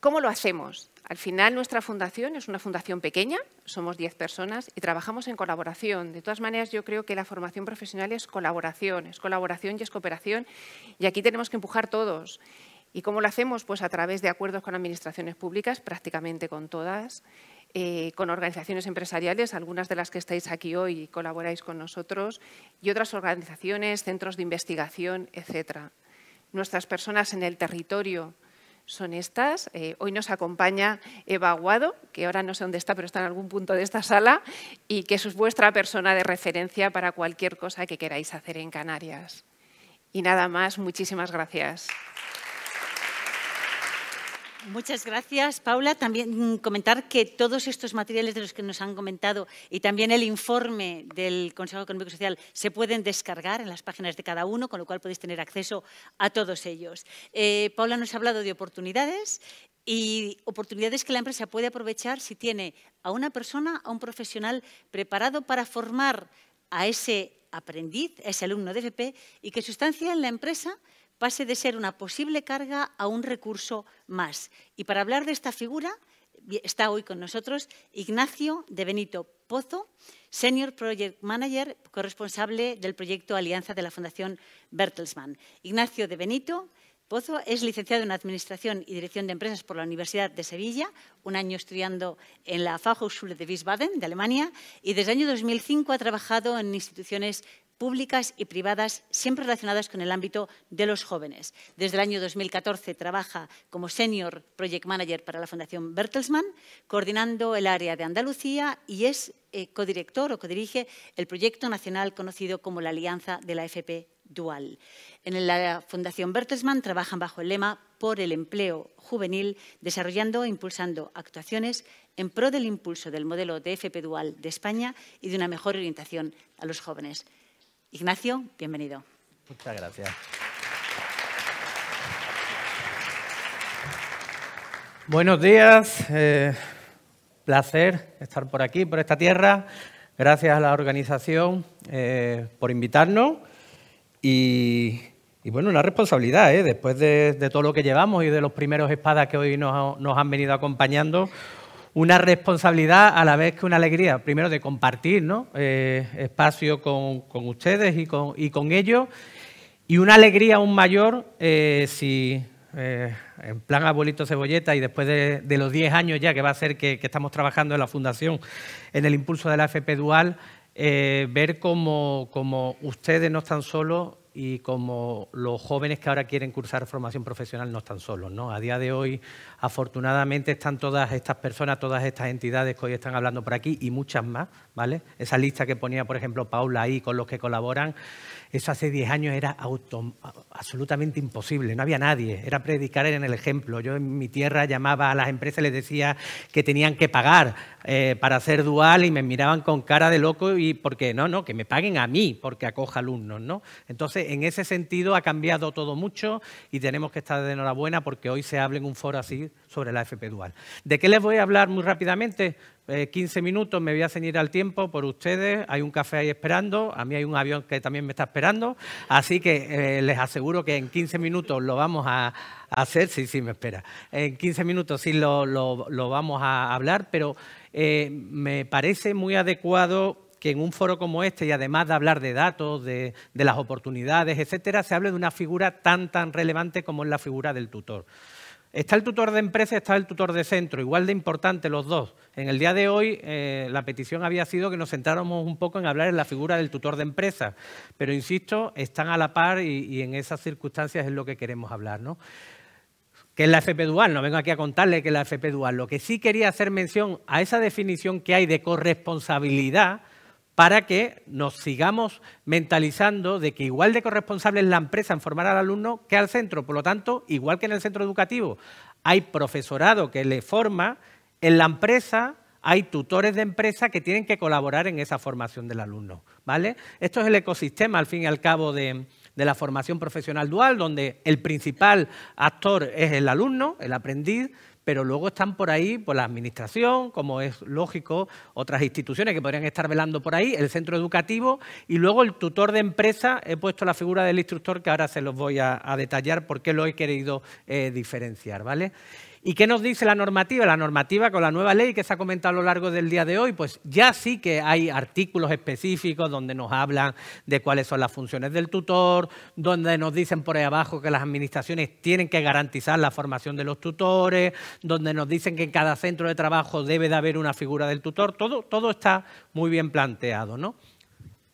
¿Cómo lo hacemos? Al final nuestra fundación es una fundación pequeña, somos 10 personas y trabajamos en colaboración. De todas maneras, yo creo que la formación profesional es colaboración, es colaboración y es cooperación y aquí tenemos que empujar todos. ¿Y cómo lo hacemos? Pues a través de acuerdos con administraciones públicas, prácticamente con todas, eh, con organizaciones empresariales, algunas de las que estáis aquí hoy y colaboráis con nosotros, y otras organizaciones, centros de investigación, etc. Nuestras personas en el territorio, son estas. Eh, hoy nos acompaña Eva Aguado, que ahora no sé dónde está, pero está en algún punto de esta sala, y que es vuestra persona de referencia para cualquier cosa que queráis hacer en Canarias. Y nada más, muchísimas gracias. Muchas gracias, Paula. También mm, comentar que todos estos materiales de los que nos han comentado y también el informe del Consejo Económico y Social se pueden descargar en las páginas de cada uno, con lo cual podéis tener acceso a todos ellos. Eh, Paula nos ha hablado de oportunidades y oportunidades que la empresa puede aprovechar si tiene a una persona, a un profesional preparado para formar a ese aprendiz, a ese alumno de FP y que sustancia en la empresa pase de ser una posible carga a un recurso más. Y para hablar de esta figura está hoy con nosotros Ignacio de Benito Pozo, Senior Project Manager, corresponsable del proyecto Alianza de la Fundación Bertelsmann. Ignacio de Benito Pozo es licenciado en Administración y Dirección de Empresas por la Universidad de Sevilla, un año estudiando en la Fachhochschule de Wiesbaden, de Alemania, y desde el año 2005 ha trabajado en instituciones públicas y privadas, siempre relacionadas con el ámbito de los jóvenes. Desde el año 2014 trabaja como Senior Project Manager para la Fundación Bertelsmann, coordinando el área de Andalucía y es eh, codirector o codirige el proyecto nacional conocido como la Alianza de la FP Dual. En la Fundación Bertelsmann trabajan bajo el lema por el empleo juvenil, desarrollando e impulsando actuaciones en pro del impulso del modelo de FP Dual de España y de una mejor orientación a los jóvenes. Ignacio, bienvenido. Muchas gracias. Buenos días, eh, placer estar por aquí, por esta tierra. Gracias a la organización eh, por invitarnos. Y, bueno, una responsabilidad, ¿eh? después de, todo lo que llevamos y de los primeros espadas que hoy nos han venido acompañando, una responsabilidad a la vez que una alegría, primero de compartir eh, espacio con, ustedes y con, y con ellos, y una alegría aún mayor eh, si, eh, en plan abuelito cebolleta y después de, los 10 años ya que va a ser que, estamos trabajando en la Fundación en el impulso de la FP Dual, ver cómo, ustedes no están solos y como los jóvenes que ahora quieren cursar formación profesional no están solos. ¿no? A día de hoy, afortunadamente, están todas estas personas, todas estas entidades que hoy están hablando por aquí y muchas más. ¿vale? Esa lista que ponía, por ejemplo, Paula ahí con los que colaboran, eso hace 10 años era absolutamente imposible, no había nadie, era predicar en el ejemplo. Yo en mi tierra llamaba a las empresas y les decía que tenían que pagar eh, para hacer dual y me miraban con cara de loco y porque no, no, que me paguen a mí porque acoja alumnos, Entonces, en ese sentido ha cambiado todo mucho y tenemos que estar de enhorabuena porque hoy se habla en un foro así sobre la FP dual. ¿De qué les voy a hablar muy rápidamente? 15 eh, minutos, me voy a ceñir al tiempo por ustedes, hay un café ahí esperando, a mí hay un avión que también me está esperando, así que eh, les aseguro que en 15 minutos lo vamos a, hacer, sí, sí, me espera, en 15 minutos sí lo, lo, vamos a hablar, pero eh, me parece muy adecuado que en un foro como este, y además de hablar de datos, de, de las oportunidades, etcétera, se hable de una figura tan, tan relevante como es la figura del tutor. Está el tutor de empresa, está el tutor de centro, igual de importante los dos. En el día de hoy eh, la petición había sido que nos centráramos un poco en hablar en la figura del tutor de empresa, pero insisto, están a la par y, en esas circunstancias es lo que queremos hablar. ¿no? que es la FP dual, no vengo aquí a contarle que es la FP dual. Lo que sí quería hacer mención a esa definición que hay de corresponsabilidad, para que nos sigamos mentalizando de que igual de corresponsable es la empresa en formar al alumno que al centro. Por lo tanto, igual que en el centro educativo hay profesorado que le forma, en la empresa hay tutores de empresa que tienen que colaborar en esa formación del alumno. ¿vale? Esto es el ecosistema, al fin y al cabo, de la formación profesional dual, donde el principal actor es el alumno, el aprendiz, pero luego están por ahí por la administración, como es lógico, otras instituciones que podrían estar velando por ahí, el centro educativo y luego el tutor de empresa. He puesto la figura del instructor que ahora se los voy a, detallar porque lo he querido eh, diferenciar, ¿vale? ¿Y qué nos dice la normativa? La normativa con la nueva ley que se ha comentado a lo largo del día de hoy, pues ya sí que hay artículos específicos donde nos hablan de cuáles son las funciones del tutor, donde nos dicen por ahí abajo que las administraciones tienen que garantizar la formación de los tutores, donde nos dicen que en cada centro de trabajo debe de haber una figura del tutor, todo, todo está muy bien planteado, ¿no?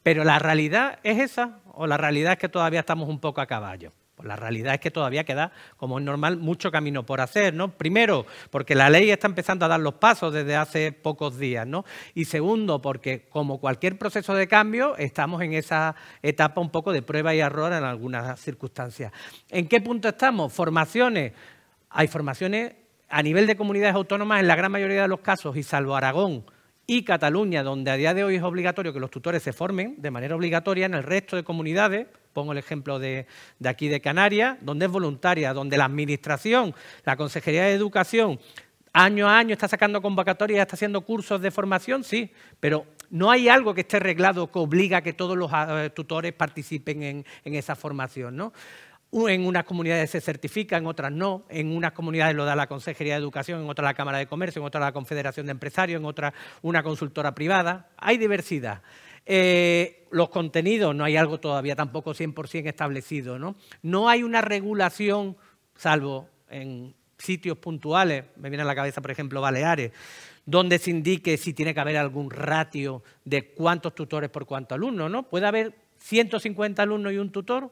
Pero la realidad es esa, o la realidad es que todavía estamos un poco a caballo la realidad es que todavía queda, como es normal, mucho camino por hacer, ¿no? Primero, porque la ley está empezando a dar los pasos desde hace pocos días, ¿no? Y segundo, porque como cualquier proceso de cambio, estamos en esa etapa un poco de prueba y error en algunas circunstancias. ¿En qué punto estamos? Formaciones. Hay formaciones a nivel de comunidades autónomas en la gran mayoría de los casos, y salvo Aragón, y Cataluña, donde a día de hoy es obligatorio que los tutores se formen de manera obligatoria en el resto de comunidades, Pongo el ejemplo de, aquí de Canarias, donde es voluntaria, donde la Administración, la Consejería de Educación, año a año está sacando convocatorias, está haciendo cursos de formación, sí, pero no hay algo que esté reglado que obliga a que todos los eh, tutores participen en, esa formación. En unas comunidades se certifica, en otras no. En unas comunidades lo da la Consejería de Educación, en otras la Cámara de Comercio, en otras la Confederación de Empresarios, en otras una consultora privada. Hay diversidad. Eh, los contenidos, no hay algo todavía tampoco 100% establecido. ¿no? no hay una regulación, salvo en sitios puntuales, me viene a la cabeza, por ejemplo, Baleares, donde se indique si tiene que haber algún ratio de cuántos tutores por cuánto alumnos. ¿no? Puede haber 150 alumnos y un tutor,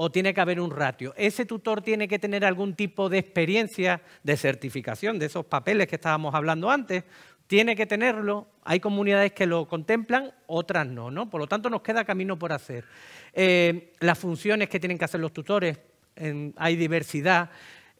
o tiene que haber un ratio. Ese tutor tiene que tener algún tipo de experiencia de certificación de esos papeles que estábamos hablando antes, tiene que tenerlo. Hay comunidades que lo contemplan, otras no, ¿no? Por lo tanto, nos queda camino por hacer. Eh, las funciones que tienen que hacer los tutores, hay diversidad.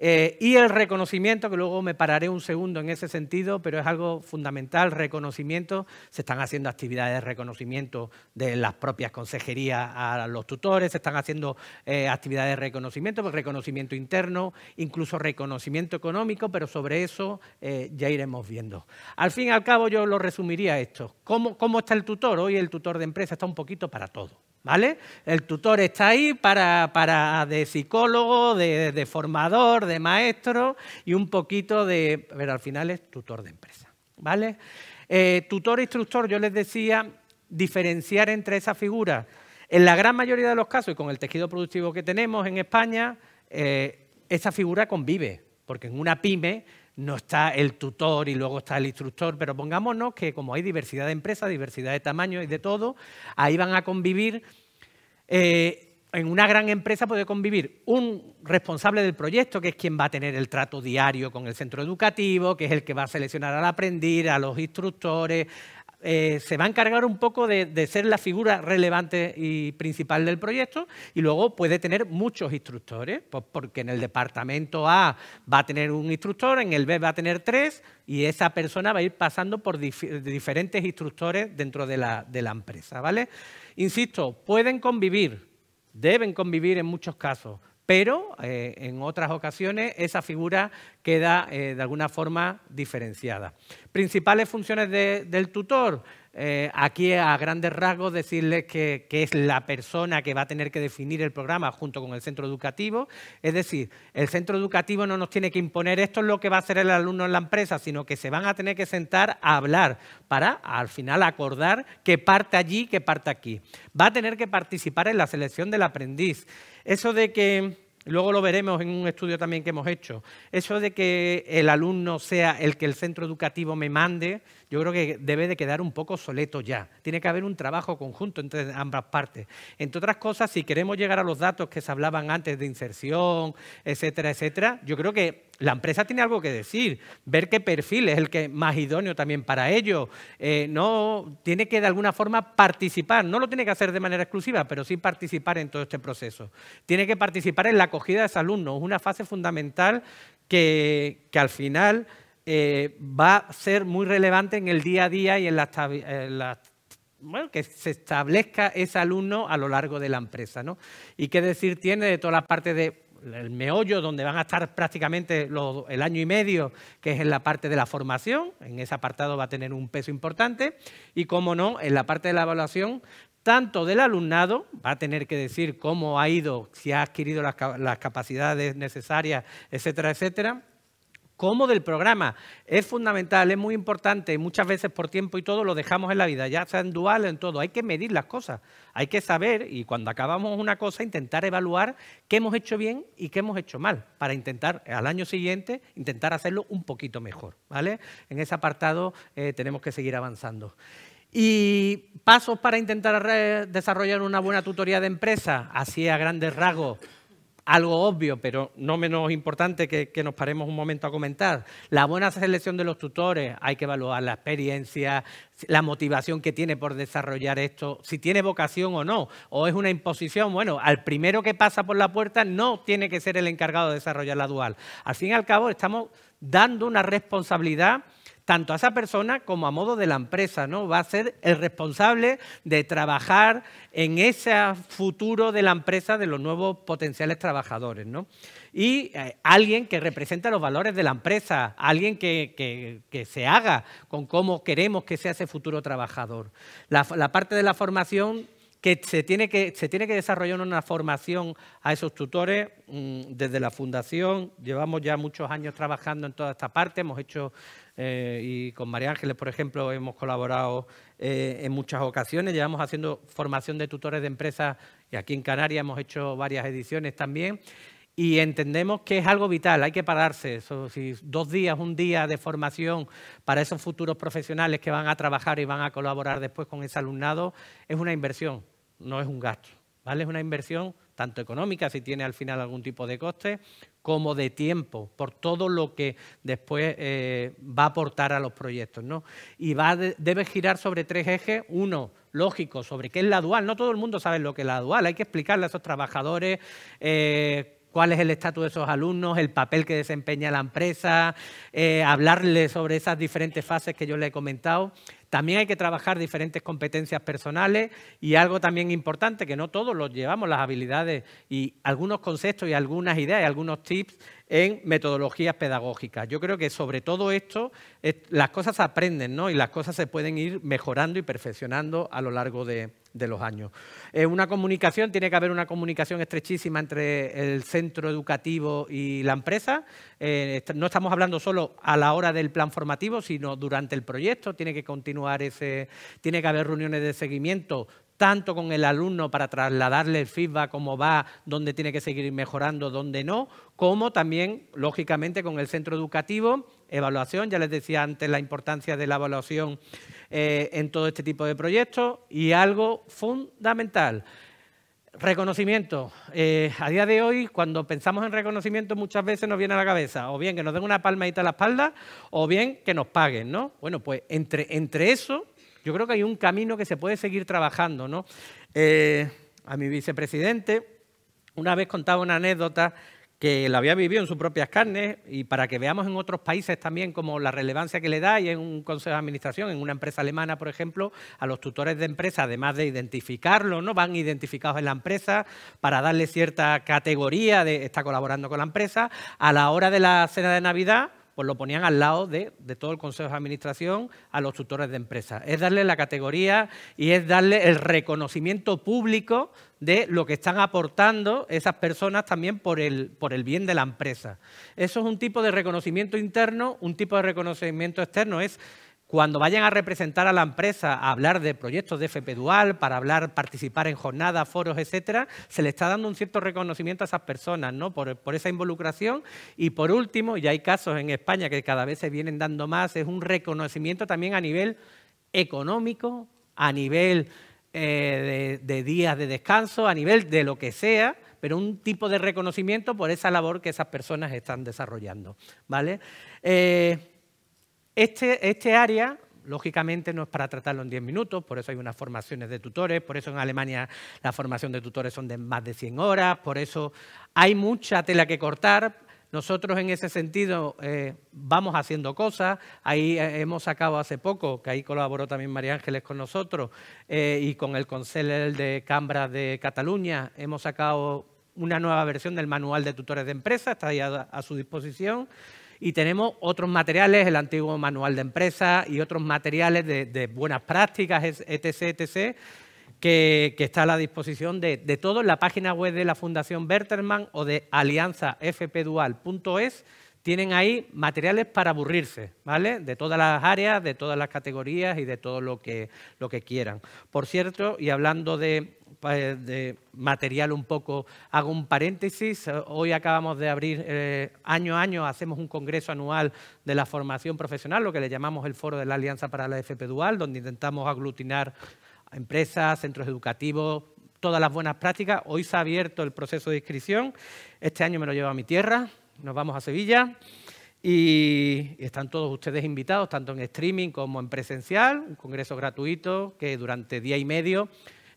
Eh, y el reconocimiento, que luego me pararé un segundo en ese sentido, pero es algo fundamental, reconocimiento. Se están haciendo actividades de reconocimiento de las propias consejerías a los tutores, se están haciendo eh, actividades de reconocimiento, pues, reconocimiento interno, incluso reconocimiento económico, pero sobre eso eh, ya iremos viendo. Al fin y al cabo yo lo resumiría esto. ¿Cómo, ¿Cómo está el tutor? Hoy el tutor de empresa está un poquito para todo. ¿Vale? El tutor está ahí para, de psicólogo, de, formador, de maestro y un poquito de... Pero al final es tutor de empresa. ¿Vale? Eh, tutor, e instructor, yo les decía diferenciar entre esas figura. En la gran mayoría de los casos, y con el tejido productivo que tenemos en España, eh, esa figura convive, porque en una pyme no está el tutor y luego está el instructor, pero pongámonos que como hay diversidad de empresas, diversidad de tamaño y de todo, ahí van a convivir, eh, en una gran empresa puede convivir un responsable del proyecto, que es quien va a tener el trato diario con el centro educativo, que es el que va a seleccionar al aprendiz, a los instructores, eh, se va a encargar un poco de, ser la figura relevante y principal del proyecto y luego puede tener muchos instructores, pues porque en el departamento A va a tener un instructor, en el B va a tener tres y esa persona va a ir pasando por diferentes instructores dentro de la, de la empresa. ¿vale? Insisto, pueden convivir, deben convivir en muchos casos pero eh, en otras ocasiones esa figura queda eh, de alguna forma diferenciada. Principales funciones del tutor, eh, aquí a grandes rasgos decirles que, que, es la persona que va a tener que definir el programa junto con el centro educativo. Es decir, el centro educativo no nos tiene que imponer esto es lo que va a hacer el alumno en la empresa, sino que se van a tener que sentar a hablar para al final acordar qué parte allí, qué parte aquí. Va a tener que participar en la selección del aprendiz. Eso de que Luego lo veremos en un estudio también que hemos hecho. Eso de que el alumno sea el que el centro educativo me mande, yo creo que debe de quedar un poco soleto ya. Tiene que haber un trabajo conjunto entre ambas partes. Entre otras cosas, si queremos llegar a los datos que se hablaban antes de inserción, etcétera, etcétera, yo creo que la empresa tiene algo que decir, ver qué perfil es el que más idóneo también para ello. Eh, no tiene que de alguna forma participar, no lo tiene que hacer de manera exclusiva, pero sí participar en todo este proceso. Tiene que participar en la acogida de ese alumno, es una fase fundamental que, al final eh, va a ser muy relevante en el día a día y en la, que se establezca ese alumno a lo largo de la empresa. ¿no? Y qué decir tiene de toda la parte de el meollo donde van a estar prácticamente el año y medio, que es en la parte de la formación, en ese apartado va a tener un peso importante, y como no, en la parte de la evaluación, tanto del alumnado, va a tener que decir cómo ha ido, si ha adquirido las, capacidades necesarias, etcétera, etcétera, como del programa. Es fundamental, es muy importante muchas veces por tiempo y todo lo dejamos en la vida, ya sea en dual, en todo. Hay que medir las cosas, hay que saber y cuando acabamos una cosa intentar evaluar qué hemos hecho bien y qué hemos hecho mal para intentar al año siguiente intentar hacerlo un poquito mejor. ¿vale? En ese apartado eh, tenemos que seguir avanzando. Y pasos para intentar desarrollar una buena tutoría de empresa, así a grandes rasgos, algo obvio, pero no menos importante que, que, nos paremos un momento a comentar. La buena selección de los tutores, hay que evaluar la experiencia, la motivación que tiene por desarrollar esto, si tiene vocación o no, o es una imposición. Bueno, al primero que pasa por la puerta no tiene que ser el encargado de desarrollar la dual. Al fin y al cabo, estamos dando una responsabilidad tanto a esa persona como a modo de la empresa, ¿no? Va a ser el responsable de trabajar en ese futuro de la empresa de los nuevos potenciales trabajadores, Y eh, alguien que representa los valores de la empresa, alguien que, se haga con cómo queremos que sea ese futuro trabajador. la, parte de la formación que se tiene que, se tiene que desarrollar una formación a esos tutores mm, desde la fundación. Llevamos ya muchos años trabajando en toda esta parte, hemos hecho eh, y con María Ángeles, por ejemplo, hemos colaborado eh, en muchas ocasiones. Llevamos haciendo formación de tutores de empresas y aquí en Canarias hemos hecho varias ediciones también. Y entendemos que es algo vital, hay que pararse. si dos días, un día de formación para esos futuros profesionales que van a trabajar y van a colaborar después con ese alumnado, es una inversión, no es un gasto. ¿vale? Es una inversión tanto económica, si tiene al final algún tipo de coste, como de tiempo, por todo lo que después eh, va a aportar a los proyectos. ¿no? Y va debe girar sobre tres ejes. Uno, lógico, sobre qué es la dual. No todo el mundo sabe lo que es la dual. Hay que explicarle a esos trabajadores. Eh, cuál es el estatus de esos alumnos, el papel que desempeña la empresa, eh, hablarle sobre esas diferentes fases que yo le he comentado. También hay que trabajar diferentes competencias personales y algo también importante, que no todos los llevamos, las habilidades y algunos conceptos y algunas ideas y algunos tips en metodologías pedagógicas. Yo creo que sobre todo esto, las cosas se aprenden y las cosas se pueden ir mejorando y perfeccionando a lo largo de, los años. Eh, una comunicación, tiene que haber una comunicación estrechísima entre el centro educativo y la empresa. Eh, no estamos hablando solo a la hora del plan formativo, sino durante el proyecto, tiene que continuar tiene que haber reuniones de seguimiento, tanto con el alumno para trasladarle el feedback, cómo va, dónde tiene que seguir mejorando, dónde no, como también, lógicamente, con el centro educativo, evaluación, ya les decía antes la importancia de la evaluación eh, en todo este tipo de proyectos, y algo fundamental, Reconocimiento. Eh, a día de hoy, cuando pensamos en reconocimiento, muchas veces nos viene a la cabeza o bien que nos den una palmadita a la espalda o bien que nos paguen, ¿no? Bueno, pues entre, entre eso, yo creo que hay un camino que se puede seguir trabajando, ¿no? Eh, a mi vicepresidente, una vez contaba una anécdota que la había vivido en sus propias carnes y para que veamos en otros países también como la relevancia que le da y en un consejo de administración, en una empresa alemana, por ejemplo, a los tutores de empresa, además de identificarlo ¿no? van identificados en la empresa para darle cierta categoría de está colaborando con la empresa. A la hora de la cena de Navidad, pues lo ponían al lado de, todo el Consejo de Administración a los tutores de empresas. Es darle la categoría y es darle el reconocimiento público de lo que están aportando esas personas también por el, por el bien de la empresa. Eso es un tipo de reconocimiento interno, un tipo de reconocimiento externo. Es cuando vayan a representar a la empresa, a hablar de proyectos de FP Dual, para hablar, participar en jornadas, foros, etcétera, se le está dando un cierto reconocimiento a esas personas, Por, esa involucración. Y por último, y hay casos en España que cada vez se vienen dando más, es un reconocimiento también a nivel económico, a nivel eh, de, días de descanso, a nivel de lo que sea, pero un tipo de reconocimiento por esa labor que esas personas están desarrollando. ¿Vale? Eh, este, este, área lógicamente no es para tratarlo en 10 minutos, por eso hay unas formaciones de tutores, por eso en Alemania la formación de tutores son de más de 100 horas, por eso hay mucha tela que cortar. Nosotros en ese sentido eh, vamos haciendo cosas, ahí eh, hemos sacado hace poco, que ahí colaboró también María Ángeles con nosotros eh, y con el Conseller de Cambra de Cataluña, hemos sacado una nueva versión del manual de tutores de empresa, está ahí a su disposición. Y tenemos otros materiales, el antiguo manual de empresa y otros materiales de, buenas prácticas, etc., etc., que, está a la disposición de, de todos. La página web de la Fundación Bertermann o de alianzafpdual.es tienen ahí materiales para aburrirse, ¿vale? De todas las áreas, de todas las categorías y de todo lo que, lo que quieran. Por cierto, y hablando de, eh, de material un poco, hago un paréntesis. Eh, hoy acabamos de abrir, eh, año a año, hacemos un congreso anual de la formación profesional, lo que le llamamos el Foro de la Alianza para la FP Dual, donde intentamos aglutinar empresas, centros educativos, todas las buenas prácticas. Hoy se ha abierto el proceso de inscripción. Este año me lo llevo a mi tierra, nos vamos a Sevilla. Y están todos ustedes invitados, tanto en streaming como en presencial, un congreso gratuito que durante día y medio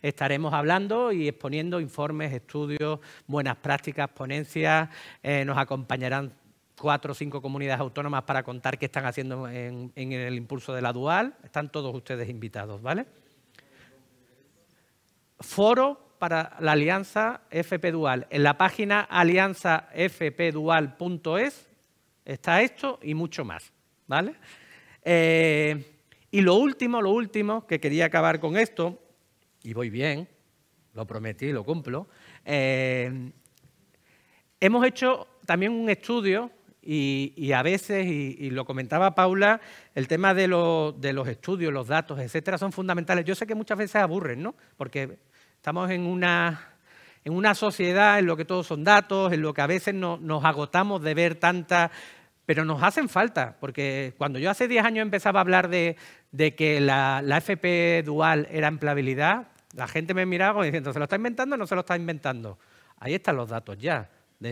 estaremos hablando y exponiendo informes, estudios, buenas prácticas, ponencias. Eh, nos acompañarán cuatro o cinco comunidades autónomas para contar qué están haciendo en, el impulso de la dual. Están todos ustedes invitados, ¿vale? Foro para la alianza FP Dual. En la página alianzafpdual.es está esto y mucho más, ¿vale? Eh, y lo último, lo último, que quería acabar con esto, y voy bien, lo prometí, lo cumplo, eh, hemos hecho también un estudio y, a veces, y, lo comentaba Paula, el tema de, los estudios, los datos, etcétera, son fundamentales. Yo sé que muchas veces aburren, ¿no? Porque estamos en una, en una sociedad en lo que todos son datos, en lo que a veces nos agotamos de ver tanta pero nos hacen falta, porque cuando yo hace 10 años empezaba a hablar de, que la, FP dual era empleabilidad, la gente me miraba diciendo, ¿se lo está inventando o no se lo está inventando? Ahí están los datos ya, de,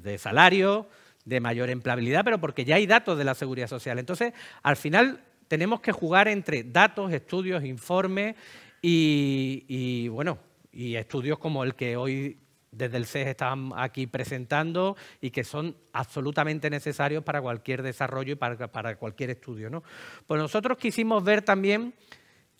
de salario, de mayor empleabilidad, pero porque ya hay datos de la seguridad social. Entonces, al final tenemos que jugar entre datos, estudios, informes bueno, y estudios como el que hoy desde el CES están aquí presentando y que son absolutamente necesarios para cualquier desarrollo y para, cualquier estudio. ¿no? Pues nosotros quisimos ver también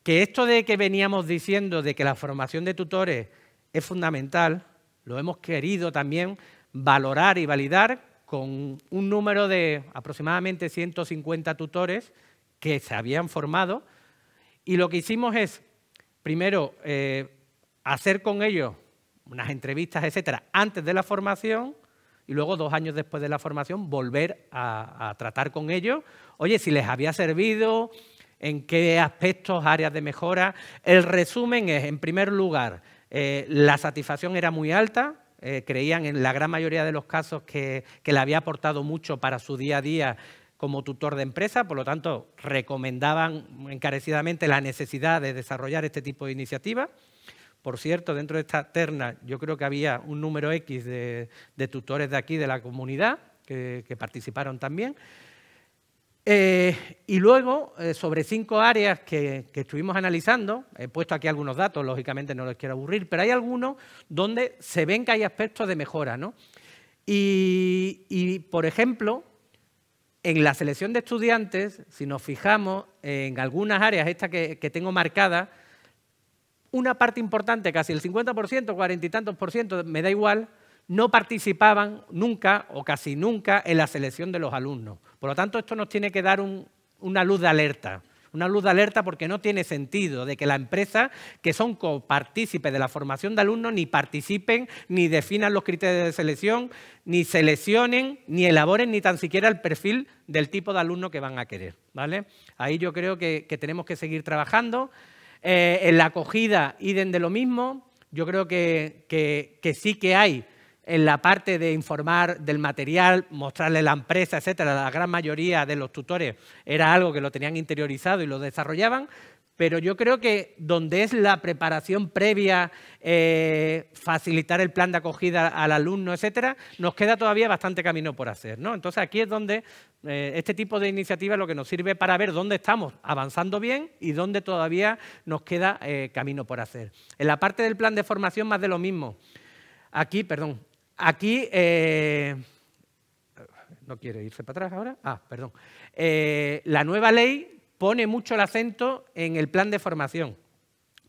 que esto de que veníamos diciendo de que la formación de tutores es fundamental, lo hemos querido también valorar y validar con un número de aproximadamente 150 tutores que se habían formado y lo que hicimos es, primero, eh, hacer con ellos unas entrevistas, etcétera, antes de la formación y luego dos años después de la formación volver a, tratar con ellos, oye, si les había servido, en qué aspectos, áreas de mejora. El resumen es, en primer lugar, eh, la satisfacción era muy alta, eh, creían en la gran mayoría de los casos que, que le había aportado mucho para su día a día como tutor de empresa, por lo tanto, recomendaban encarecidamente la necesidad de desarrollar este tipo de iniciativas. Por cierto, dentro de esta terna yo creo que había un número X de, tutores de aquí, de la comunidad, que, participaron también. Eh, y luego, eh, sobre cinco áreas que, estuvimos analizando, he puesto aquí algunos datos, lógicamente no los quiero aburrir, pero hay algunos donde se ven que hay aspectos de mejora. Y, por ejemplo, en la selección de estudiantes, si nos fijamos en algunas áreas, estas que, que tengo marcadas, una parte importante, casi el 50%, cuarenta y tantos por ciento, me da igual, no participaban nunca o casi nunca en la selección de los alumnos. Por lo tanto, esto nos tiene que dar una luz de alerta. Una luz de alerta porque no tiene sentido de que la empresa, que son copartícipes de la formación de alumnos, ni participen, ni definan los criterios de selección, ni seleccionen, ni elaboren ni tan siquiera el perfil del tipo de alumno que van a querer. Ahí yo creo que tenemos que seguir trabajando. Eh, en la acogida y de lo mismo, yo creo que, que, que, sí que hay en la parte de informar del material, mostrarle la empresa, etcétera, la gran mayoría de los tutores era algo que lo tenían interiorizado y lo desarrollaban, pero yo creo que donde es la preparación previa, eh, facilitar el plan de acogida al alumno, etcétera, nos queda todavía bastante camino por hacer. ¿no? Entonces aquí es donde eh, este tipo de iniciativas lo que nos sirve para ver dónde estamos avanzando bien y dónde todavía nos queda eh, camino por hacer. En la parte del plan de formación, más de lo mismo. Aquí, perdón, aquí. ¿No quiere irse para atrás ahora? Ah, perdón. la nueva ley pone mucho el acento en el plan de formación.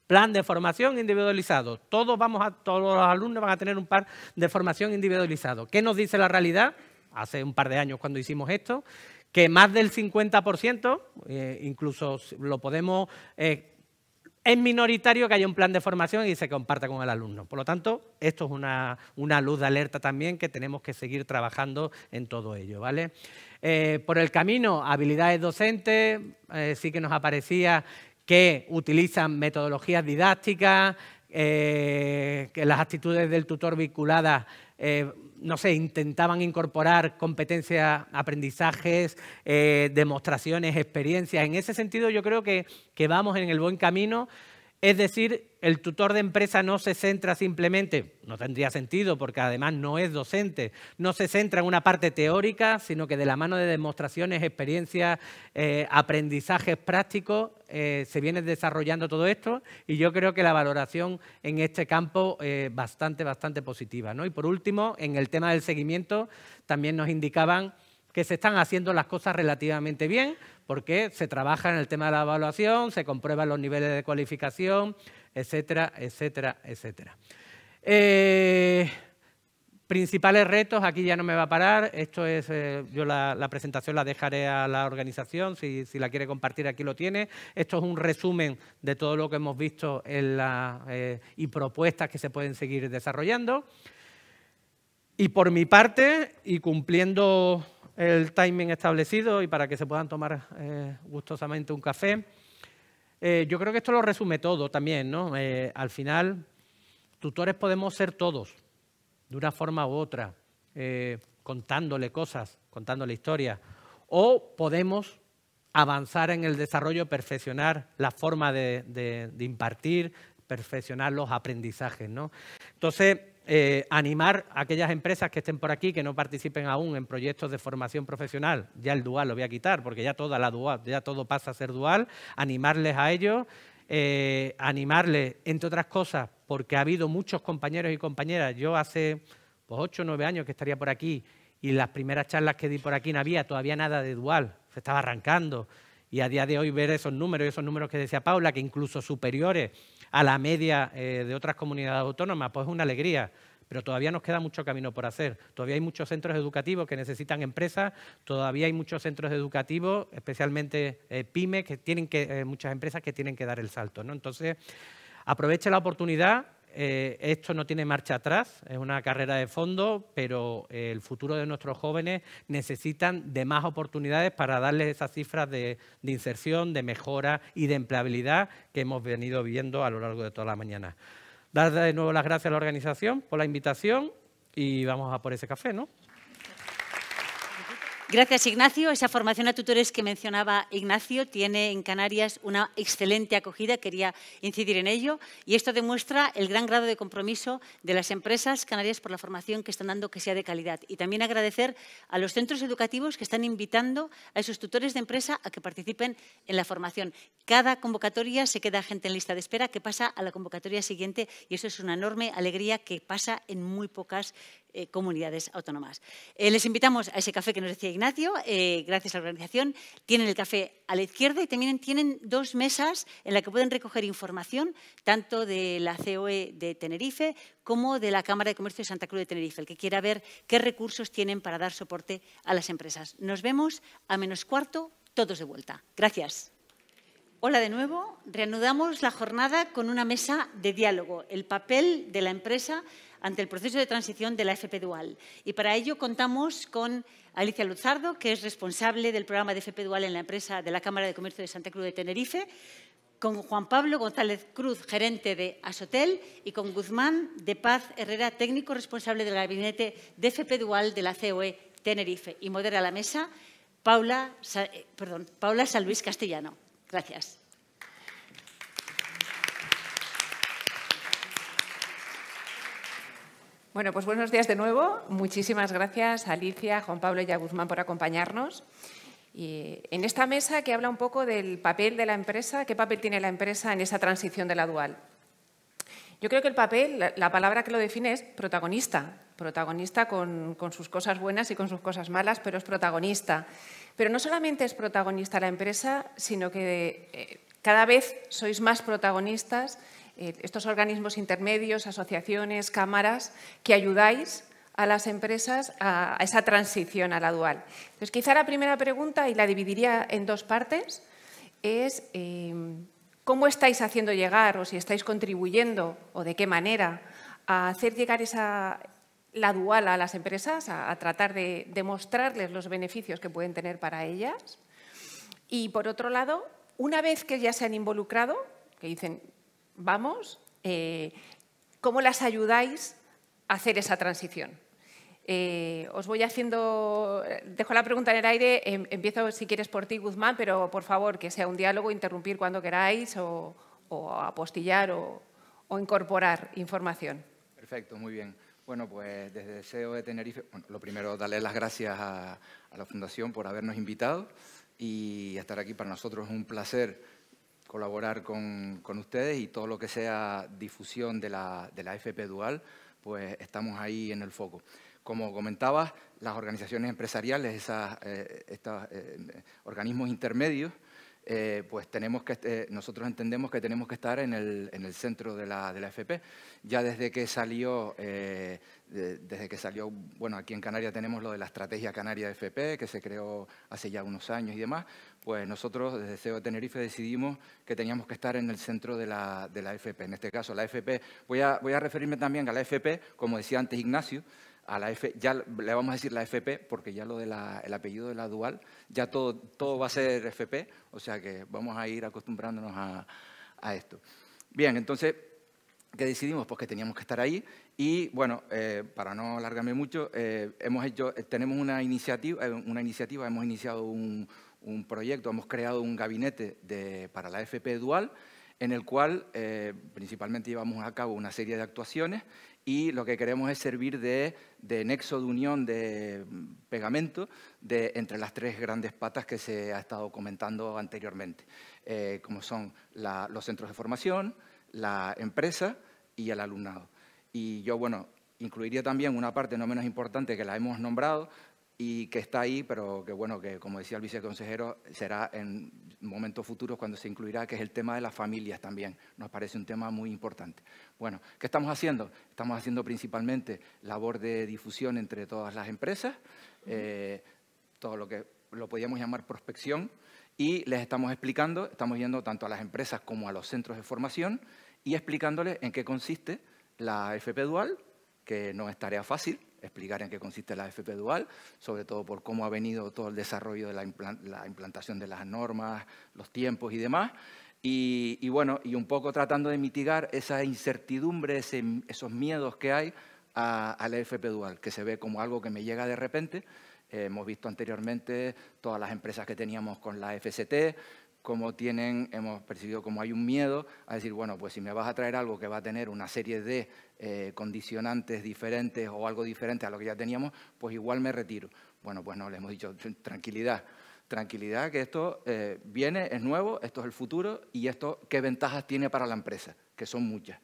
Plan de formación individualizado. Todos, vamos a, todos los alumnos van a tener un par de formación individualizado. ¿Qué nos dice la realidad? Hace un par de años cuando hicimos esto, que más del 50%, eh, incluso lo podemos eh, es minoritario que haya un plan de formación y se comparta con el alumno. Por lo tanto, esto es una, luz de alerta también que tenemos que seguir trabajando en todo ello. ¿vale? Eh, por el camino, habilidades docentes, eh, sí que nos aparecía que utilizan metodologías didácticas, eh, que las actitudes del tutor vinculadas eh, no sé, intentaban incorporar competencias, aprendizajes, eh, demostraciones, experiencias. En ese sentido yo creo que vamos en el buen camino es decir, el tutor de empresa no se centra simplemente, no tendría sentido porque además no es docente, no se centra en una parte teórica, sino que de la mano de demostraciones, experiencias, eh, aprendizajes prácticos, eh, se viene desarrollando todo esto y yo creo que la valoración en este campo es eh, bastante, bastante positiva. ¿no? Y por último, en el tema del seguimiento, también nos indicaban que se están haciendo las cosas relativamente bien, porque se trabaja en el tema de la evaluación, se comprueban los niveles de cualificación, etcétera, etcétera, etcétera. Eh, principales retos, aquí ya no me va a parar, esto es, eh, yo la, presentación la dejaré a la organización, si, la quiere compartir aquí lo tiene. Esto es un resumen de todo lo que hemos visto eh, y propuestas que se pueden seguir desarrollando. Y por mi parte, y cumpliendo el timing establecido y para que se puedan tomar eh, gustosamente un café. Eh, yo creo que esto lo resume todo también, ¿no? Eh, al final, tutores podemos ser todos, de una forma u otra, contándole cosas, contándole historias, o podemos avanzar en el desarrollo, perfeccionar la forma de, de impartir, perfeccionar los aprendizajes, ¿no? Entonces, eh, animar a aquellas empresas que estén por aquí, que no participen aún en proyectos de formación profesional, ya el dual lo voy a quitar, porque ya toda la dual, ya todo pasa a ser dual, animarles a ellos, eh, animarles, entre otras cosas, porque ha habido muchos compañeros y compañeras. Yo hace pues, 8 o 9 años que estaría por aquí y las primeras charlas que di por aquí no había todavía nada de dual, se estaba arrancando. Y a día de hoy ver esos números, esos números que decía Paula, que incluso superiores a la media eh, de otras comunidades autónomas, pues es una alegría. Pero todavía nos queda mucho camino por hacer. Todavía hay muchos centros educativos que necesitan empresas, todavía hay muchos centros educativos, especialmente eh, PYME, que tienen que, eh, muchas empresas que tienen que dar el salto. ¿no? Entonces, aproveche la oportunidad, eh, esto no tiene marcha atrás, es una carrera de fondo, pero eh, el futuro de nuestros jóvenes necesitan de más oportunidades para darles esas cifras de, de, inserción, de mejora y de empleabilidad que hemos venido viendo a lo largo de toda la mañana. Dar de nuevo las gracias a la organización por la invitación y vamos a por ese café, ¿no? Gracias, Ignacio. Esa formación a tutores que mencionaba Ignacio tiene en Canarias una excelente acogida, quería incidir en ello, y esto demuestra el gran grado de compromiso de las empresas canarias por la formación que están dando que sea de calidad. Y también agradecer a los centros educativos que están invitando a esos tutores de empresa a que participen en la formación. Cada convocatoria se queda gente en lista de espera que pasa a la convocatoria siguiente y eso es una enorme alegría que pasa en muy pocas eh, comunidades autónomas. Eh, les invitamos a ese café que nos decía Ignacio, eh, gracias a la organización. Tienen el café a la izquierda y también tienen dos mesas en las que pueden recoger información tanto de la COE de Tenerife como de la Cámara de Comercio de Santa Cruz de Tenerife, el que quiera ver qué recursos tienen para dar soporte a las empresas. Nos vemos a menos cuarto, todos de vuelta. Gracias. Hola de nuevo. Reanudamos la jornada con una mesa de diálogo, el papel de la empresa ante el proceso de transición de la FP Dual. Y para ello contamos con Alicia Luzardo, que es responsable del programa de FP Dual en la empresa de la Cámara de Comercio de Santa Cruz de Tenerife, con Juan Pablo González Cruz, gerente de Asotel, y con Guzmán de Paz Herrera, técnico responsable del gabinete de FP Dual de la COE Tenerife. Y modera la mesa Paula, eh, perdón, Paula San Luis Castellano. Gracias. Bueno, pues buenos días de nuevo. Muchísimas gracias a Alicia, Juan Pablo y a Guzmán por acompañarnos. Y en esta mesa que habla un poco del papel de la empresa, qué papel tiene la empresa en esa transición de la dual. Yo creo que el papel, la palabra que lo define es protagonista, protagonista con, sus cosas buenas y con sus cosas malas, pero es protagonista. Pero no solamente es protagonista la empresa, sino que eh, cada vez sois más protagonistas eh, estos organismos intermedios, asociaciones, cámaras, que ayudáis a las empresas a, esa transición a la dual. Entonces, quizá la primera pregunta, y la dividiría en dos partes, es eh, cómo estáis haciendo llegar, o si estáis contribuyendo, o de qué manera, a hacer llegar esa, la dual a las empresas, a, a tratar de demostrarles los beneficios que pueden tener para ellas. Y, por otro lado, una vez que ya se han involucrado, que dicen, vamos, eh, ¿cómo las ayudáis a hacer esa transición? Eh, os voy haciendo, dejo la pregunta en el aire, em, empiezo si quieres por ti, Guzmán, pero por favor que sea un diálogo, interrumpir cuando queráis o, apostillar o, incorporar información. Perfecto, muy bien. Bueno, pues desde CEO de Tenerife, lo primero, darle las gracias a la Fundación por habernos invitado y estar aquí para nosotros es un placer colaborar con, con, ustedes y todo lo que sea difusión de la, de la FP Dual, pues estamos ahí en el foco. Como comentaba, las organizaciones empresariales, esas, eh, eh, organismos intermedios, eh, pues tenemos que, nosotros entendemos que tenemos que estar en el, en el centro de la, de la, FP. Ya desde que salió desde que salió, bueno, aquí en Canarias tenemos lo de la estrategia Canaria FP, que se creó hace ya unos años y demás, pues nosotros desde CEO de Tenerife decidimos que teníamos que estar en el centro de la, de la FP. En este caso, la FP, voy a, voy a, referirme también a la FP, como decía antes Ignacio, a la F, ya le vamos a decir la FP porque ya lo del el apellido de la dual, ya todo, todo va a ser FP, o sea que vamos a ir acostumbrándonos a, a esto. Bien, entonces que decidimos pues, que teníamos que estar ahí y, bueno, eh, para no alargarme mucho, eh, hemos hecho, eh, tenemos una iniciativa, una iniciativa hemos iniciado un, proyecto, hemos creado un gabinete de, para la FP Dual, en el cual principalmente llevamos a cabo una serie de actuaciones y lo que queremos es servir de, nexo de unión, de mm, pegamento, de, entre las tres grandes patas que se ha estado comentando anteriormente, como son los centros de formación, la empresa y el alumnado. Y yo, bueno, incluiría también una parte no menos importante que la hemos nombrado y que está ahí, pero que, bueno, que como decía el viceconsejero, será en momentos futuros cuando se incluirá, que es el tema de las familias también. Nos parece un tema muy importante. Bueno, ¿qué estamos haciendo? Estamos haciendo principalmente labor de difusión entre todas las empresas, eh, todo lo que lo podíamos llamar prospección, y les estamos explicando, estamos yendo tanto a las empresas como a los centros de formación y explicándoles en qué consiste la FP Dual, que no es tarea fácil explicar en qué consiste la FP Dual, sobre todo por cómo ha venido todo el desarrollo de la, implantación de las normas, los tiempos y demás. Y, bueno, y un poco tratando de mitigar esa incertidumbre, esos miedos que hay a, a la FP Dual, que se ve como algo que me llega de repente hemos visto anteriormente todas las empresas que teníamos con la FCT, cómo tienen, hemos percibido como hay un miedo a decir, bueno, pues si me vas a traer algo que va a tener una serie de eh, condicionantes diferentes o algo diferente a lo que ya teníamos, pues igual me retiro. Bueno, pues no, le hemos dicho, tranquilidad, tranquilidad, que esto eh, viene, es nuevo, esto es el futuro y esto, ¿qué ventajas tiene para la empresa? Que son muchas.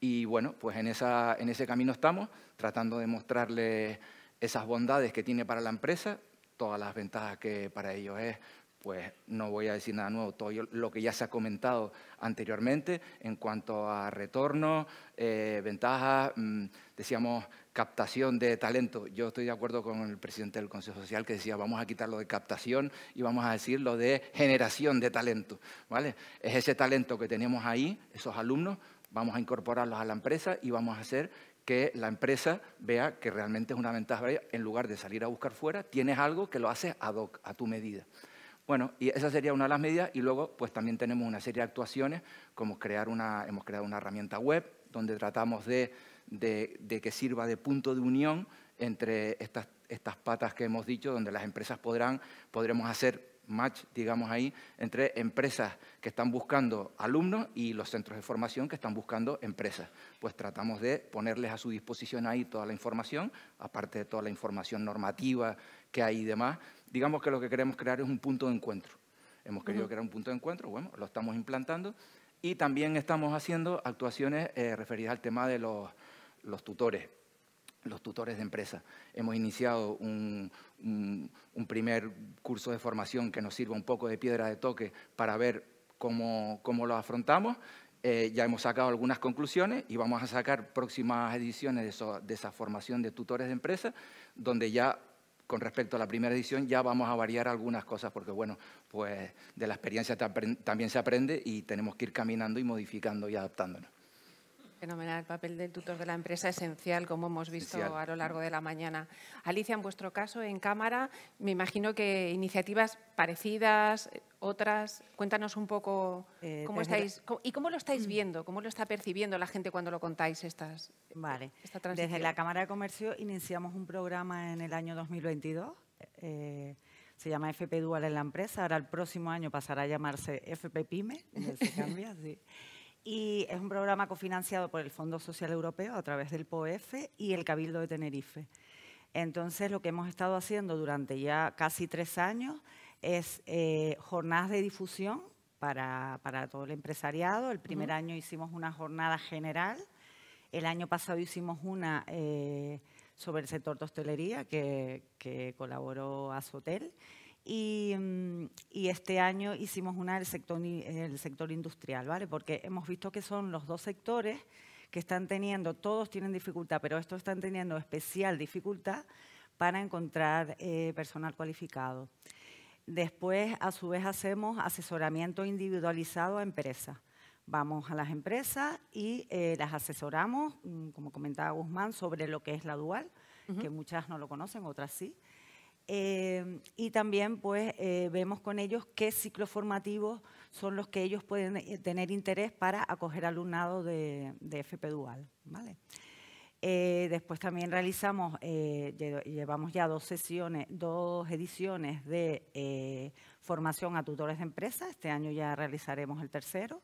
Y bueno, pues en, en ese camino estamos, tratando de mostrarles esas bondades que tiene para la empresa, todas las ventajas que para ellos es, pues no voy a decir nada nuevo, todo lo que ya se ha comentado anteriormente en cuanto a retorno, eh, ventajas, mm, decíamos captación de talento. Yo estoy de acuerdo con el presidente del Consejo Social que decía vamos a quitar lo de captación y vamos a decir lo de generación de talento. ¿vale? Es ese talento que tenemos ahí, esos alumnos, vamos a incorporarlos a la empresa y vamos a hacer que la empresa vea que realmente es una ventaja En lugar de salir a buscar fuera, tienes algo que lo haces ad hoc, a tu medida. Bueno, y esa sería una de las medidas y luego pues también tenemos una serie de actuaciones como crear una, hemos creado una herramienta web donde tratamos de, que sirva de punto de unión entre estas, estas patas que hemos dicho, donde las empresas podrán, podremos hacer match, digamos ahí, entre empresas que están buscando alumnos y los centros de formación que están buscando empresas. Pues tratamos de ponerles a su disposición ahí toda la información, aparte de toda la información normativa que hay y demás. Digamos que lo que queremos crear es un punto de encuentro. Hemos querido crear un punto de encuentro, bueno, lo estamos implantando y también estamos haciendo actuaciones eh, referidas al tema de los tutores los tutores de empresa. Hemos iniciado un, primer curso de formación que nos sirva un poco de piedra de toque para ver cómo, lo afrontamos. Eh, ya hemos sacado algunas conclusiones y vamos a sacar próximas ediciones de, de esa formación de tutores de empresa, donde ya con respecto a la primera edición ya vamos a variar algunas cosas porque, bueno, pues de la experiencia también se aprende y tenemos que ir caminando y modificando y adaptándonos. Fenomenal. El papel del tutor de la empresa esencial, como hemos visto a lo largo de la mañana. Alicia, en vuestro caso, en Cámara, me imagino que iniciativas parecidas, otras. Cuéntanos un poco eh, cómo estáis y cómo lo estáis mm. viendo, cómo lo está percibiendo la gente cuando lo contáis estas. Vale. Desde la Cámara de Comercio iniciamos un programa en el año 2022. Eh, se llama FP Dual en la empresa. Ahora el próximo año pasará a llamarse FP Pyme. Se cambia, y es un programa cofinanciado por el Fondo Social Europeo a través del POEF y el Cabildo de Tenerife. Entonces, lo que hemos estado haciendo durante ya casi tres años es eh, jornadas de difusión para, para, todo el empresariado. El primer año hicimos una jornada general. El año pasado hicimos una eh, sobre el sector de hostelería que, que colaboró Azotel. Mm, y, este año hicimos una del sector, industrial, ¿vale? Porque hemos visto que son los dos sectores que están teniendo, todos tienen dificultad, pero estos están teniendo especial dificultad para encontrar eh, personal cualificado. Después, a su vez, hacemos asesoramiento individualizado a empresas. Vamos a las empresas y eh, las asesoramos, mm, como comentaba Guzmán, sobre lo que es la dual, que muchas no lo conocen, otras sí. Eh, y también pues eh, vemos con ellos qué ciclos formativos son los que ellos pueden eh, tener interés para acoger alumnado de, FP Dual. después también realizamos, llevamos ya dos sesiones, dos ediciones de formación a tutores de empresa. Este año ya realizaremos el tercero.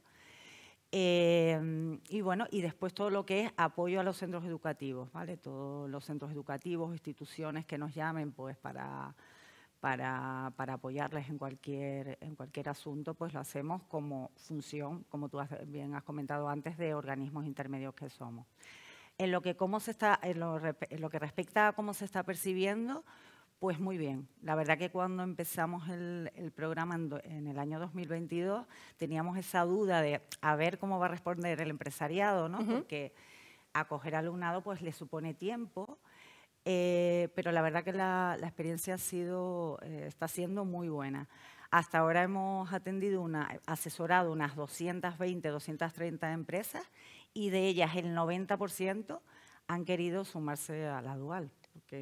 Em, y bueno, y después todo lo que es apoyo a los centros educativos, ¿vale? Todos los centros educativos, instituciones que nos llamen pues para, para, apoyarles en cualquier, en cualquier asunto, pues lo hacemos como función, como tú bien has comentado antes, de organismos intermedios que somos. En lo que, cómo se está, en lo que respecta a cómo se está percibiendo, pues muy bien. La verdad que cuando empezamos el, programa en, el año 2022 teníamos esa duda de a ver cómo va a responder el empresariado, ¿no? Porque acoger alumnado pues le supone tiempo, eh, pero la verdad que la, experiencia ha sido, eh, está siendo muy buena. Hasta ahora hemos atendido una, asesorado unas 220, 230 empresas y de ellas el 90% han querido sumarse a la dual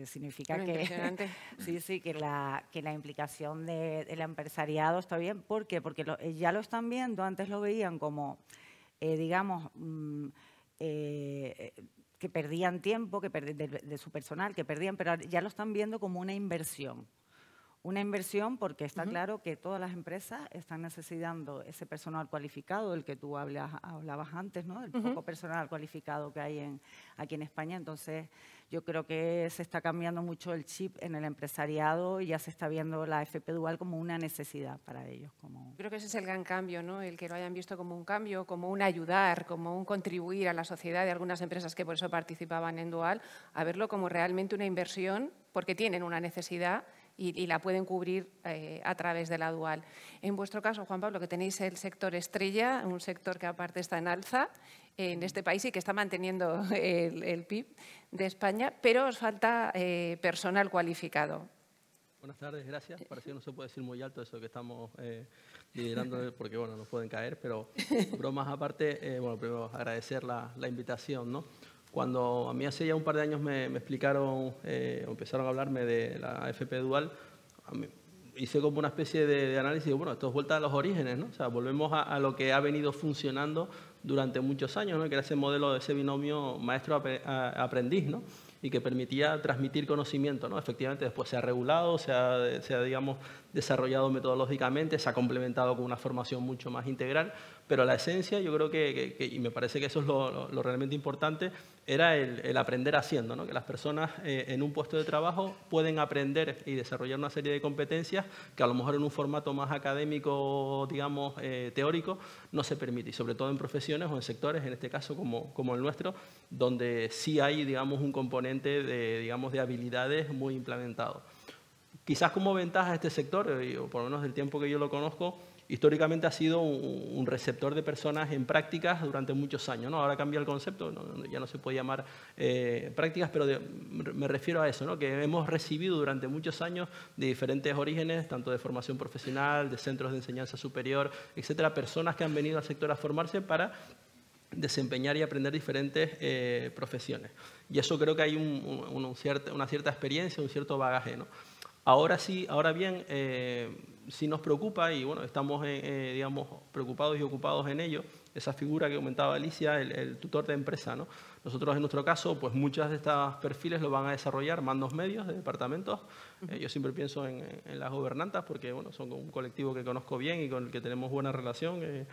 significa que, sí, sí, que, la, que la implicación del empresariado está bien. ¿Por qué? Porque eh, ya lo están viendo, antes lo veían como, eh, digamos, mm, eh, que perdían tiempo que de, de, su personal, que perdían, pero ya lo están viendo como una inversión. Una inversión porque está claro que todas las empresas están necesitando ese personal cualificado, el que tú hablabas antes, ¿no? El poco personal cualificado que hay en, aquí en España. Entonces, yo creo que se está cambiando mucho el chip en el empresariado y ya se está viendo la FP Dual como una necesidad para ellos. Como... Creo que ese es el gran cambio, ¿no? El que lo hayan visto como un cambio, como un ayudar, como un contribuir a la sociedad de algunas empresas que por eso participaban en Dual, a verlo como realmente una inversión porque tienen una necesidad y, la pueden cubrir eh, a través de la dual. En vuestro caso, Juan Pablo, que tenéis el sector estrella, un sector que aparte está en alza en este país y que está manteniendo el, PIB de España, pero os falta eh, personal cualificado. Buenas tardes, gracias. Parece que no se puede decir muy alto eso que estamos eh, liderando, porque bueno, nos pueden caer, pero bromas aparte, bueno, primero agradecer la, la invitación, ¿no? Cuando a mí hace ya un par de años me, explicaron, eh, empezaron a hablarme de la FP dual, hice como una especie de, análisis, bueno, esto es vuelta a los orígenes, ¿no? O sea, volvemos a, lo que ha venido funcionando durante muchos años, ¿no? Que era ese modelo de ese binomio maestro-aprendiz, ¿no? Y que permitía transmitir conocimiento, ¿no? Efectivamente, después se ha regulado, se ha, se ha, digamos, desarrollado metodológicamente, se ha complementado con una formación mucho más integral, pero la esencia yo creo que, y me parece que eso es lo, realmente importante, era el, aprender haciendo, que las personas eh, en un puesto de trabajo pueden aprender y desarrollar una serie de competencias que a lo mejor en un formato más académico, digamos, eh, teórico, no se permite, y sobre todo en profesiones o en sectores, en este caso como, el nuestro, donde sí hay, digamos, un componente de, digamos, de habilidades muy implementado. Quizás como ventaja de este sector, eh, o por lo menos del tiempo que yo lo conozco, históricamente ha sido un receptor de personas en prácticas durante muchos años. ¿no? Ahora cambia el concepto, ya no se puede llamar eh, prácticas, pero me refiero a eso, ¿no? que hemos recibido durante muchos años de diferentes orígenes, tanto de formación profesional, de centros de enseñanza superior, etcétera, personas que han venido al sector a formarse para desempeñar y aprender diferentes eh, profesiones. Y eso creo que hay una cierta experiencia, un cierto bagaje. ¿no? Ahora sí, ahora bien, eh, si nos preocupa y bueno, estamos eh, eh, digamos, preocupados y ocupados en ello. Esa figura que comentaba Alicia, el, tutor de empresa. ¿no? Nosotros en nuestro caso, pues muchas de estas perfiles lo van a desarrollar mandos medios de departamentos. Eh, yo siempre pienso en, las gobernantas porque bueno, son un colectivo que conozco bien y con el que tenemos buena relación. y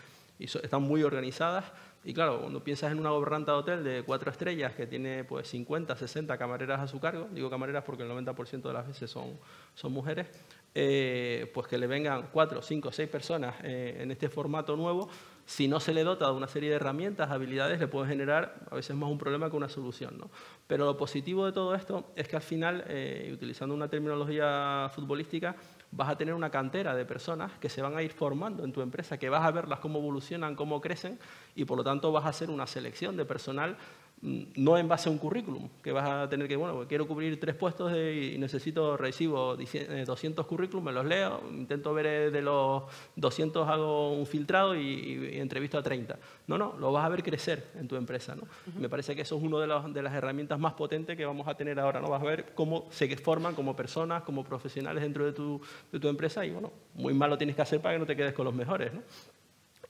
están muy organizadas. Y claro, cuando piensas en una gobernanta de hotel de cuatro estrellas que tiene pues 50, 60 camareras a su cargo, digo camareras porque el 90% de las veces son, son mujeres, eh, pues que le vengan cuatro, cinco, seis personas eh, en este formato nuevo, si no se le dota de una serie de herramientas, habilidades, le puede generar a veces más un problema que una solución. ¿no? Pero lo positivo de todo esto es que al final, eh, utilizando una terminología futbolística, vas a tener una cantera de personas que se van a ir formando en tu empresa, que vas a verlas cómo evolucionan, cómo crecen y por lo tanto vas a hacer una selección de personal no en base a un currículum, que vas a tener que, bueno, quiero cubrir tres puestos y necesito, recibo 200 eh, currículums, me los leo, intento ver eh, de los 200 hago un filtrado y, entrevisto a 30. No, no, lo vas a ver crecer en tu empresa. ¿no? Me parece que eso es una de, las herramientas más potentes que vamos a tener ahora. ¿no? Vas a ver cómo se forman como personas, como profesionales dentro de tu, de tu empresa y, bueno, muy mal lo tienes que hacer para que no te quedes con los mejores. ¿no?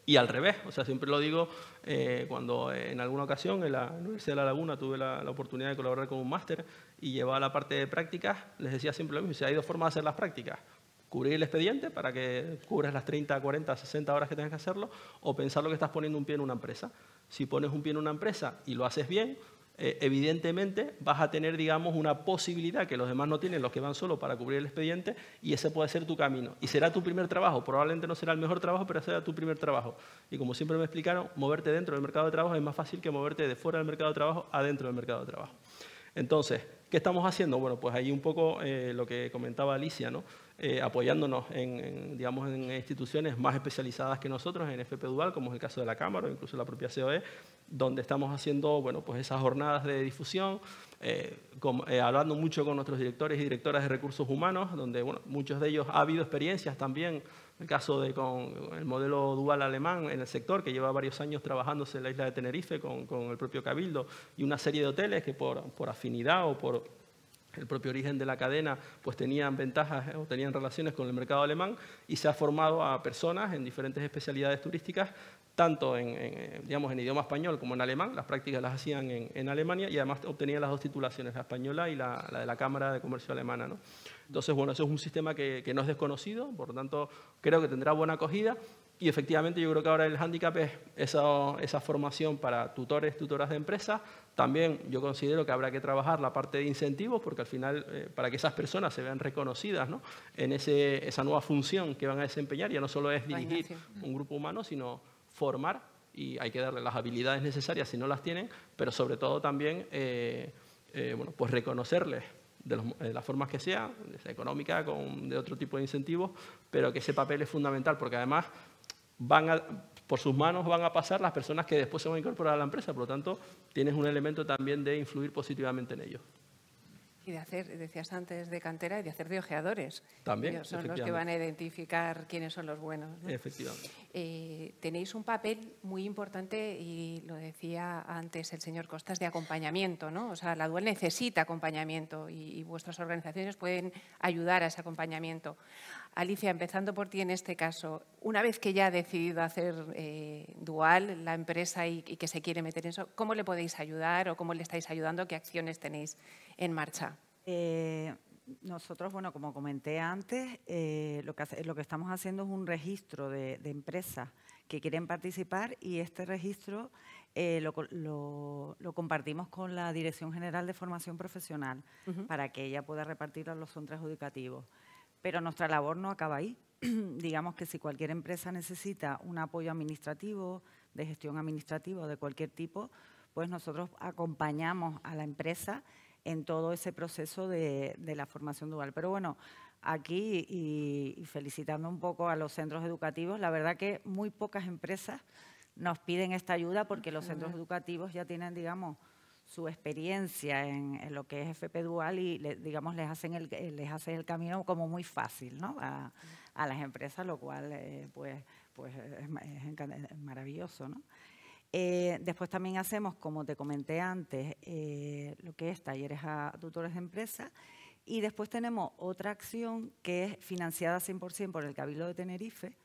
Y al revés, o sea, siempre lo digo eh, cuando eh, en alguna ocasión en la Universidad de La Laguna tuve la, oportunidad de colaborar con un máster y llevaba la parte de prácticas, les decía siempre lo mismo, hay dos formas de hacer las prácticas. Cubrir el expediente para que cubras las 30, 40, 60 horas que tengas que hacerlo o pensar lo que estás poniendo un pie en una empresa. Si pones un pie en una empresa y lo haces bien, eh, evidentemente vas a tener, digamos, una posibilidad que los demás no tienen, los que van solo para cubrir el expediente, y ese puede ser tu camino. Y será tu primer trabajo, probablemente no será el mejor trabajo, pero será tu primer trabajo. Y como siempre me explicaron, moverte dentro del mercado de trabajo es más fácil que moverte de fuera del mercado de trabajo a dentro del mercado de trabajo. Entonces, ¿qué estamos haciendo? Bueno, pues ahí un poco eh, lo que comentaba Alicia, ¿no? Eh, apoyándonos en, digamos, en instituciones más especializadas que nosotros, en FP Dual, como es el caso de la Cámara o incluso la propia COE, donde estamos haciendo bueno, pues esas jornadas de difusión, eh, eh, hablando mucho con nuestros directores y directoras de recursos humanos, donde bueno, muchos de ellos ha habido experiencias también, el caso de con el modelo dual alemán en el sector, que lleva varios años trabajándose en la isla de Tenerife con, con el propio Cabildo, y una serie de hoteles que por, por afinidad o por el propio origen de la cadena, pues tenían ventajas eh, o tenían relaciones con el mercado alemán y se ha formado a personas en diferentes especialidades turísticas, tanto en, eh, digamos, en idioma español como en alemán, las prácticas las hacían en, Alemania y además obtenían las dos titulaciones, la española y la, de la Cámara de Comercio Alemana. ¿no? Entonces, bueno, eso es un sistema que, que no es desconocido, por lo tanto, creo que tendrá buena acogida y efectivamente yo creo que ahora el hándicap es esa, esa, formación para tutores, tutoras de empresas. También yo considero que habrá que trabajar la parte de incentivos porque al final eh, para que esas personas se vean reconocidas ¿no? en ese, esa nueva función que van a desempeñar ya no solo es dirigir un grupo humano, sino formar y hay que darle las habilidades necesarias si no las tienen, pero sobre todo también eh, eh, bueno, pues reconocerles de, de, las formas que sea, económica, con, de otro tipo de incentivos, pero que ese papel es fundamental porque además van por sus manos van a pasar las personas que después se van a incorporar a la empresa. Por lo tanto, tienes un elemento también de influir positivamente en ellos. Y de hacer, decías antes, de cantera y de hacer de ojeadores. También. son los que van a identificar quiénes son los buenos. Efectivamente. Eh, tenéis un papel muy importante, y lo decía antes el señor Costas, de acompañamiento, ¿no? O sea, la Dual necesita acompañamiento y, y vuestras organizaciones pueden ayudar a ese acompañamiento. Alicia, empezando por ti en este caso, una vez que ya ha decidido hacer eh, dual la empresa y, que se quiere meter en eso, ¿cómo le podéis ayudar o cómo le estáis ayudando? ¿Qué acciones tenéis en marcha? Eh, nosotros, bueno, como comenté antes, eh, lo, que, estamos haciendo es un registro de, empresas que quieren participar y este registro lo, compartimos con la Dirección General de Formación Profesional para que ella pueda repartirlo a los centros educativos. Pero nuestra labor no acaba ahí. Digamos que si cualquier empresa necesita un apoyo administrativo, de gestión administrativa o de cualquier tipo, pues nosotros acompañamos a la empresa en todo ese proceso de, la formación dual. Pero bueno, aquí y, felicitando un poco a los centros educativos, la verdad que muy pocas empresas nos piden esta ayuda porque los centros educativos ya tienen, digamos, su experiencia en, lo que es FP Dual y, digamos, les hacen, el, eh, les el camino como muy fácil a, las empresas, lo cual eh, pues, pues es, maravilloso. Eh, después también hacemos, como te comenté antes, lo que es talleres a tutores de empresa. y después tenemos otra acción que es financiada 100% por el Cabildo de Tenerife,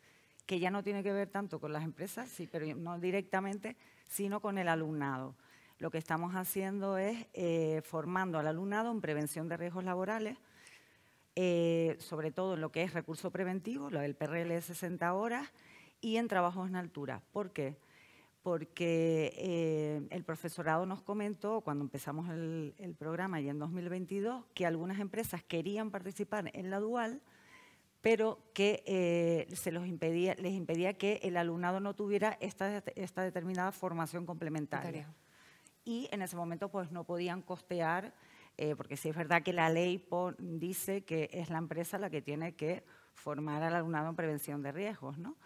que ya no tiene que ver tanto con las empresas, sí, pero no directamente, sino con el alumnado lo que estamos haciendo es eh, formando al alumnado en prevención de riesgos laborales, eh, sobre todo en lo que es recurso preventivo, lo del PRL de 60 horas, y en trabajos en altura. ¿Por qué? Porque eh, el profesorado nos comentó cuando empezamos el, programa y en 2022 que algunas empresas querían participar en la dual, pero que se los impedía, les impedía que el alumnado no tuviera esta determinada formación complementaria y en ese momento pues no podían costear, eh, porque sí es verdad que la ley dice que es la empresa la que tiene que formar al alumnado en prevención de riesgos, ¿no?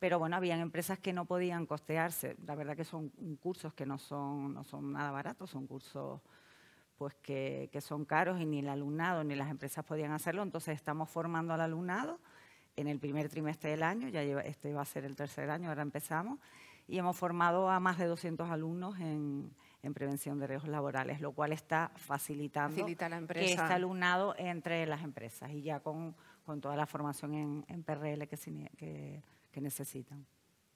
Pero bueno, habían empresas que no podían costearse. La verdad que son cursos que no son, no son nada baratos, son cursos pues que, que son caros y ni el alumnado ni las empresas podían hacerlo. Entonces estamos formando al alumnado en el primer trimestre del año, ya este va a ser el tercer año, ahora empezamos, y hemos formado a más de 200 alumnos en, en prevención de riesgos laborales, lo cual está facilitando Facilita la que este alumnado entre las empresas y ya con, con toda la formación en, en PRL que, que, necesitan.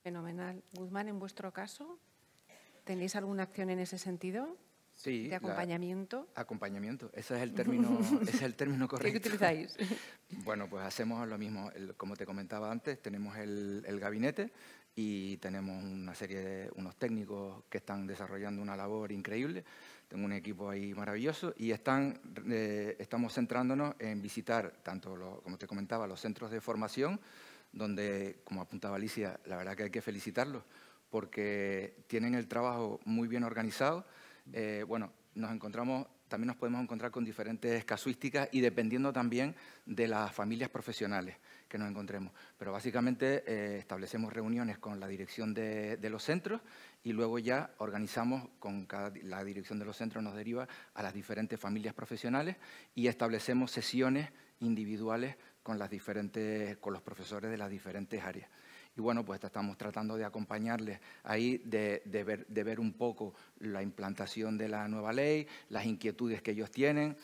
Fenomenal. Guzmán, en vuestro caso, ¿tenéis alguna acción en ese sentido? Sí, de acompañamiento. acompañamiento, ese es el término, el correcto. ¿Qué utilizáis? Bueno, pues hacemos lo mismo. como te comentaba antes, tenemos el, el, gabinete y tenemos una serie de unos técnicos que están desarrollando una labor increíble. Tengo un equipo ahí maravilloso y están, eh, estamos centrándonos en visitar, tanto como te comentaba, los centros de formación, donde, como apuntaba Alicia, la verdad que hay que felicitarlos porque tienen el trabajo muy bien organizado. Eh, bueno, nos encontramos también nos podemos encontrar con diferentes casuísticas y dependiendo también de las familias profesionales que nos encontremos. Pero básicamente eh, establecemos reuniones con la dirección de, los centros y luego ya organizamos con la dirección de los centros nos deriva a las diferentes familias profesionales y establecemos sesiones individuales con, las diferentes, con los profesores de las diferentes áreas. Y bueno, pues estamos tratando de acompañarles ahí, de, de, ver, de ver un poco la implantación de la nueva ley, las inquietudes que ellos tienen.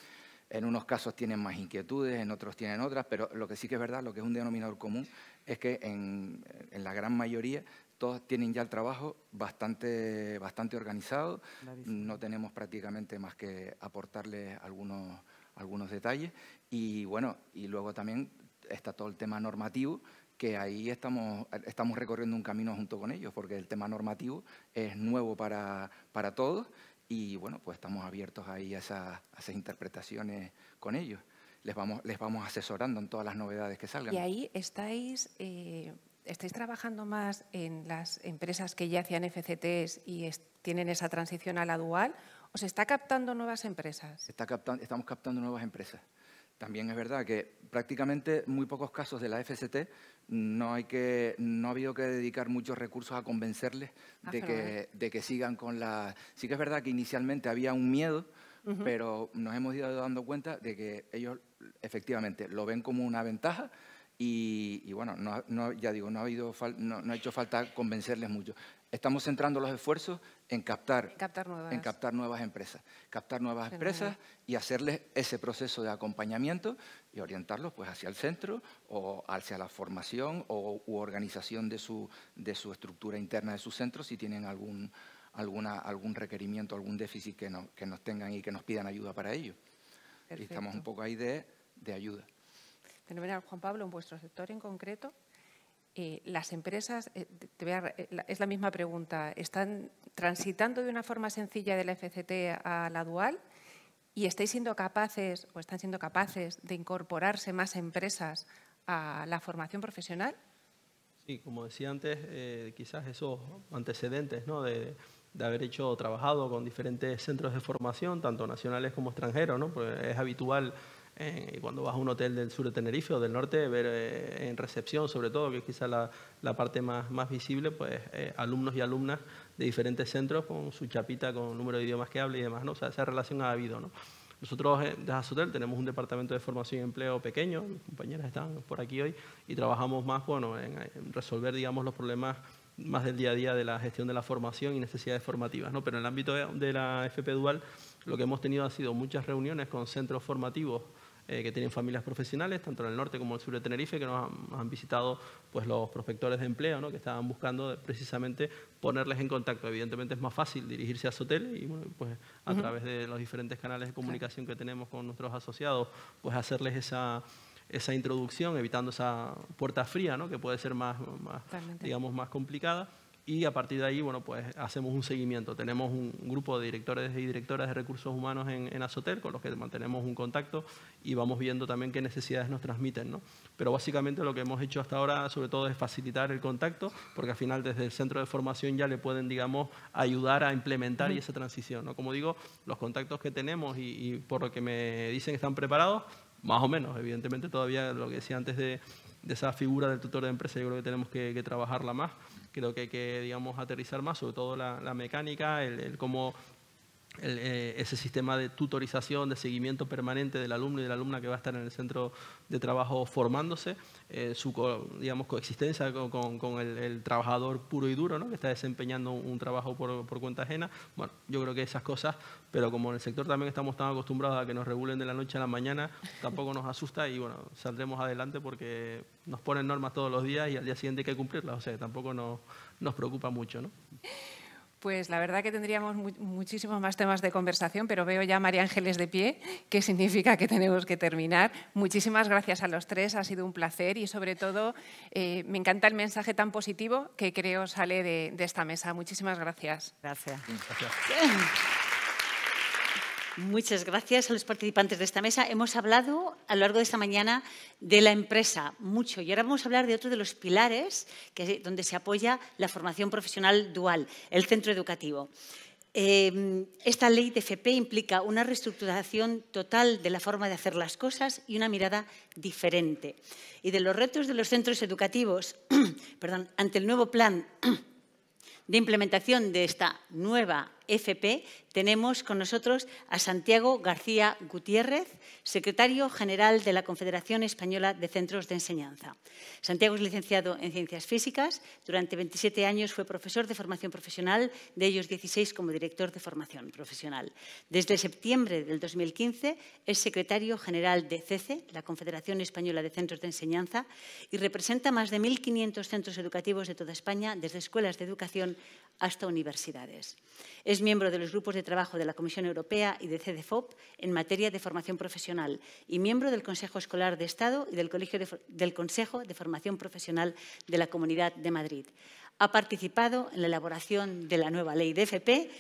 En unos casos tienen más inquietudes, en otros tienen otras, pero lo que sí que es verdad, lo que es un denominador común, es que en, la gran mayoría todos tienen ya el trabajo bastante, bastante organizado. No tenemos prácticamente más que aportarles algunos, algunos detalles. Y bueno, y luego también está todo el tema normativo, que ahí estamos, estamos recorriendo un camino junto con ellos, porque el tema normativo es nuevo para, para todos y bueno, pues estamos abiertos ahí a, esas interpretaciones con ellos. Les vamos, les vamos asesorando en todas las novedades que salgan. Y ahí estáis, eh, estáis trabajando más en las empresas que ya hacían FCTs y tienen esa transición a la dual ¿O se está captando nuevas empresas? estamos captando nuevas empresas. También es verdad que prácticamente muy pocos casos de la FCT no, hay que, no ha habido que dedicar muchos recursos a convencerles ah, de, que, de, que, sigan con la... Sí que es verdad que inicialmente había un miedo, pero nos hemos ido dando cuenta de que ellos efectivamente lo ven como una ventaja y, bueno, no, ya digo, no ha, habido, no ha hecho falta convencerles mucho estamos centrando los esfuerzos en captar, en captar, nuevas. empresas, captar nuevas empresas y hacerles ese proceso de acompañamiento y orientarlos pues, hacia el centro o hacia la formación o u organización de su, estructura interna de su centro si tienen algún, alguna, algún requerimiento, algún déficit que, que nos tengan y que nos pidan ayuda para ello. estamos un poco ahí de, de ayuda. Fenomenal. Juan Pablo, en vuestro sector en concreto, eh, las empresas, eh, eh, es la misma pregunta, ¿están transitando de una forma sencilla de la FCT a la dual? ¿Y estáis siendo capaces o están siendo capaces de incorporarse más empresas a la formación profesional? Sí, como decía antes, quizás esos antecedentes ¿no? de, haber hecho trabajado con diferentes centros de formación, tanto nacionales como extranjeros, ¿no? Pues es habitual y cuando vas a un hotel del sur de Tenerife o del norte, ver eh, en recepción, sobre todo, que es quizá la, parte más, más, visible, pues eh, alumnos y alumnas de diferentes centros con su chapita, con número de idiomas que hable y demás, ¿no? O sea, esa relación ha habido, ¿no? Nosotros en Hotel tenemos un departamento de formación y empleo pequeño, mis compañeras están por aquí hoy, y trabajamos más bueno, en, en resolver digamos, los problemas más del día a día de la gestión de la formación y necesidades formativas. ¿no? Pero en el ámbito de la FP Dual, lo que hemos tenido ha sido muchas reuniones con centros formativos eh, que tienen familias profesionales, tanto en el norte como en el sur de Tenerife, que nos han, visitado pues, los prospectores de empleo, ¿no? que estaban buscando precisamente ponerles en contacto. Evidentemente es más fácil dirigirse a su hotel y pues, a través de los diferentes canales de comunicación que tenemos con nuestros asociados, pues hacerles esa introducción, evitando esa puerta fría, ¿no? que puede ser más complicada y a partir de ahí, bueno, pues hacemos un seguimiento. Tenemos un grupo de directores y directoras de recursos humanos en, en Azotel con los que mantenemos un contacto y vamos viendo también qué necesidades nos transmiten, ¿no? Pero básicamente lo que hemos hecho hasta ahora, sobre todo, es facilitar el contacto, porque al final desde el centro de formación ya le pueden, digamos, ayudar a implementar y esa transición, ¿no? Como digo, los contactos que tenemos y, por lo que me dicen están preparados, más o menos, evidentemente todavía lo que decía antes de, de esa figura del tutor de empresa, yo creo que tenemos que, que trabajarla más creo que hay que, digamos, aterrizar más, sobre todo la, mecánica, el, el, cómo eh, ese sistema de tutorización, de seguimiento permanente del alumno y de la alumna que va a estar en el centro de trabajo formándose, eh, su digamos, coexistencia con, el, trabajador puro y duro, ¿no? que está desempeñando un, trabajo por, cuenta ajena. Bueno, yo creo que esas cosas, pero como en el sector también estamos tan acostumbrados a que nos regulen de la noche a la mañana, tampoco nos asusta y bueno, saldremos adelante porque nos ponen normas todos los días y al día siguiente hay que cumplirlas, o sea, tampoco nos, nos preocupa mucho. ¿no? Pues la verdad que tendríamos muchísimos más temas de conversación, pero veo ya a María Ángeles de pie, que significa que tenemos que terminar. Muchísimas gracias a los tres, ha sido un placer y sobre todo eh, me encanta el mensaje tan positivo que creo sale de, esta mesa. Muchísimas Gracias. gracias. Muchas gracias a los participantes de esta mesa. Hemos hablado a lo largo de esta mañana de la empresa mucho y ahora vamos a hablar de otro de los pilares que, donde se apoya la formación profesional dual, el centro educativo. Em, esta ley de FP implica una reestructuración total de la forma de hacer las cosas y una mirada diferente. Y de los retos de los centros educativos perdón, ante el nuevo plan de implementación de esta nueva FP, tenemos con nosotros a Santiago García Gutiérrez, secretario general de la Confederación Española de Centros de Enseñanza. Santiago es licenciado en Ciencias Físicas, durante 27 años fue profesor de formación profesional, de ellos 16 como director de formación profesional. Desde septiembre del 2015 es secretario general de CECE, la Confederación Española de Centros de Enseñanza, y representa más de 1.500 centros educativos de toda España, desde escuelas de educación hasta universidades. Es miembro de los grupos de trabajo de la Comisión Europea y de CDFOP en materia de formación profesional y miembro del Consejo Escolar de Estado y del, Colegio del Consejo de Formación Profesional de la Comunidad de Madrid. Ha participado en la elaboración de la nueva ley de FP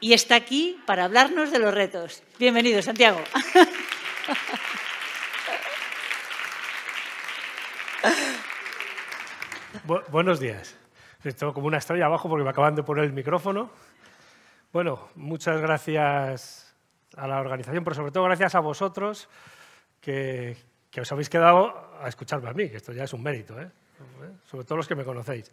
y está aquí para hablarnos de los retos. Bienvenido, Santiago. buenos días. Tengo como una estrella abajo porque me acaban de poner el micrófono. Bueno, muchas gracias a la organización, pero sobre todo gracias a vosotros que, os habéis quedado a escucharme a mí, que esto ya es un mérito, ¿eh? sobre todo los que me conocéis.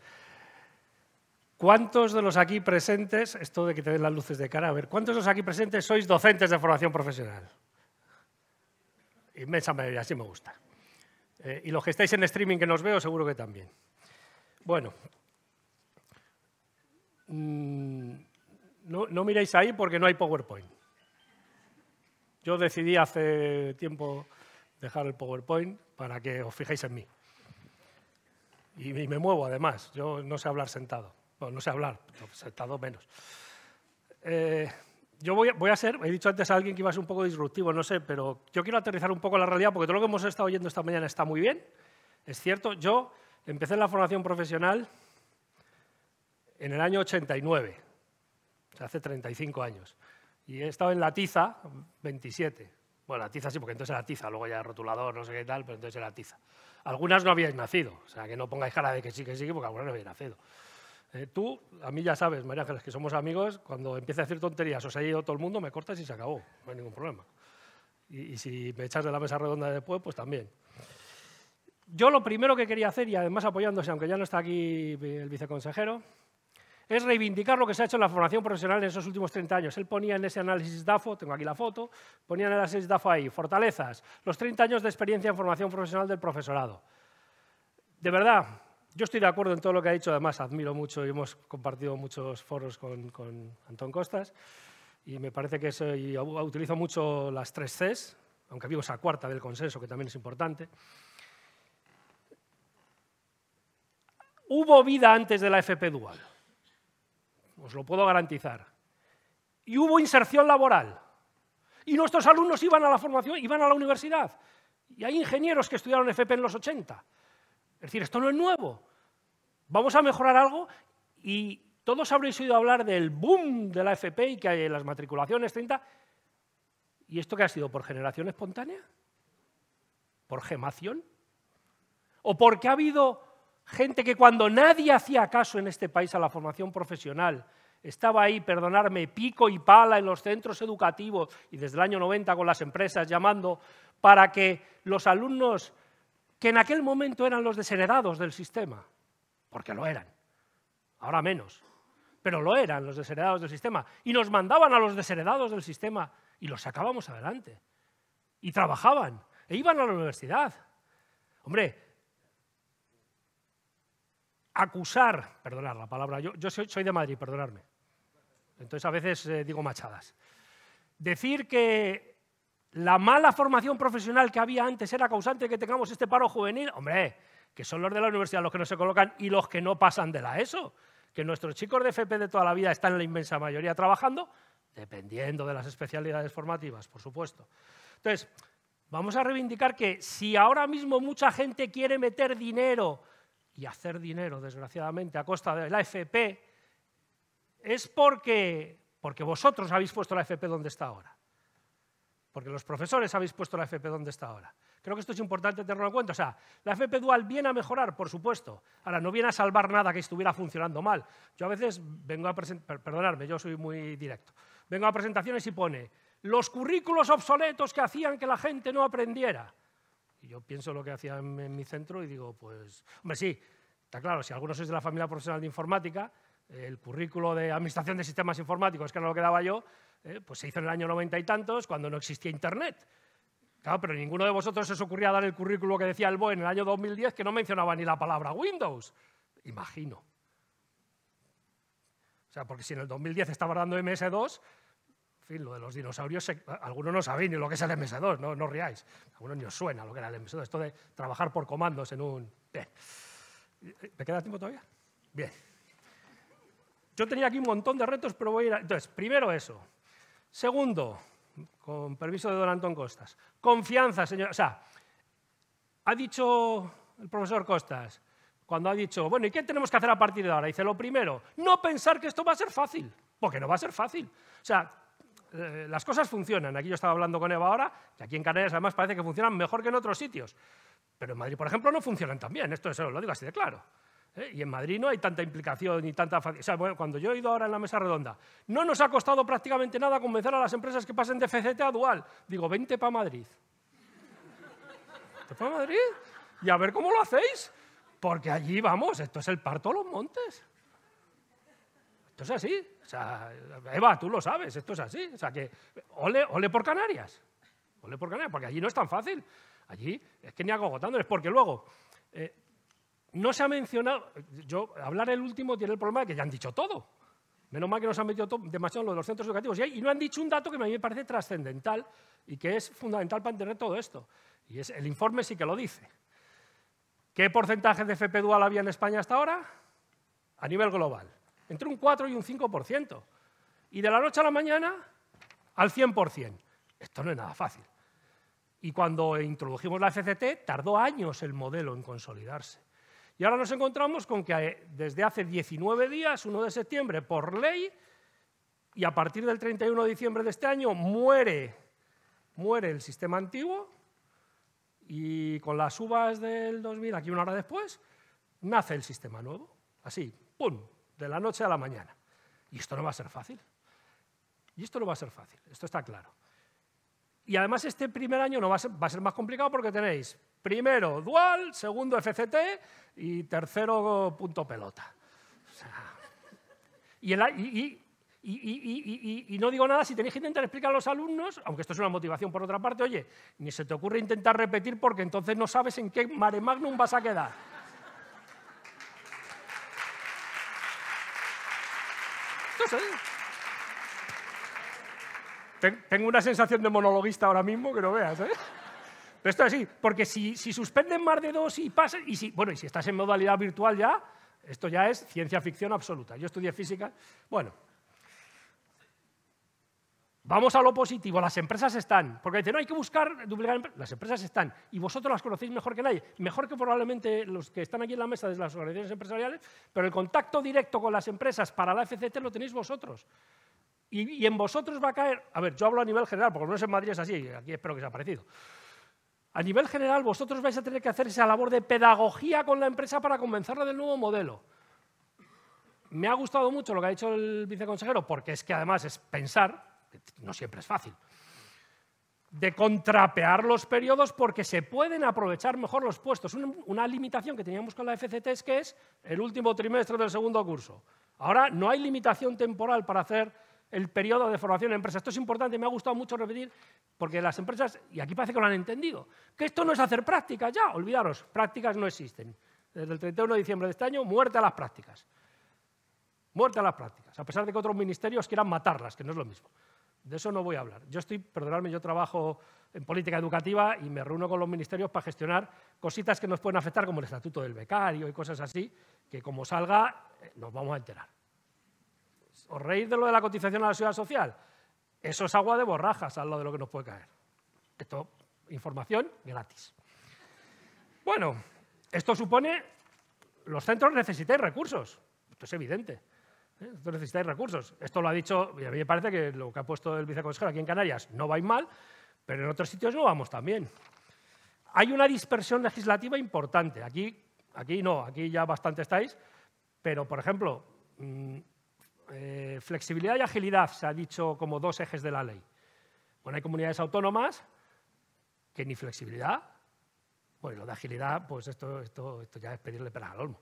¿Cuántos de los aquí presentes, esto de que te den las luces de cara, a ver, ¿cuántos de los aquí presentes sois docentes de formación profesional? Inmensa mayoría, así me gusta. Eh, y los que estáis en streaming que nos veo, seguro que también. Bueno, Mm, no, no miréis ahí porque no hay PowerPoint. Yo decidí hace tiempo dejar el PowerPoint para que os fijéis en mí. Y, me muevo además, yo no sé hablar sentado. Bueno, no sé hablar, sentado menos. Eh, yo voy a, voy ser, he dicho antes a alguien que iba a ser un poco disruptivo, no sé, pero yo quiero aterrizar un poco la realidad porque todo lo que hemos estado oyendo esta mañana está muy bien, es cierto. Yo empecé en la formación profesional en el año 89, hace 35 años. Y he estado en la tiza 27. Bueno, la tiza sí, porque entonces era tiza, luego ya rotulador, no sé qué tal, pero entonces era tiza. Algunas no habían nacido, o sea, que no pongáis cara de que sí, que sí, porque algunas no habían nacido. Eh, tú, a mí ya sabes, María Ángeles, que somos amigos, cuando empiece a decir tonterías o se ha ido todo el mundo, me cortas y se acabó, no hay ningún problema. Y, y si me echas de la mesa redonda después, pues también. Yo lo primero que quería hacer, y además apoyándose, aunque ya no está aquí el viceconsejero, es reivindicar lo que se ha hecho en la formación profesional en esos últimos 30 años. Él ponía en ese análisis DAFO, tengo aquí la foto, ponía en el análisis DAFO ahí, fortalezas, los 30 años de experiencia en formación profesional del profesorado. De verdad, yo estoy de acuerdo en todo lo que ha dicho, además admiro mucho y hemos compartido muchos foros con, Antón Costas y me parece que utilizo mucho las tres Cs, aunque vivo esa cuarta del consenso que también es importante. Hubo vida antes de la FP Dual os lo puedo garantizar. Y hubo inserción laboral. Y nuestros alumnos iban a la formación, iban a la universidad. Y hay ingenieros que estudiaron FP en los 80. Es decir, esto no es nuevo. Vamos a mejorar algo y todos habréis oído hablar del boom de la FP y que hay las matriculaciones 30. ¿Y esto qué ha sido? ¿Por generación espontánea? ¿Por gemación? ¿O porque ha habido Gente que cuando nadie hacía caso en este país a la formación profesional, estaba ahí, perdonarme, pico y pala en los centros educativos y desde el año 90 con las empresas llamando para que los alumnos que en aquel momento eran los desheredados del sistema, porque lo eran, ahora menos, pero lo eran los desheredados del sistema, y nos mandaban a los desheredados del sistema y los sacábamos adelante, y trabajaban, e iban a la universidad. Hombre, acusar, perdonar la palabra, yo, soy, de Madrid, perdonarme. Entonces a veces eh, digo machadas. Decir que la mala formación profesional que había antes era causante de que tengamos este paro juvenil, hombre, que son los de la universidad los que no se colocan y los que no pasan de la ESO. Que nuestros chicos de FP de toda la vida están en la inmensa mayoría trabajando, dependiendo de las especialidades formativas, por supuesto. Entonces, vamos a reivindicar que si ahora mismo mucha gente quiere meter dinero y hacer dinero, desgraciadamente, a costa de la FP, es porque, vosotros habéis puesto la FP donde está ahora. Porque los profesores habéis puesto la FP donde está ahora. Creo que esto es importante tenerlo en cuenta. O sea, la FP dual viene a mejorar, por supuesto. Ahora, no viene a salvar nada que estuviera funcionando mal. Yo a veces vengo a yo soy muy directo. Vengo a presentaciones y pone los currículos obsoletos que hacían que la gente no aprendiera. Yo pienso lo que hacía en, mi centro y digo, pues, hombre, sí, está claro, si alguno sois de la familia profesional de informática, el currículo de Administración de Sistemas Informáticos, que no lo quedaba yo, eh, pues se hizo en el año noventa y tantos, cuando no existía Internet. Claro, pero ninguno de vosotros se os ocurría dar el currículo que decía el BOE en el año 2010 que no mencionaba ni la palabra Windows. Imagino. O sea, porque si en el 2010 estaba dando MS2, en fin, lo de los dinosaurios, algunos no sabéis ni lo que es el MS2, no, no riáis. Algunos ni os suena lo que era el MS2, esto de trabajar por comandos en un... ¿Me queda tiempo todavía? Bien. Yo tenía aquí un montón de retos, pero voy a ir Entonces, primero eso. Segundo, con permiso de don Antón Costas, confianza, señor... O sea, ha dicho el profesor Costas, cuando ha dicho, bueno, ¿y qué tenemos que hacer a partir de ahora? Dice, lo primero, no pensar que esto va a ser fácil, porque no va a ser fácil. O sea, eh, las cosas funcionan. Aquí yo estaba hablando con Eva ahora, y aquí en Canarias además parece que funcionan mejor que en otros sitios. Pero en Madrid, por ejemplo, no funcionan tan bien, esto se lo digo así de claro. ¿eh? Y en Madrid no hay tanta implicación y tanta... O sea, cuando yo he ido ahora en la mesa redonda, no nos ha costado prácticamente nada convencer a las empresas que pasen de FCT a dual. Digo, 20 para Madrid. ¿Te para Madrid? Y a ver cómo lo hacéis. Porque allí, vamos, esto es el parto de los montes. Esto es así. O sea, Eva, tú lo sabes, esto es así. O sea, que ole, por Canarias. Ole por Canarias, porque allí no es tan fácil. Allí es que ni agotándoles, porque luego eh, no se ha mencionado. Yo, hablar el último tiene el problema de que ya han dicho todo. Menos mal que nos han metido demasiado en lo de los centros educativos. Y, y no han dicho un dato que a mí me parece trascendental y que es fundamental para entender todo esto. Y es, el informe sí que lo dice. ¿Qué porcentaje de FP dual había en España hasta ahora? A nivel global entre un 4 y un 5%. Y de la noche a la mañana, al 100%. Esto no es nada fácil. Y cuando introdujimos la FCT, tardó años el modelo en consolidarse. Y ahora nos encontramos con que eh, desde hace 19 días, 1 de septiembre, por ley, y a partir del 31 de diciembre de este año, muere, muere el sistema antiguo y con las uvas del 2000, aquí una hora después, nace el sistema nuevo. Así, ¡pum! de la noche a la mañana. Y esto no va a ser fácil. Y esto no va a ser fácil, esto está claro. Y además este primer año no va, a ser, más complicado porque tenéis primero dual, segundo FCT y tercero punto pelota. y, y, no digo nada si tenéis que intentar explicar a los alumnos, aunque esto es una motivación por otra parte, oye, ni se te ocurre intentar repetir porque entonces no sabes en qué mare magnum vas a quedar. Tengo una sensación de monologuista ahora mismo que no veas, ¿eh? Pero esto es así, porque si, suspenden más de dos y pasan, y si, bueno, y si estás en modalidad virtual ya, esto ya es ciencia ficción absoluta. Yo estudié física, bueno, Vamos a lo positivo, las empresas están, porque dicen, no, hay que buscar duplicar Las empresas están, y vosotros las conocéis mejor que nadie, mejor que probablemente los que están aquí en la mesa de las organizaciones empresariales, pero el contacto directo con las empresas para la FCT lo tenéis vosotros. Y, en vosotros va a caer, a ver, yo hablo a nivel general, porque no es en Madrid es así, aquí espero que sea parecido. A nivel general, vosotros vais a tener que hacer esa labor de pedagogía con la empresa para convencerla del nuevo modelo me ha gustado mucho lo que ha dicho el viceconsejero, porque es que además es pensar, no siempre es fácil, de contrapear los periodos porque se pueden aprovechar mejor los puestos. Una limitación que teníamos con la FCT es que es el último trimestre del segundo curso. Ahora no hay limitación temporal para hacer el periodo de formación de empresas, Esto es importante, me ha gustado mucho repetir, porque las empresas, y aquí parece que lo han entendido, que esto no es hacer prácticas, ya, olvidaros, prácticas no existen. Desde el 31 de diciembre de este año, muerte a las prácticas. Muerte a las prácticas, a pesar de que otros ministerios quieran matarlas, que no es lo mismo. De eso no voy a hablar. Yo estoy, perdonadme, yo trabajo en política educativa y me reúno con los ministerios para gestionar cositas que nos pueden afectar, como el estatuto del becario y cosas así, que como salga eh, nos vamos a enterar. ¿Os reís de lo de la cotización a la ciudad social? Eso es agua de borrajas al lado de lo que nos puede caer. Esto, información gratis. Bueno, esto supone, los centros necesitan recursos, esto es evidente. Entonces ¿Eh? necesitáis recursos. Esto lo ha dicho, y a mí me parece que lo que ha puesto el viceconsejero aquí en Canarias no va mal, pero en otros sitios no vamos tan bien. Hay una dispersión legislativa importante. Aquí, aquí no, aquí ya bastante estáis, pero por ejemplo, mm, eh, flexibilidad y agilidad se ha dicho como dos ejes de la ley. Bueno, hay comunidades autónomas que ni flexibilidad, bueno, lo de agilidad, pues esto, esto ya es pedirle peras al olmo,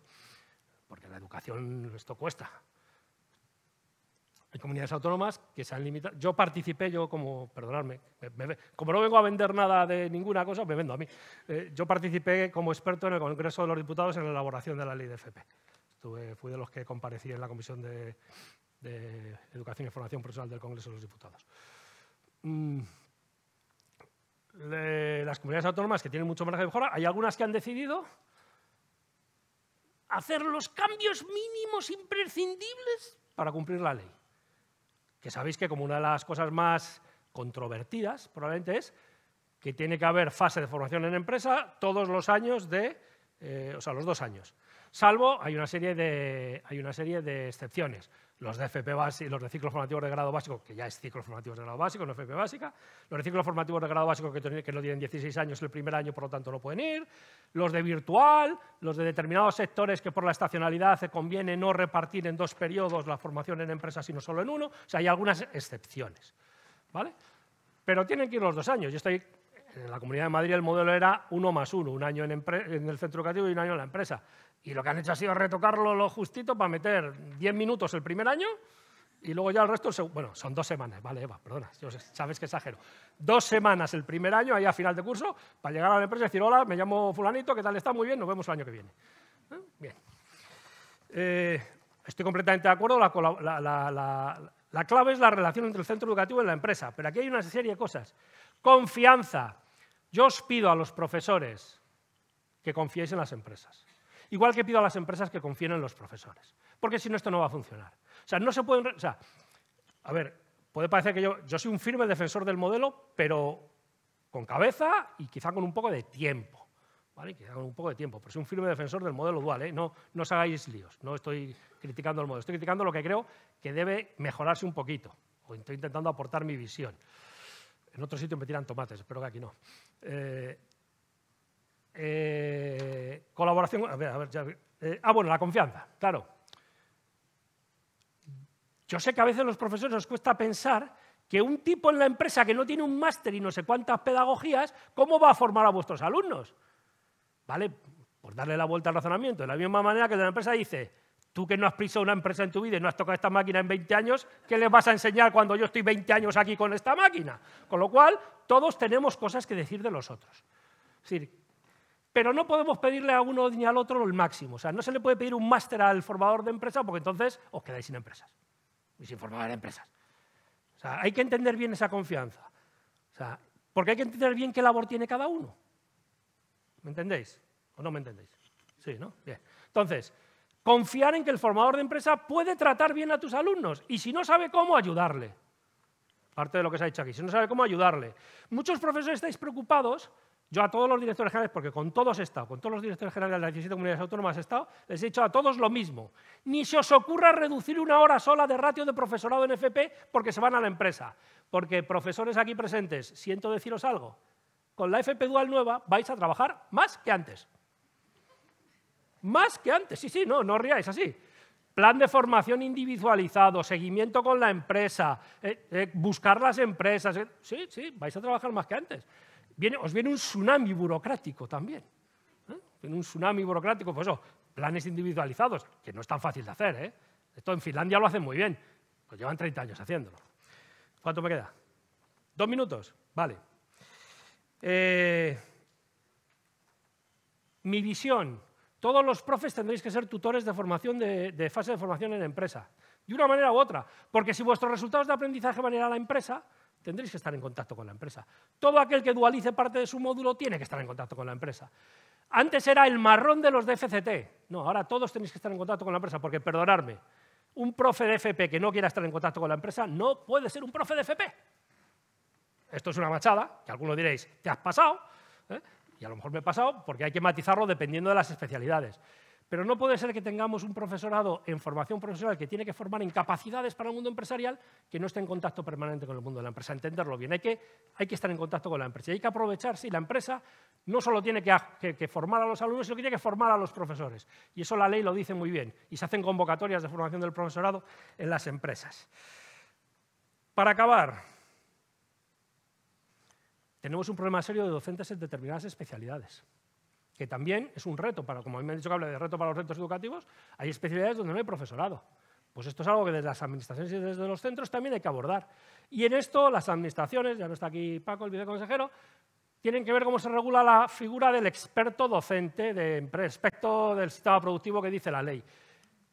porque la educación esto cuesta. Hay comunidades autónomas que se han limitado. Yo participé, yo como, perdonadme, como no vengo a vender nada de ninguna cosa, me vendo a mí. Eh, yo participé como experto en el Congreso de los Diputados en la elaboración de la ley de FP. Estuve, fui de los que comparecí en la Comisión de, Educación y Formación Profesional del Congreso de los Diputados. Mm, las comunidades autónomas que tienen mucho margen de mejora, hay algunas que han decidido hacer los cambios mínimos imprescindibles para cumplir la ley que sabéis que como una de las cosas más controvertidas probablemente es que tiene que haber fase de formación en empresa todos los años de, eh, o sea, los dos años. Salvo, hay una serie hay una serie de excepciones los de FP básico, los de ciclos formativos de grado básico, que ya es ciclos formativos de grado básico, no FP básica, los de ciclos formativos de grado básico que, que no tienen 16 años el primer año, por lo tanto no pueden ir, los de virtual, los de determinados sectores que por la estacionalidad se conviene no repartir en dos periodos la formación en empresas, sino solo en uno, o sea, hay algunas excepciones, ¿vale? Pero tienen que ir los dos años, yo estoy... En la Comunidad de Madrid el modelo era uno más uno, un año en el centro educativo y un año en la empresa. Y lo que han hecho ha sido retocarlo lo justito para meter 10 minutos el primer año y luego ya el resto, bueno, son dos semanas, vale, Eva, perdona, sabes que exagero. Dos semanas el primer año, ahí a final de curso, para llegar a la empresa y decir, hola, me llamo fulanito, ¿qué tal está? Muy bien, nos vemos el año que viene. ¿Eh? Bien. Eh, estoy completamente de acuerdo, la, la, clave es la relación entre el centro educativo y la empresa, pero aquí hay una serie de cosas. Confianza. Yo os pido a los profesores que confiéis en las empresas. Igual que pido a las empresas que confíen en los profesores, porque si no esto no va a funcionar. O sea, no se pueden... O a ver, puede parecer que yo, yo soy un firme defensor del modelo, pero con cabeza y quizá con un poco de tiempo. ¿Vale? Quizá con un poco de tiempo, pero soy un firme defensor del modelo dual. ¿eh? No, no os hagáis líos, no estoy criticando el modelo, estoy criticando lo que creo que debe mejorarse un poquito. O estoy intentando aportar mi visión. En otro sitio me tiran tomates, espero que aquí no. Eh, eh, colaboración. Eh, ah, bueno, la confianza, claro. Yo sé que a veces los profesores nos cuesta pensar que un tipo en la empresa que no tiene un máster y no sé cuántas pedagogías, ¿cómo va a formar a vuestros alumnos? ¿Vale? Por darle la vuelta al razonamiento. De la misma manera que la empresa dice, tú que no has pisado una empresa en tu vida y no has tocado esta máquina en 20 años, ¿qué les vas a enseñar cuando yo estoy 20 años aquí con esta máquina? Con lo cual, todos tenemos cosas que decir de los otros. Es decir, pero no podemos pedirle a uno ni al otro el máximo. O sea, no se le puede pedir un máster al formador de empresa porque entonces os quedáis sin empresas y sin formador de empresas. O sea, hay que entender bien esa confianza. O sea, porque hay que entender bien qué labor tiene cada uno. ¿Me entendéis? ¿O no me entendéis? Sí, ¿no? Bien. Entonces, confiar en que el formador de empresa puede tratar bien a tus alumnos y si no sabe cómo, ayudarle. Parte de lo que se ha dicho aquí. Si no sabe cómo, ayudarle. Muchos profesores estáis preocupados yo a todos los directores generales, porque con todos he estado, con todos los directores generales de las 17 comunidades autónomas he estado, les he dicho a todos lo mismo. Ni se os ocurra reducir una hora sola de ratio de profesorado en FP porque se van a la empresa. Porque profesores aquí presentes, siento deciros algo, con la FP dual nueva vais a trabajar más que antes. Más que antes, sí, sí, no, no riáis así plan de formación individualizado, seguimiento con la empresa, eh, eh, buscar las empresas. Eh, sí, sí, vais a trabajar más que antes os viene un tsunami burocrático también. ¿eh? Viene un tsunami burocrático, Por pues eso, planes individualizados, que no es tan fácil de hacer. ¿eh? Esto en Finlandia lo hacen muy bien, pues llevan 30 años haciéndolo. ¿Cuánto me queda? ¿Dos minutos? Vale. Eh, mi visión. Todos los profes tendréis que ser tutores de formación de, fase de formación en empresa, de una manera u otra, porque si vuestros resultados de aprendizaje van a ir a la empresa, tendréis que estar en contacto con la empresa. Todo aquel que dualice parte de su módulo tiene que estar en contacto con la empresa. Antes era el marrón de los DFCT. No, ahora todos tenéis que estar en contacto con la empresa, porque perdonadme, un profe de FP que no quiera estar en contacto con la empresa no puede ser un profe de FP. Esto es una machada, que algunos diréis, te has pasado, ¿eh? y a lo mejor me he pasado, porque hay que matizarlo dependiendo de las especialidades. Pero no puede ser que tengamos un profesorado en formación profesional que tiene que formar en capacidades para el mundo empresarial que no esté en contacto permanente con el mundo de la empresa. Entenderlo bien, hay que, hay que estar en contacto con la empresa. Y hay que aprovechar, si la empresa no solo tiene que, que, formar a los alumnos, sino que tiene que formar a los profesores. Y eso la ley lo dice muy bien. Y se hacen convocatorias de formación del profesorado en las empresas. Para acabar, tenemos un problema serio de docentes en determinadas especialidades que también es un reto, para, como a mí me han dicho que habla de reto para los retos educativos, hay especialidades donde no hay profesorado. Pues esto es algo que desde las administraciones y desde los centros también hay que abordar. Y en esto las administraciones, ya no está aquí Paco, el viceconsejero, tienen que ver cómo se regula la figura del experto docente de respecto del sistema productivo que dice la ley.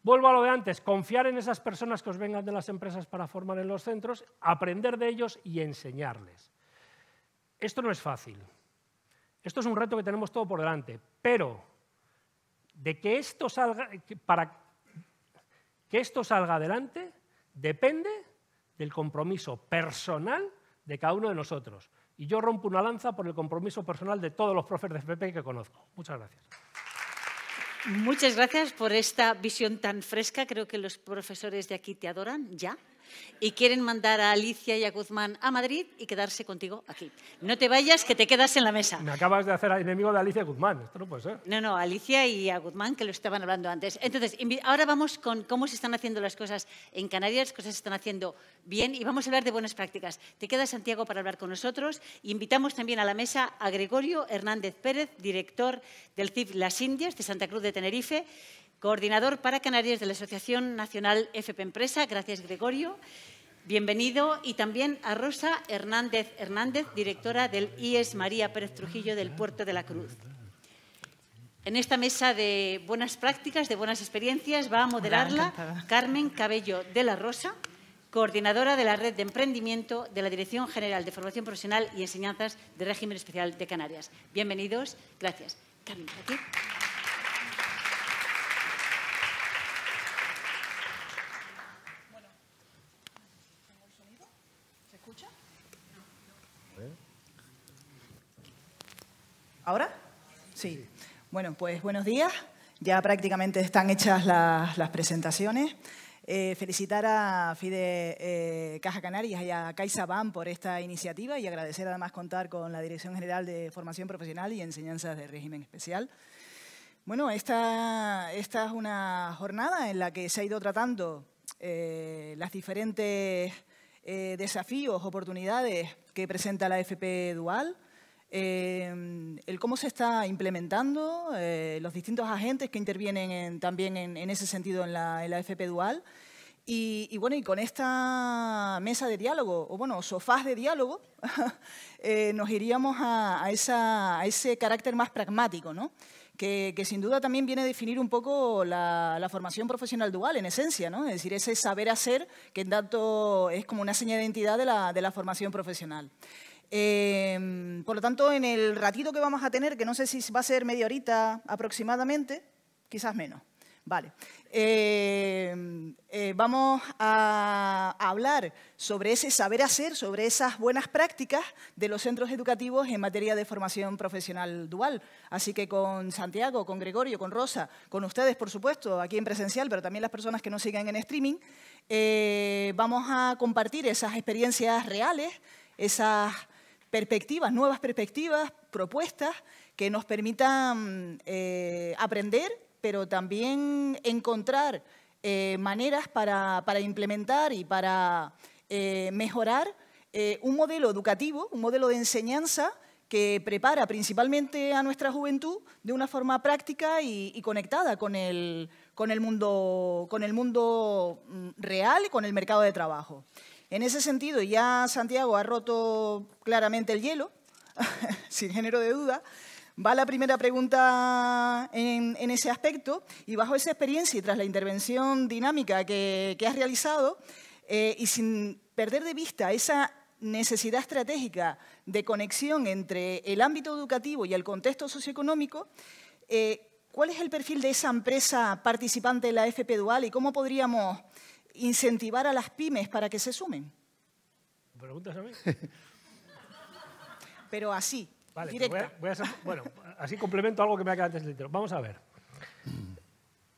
Vuelvo a lo de antes, confiar en esas personas que os vengan de las empresas para formar en los centros, aprender de ellos y enseñarles. Esto no es fácil. Esto es un reto que tenemos todo por delante, pero de que esto salga, para que esto salga adelante depende del compromiso personal de cada uno de nosotros. Y yo rompo una lanza por el compromiso personal de todos los profes de FP que conozco. Muchas gracias. Muchas gracias por esta visión tan fresca. Creo que los profesores de aquí te adoran ya y quieren mandar a Alicia y a Guzmán a Madrid y quedarse contigo aquí. No te vayas, que te quedas en la mesa. Me acabas de hacer enemigo de Alicia y Guzmán. Esto no puede ser. No, no, Alicia y a Guzmán, que lo estaban hablando antes. Entonces, ahora vamos con cómo se están haciendo las cosas en Canarias, las cosas se están haciendo bien y vamos a hablar de buenas prácticas. Te queda Santiago para hablar con nosotros. Invitamos también a la mesa a Gregorio Hernández Pérez, director del CIF Las Indias de Santa Cruz de Tenerife coordinador para Canarias de la Asociación Nacional FP Empresa. Gracias, Gregorio. Bienvenido. Y también a Rosa Hernández Hernández, directora del IES María Pérez Trujillo del Puerto de la Cruz. En esta mesa de buenas prácticas, de buenas experiencias, va a moderarla Carmen Cabello de la Rosa, coordinadora de la Red de Emprendimiento de la Dirección General de Formación Profesional y Enseñanzas de Régimen Especial de Canarias. Bienvenidos. Gracias. Carmen, aquí. ¿Ahora? Sí. Bueno, pues buenos días. Ya prácticamente están hechas las, presentaciones. Eh, felicitar a FIDE eh, Caja Canarias y a CaixaBank por esta iniciativa y agradecer además contar con la Dirección General de Formación Profesional y Enseñanzas de Régimen Especial. Bueno, esta, es una jornada en la que se ha ido tratando los eh, las diferentes desafíos, oportunidades que presenta la FP Dual, Em, el cómo se está implementando, eh, los distintos agentes que intervienen también en, ese sentido en la, en FP Dual. Y, bueno, y con esta mesa de diálogo, o bueno, sofás de diálogo, eh, nos iríamos a, a, ese carácter más pragmático, ¿no? Que, sin duda también viene a definir un poco la, formación profesional dual, en esencia, ¿no? Es decir, ese saber hacer que en tanto es como una seña de identidad de la, de la formación profesional. Em, por lo tanto, en el ratito que vamos a tener, que no sé si va a ser media horita aproximadamente, quizás menos. Vale. Em, eh, vamos a, hablar sobre ese saber hacer, sobre esas buenas prácticas de los centros educativos en materia de formación profesional dual. Así que con Santiago, con Gregorio, con Rosa, con ustedes, por supuesto, aquí en presencial, pero también las personas que nos sigan en streaming, eh, vamos a compartir esas experiencias reales, esas perspectivas, nuevas perspectivas, propuestas que nos permitan eh, aprender, pero también encontrar eh, maneras para, implementar y para eh, mejorar un modelo educativo, un modelo de enseñanza que prepara principalmente a nuestra juventud de una forma práctica y, conectada mundo, con el mundo mm, real y con el mercado de trabajo. En ese sentido, ya Santiago ha roto claramente el hielo, sin género de duda. Va la primera pregunta en, ese aspecto y bajo esa experiencia y tras la intervención dinámica que, has realizado eh, y sin perder de vista esa necesidad estratégica de conexión entre el ámbito educativo y el contexto socioeconómico, eh, ¿cuál es el perfil de esa empresa participante de la FP Dual y cómo podríamos incentivar a las pymes para que se sumen? preguntas a mí? Pero así, directa. bueno, así complemento algo que me ha quedado antes del título. Vamos a ver.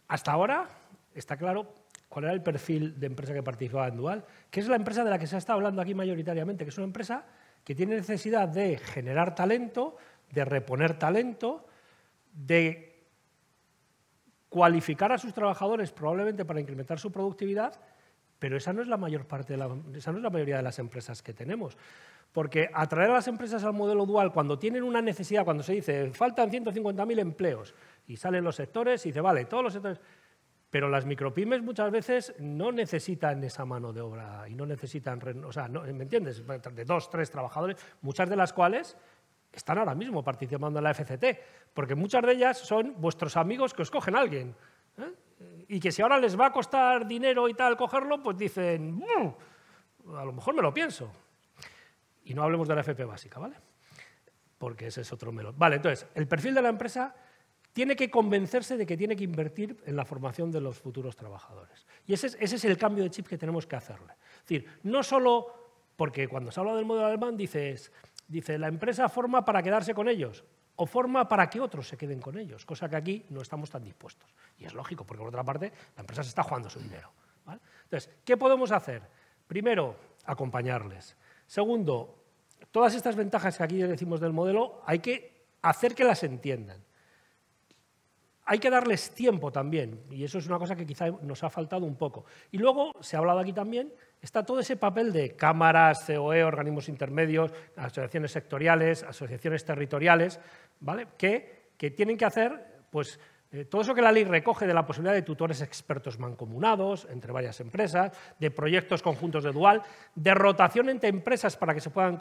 Hasta ahora está claro cuál era el perfil de empresa que participaba en Dual, que es la empresa de la que se estado hablando aquí mayoritariamente, que es una empresa que tiene necesidad de generar talento, de reponer talento, de cualificar a sus trabajadores probablemente para incrementar su productividad pero esa no es la mayor parte esa no es la mayoría de las empresas que tenemos. Porque atraer a las empresas al modelo dual cuando tienen una necesidad, cuando se dice faltan 150.000 empleos y salen los sectores y dice, vale, todos los sectores. Pero las micropymes muchas veces no necesitan esa mano de obra y no necesitan, o sea, ¿me entiendes? De dos, tres trabajadores, muchas de las cuales están ahora mismo participando en la FCT, porque muchas de ellas son vuestros amigos que os cogen a alguien. ¿Eh? Y que si ahora les va a costar dinero y tal cogerlo, pues dicen, mm, a lo mejor me lo pienso. Y no hablemos de la FP básica, ¿vale? Porque ese es otro melón. Vale, entonces, el perfil de la empresa tiene que convencerse de que tiene que invertir en la formación de los futuros trabajadores. Y ese es, el cambio de chip que tenemos que hacerle. Es decir, no solo porque cuando se habla del modelo alemán dices, dice, la empresa forma para quedarse con ellos o forma para que otros se queden con ellos, cosa que aquí no estamos tan dispuestos. Y es lógico, porque por otra parte la empresa se está jugando su dinero. Entonces, ¿qué podemos hacer? Primero, acompañarles. Segundo, todas estas ventajas que aquí decimos del modelo hay que hacer que las entiendan. Hay que darles tiempo también, y eso es una cosa que quizá nos ha faltado un poco. Y luego, se ha hablado aquí también, está todo ese papel de cámaras, COE, organismos intermedios, asociaciones sectoriales, asociaciones territoriales, ¿vale? que, que tienen que hacer pues, eh, todo eso que la ley recoge de la posibilidad de tutores expertos mancomunados entre varias empresas, de proyectos conjuntos de dual, de rotación entre empresas para que se puedan,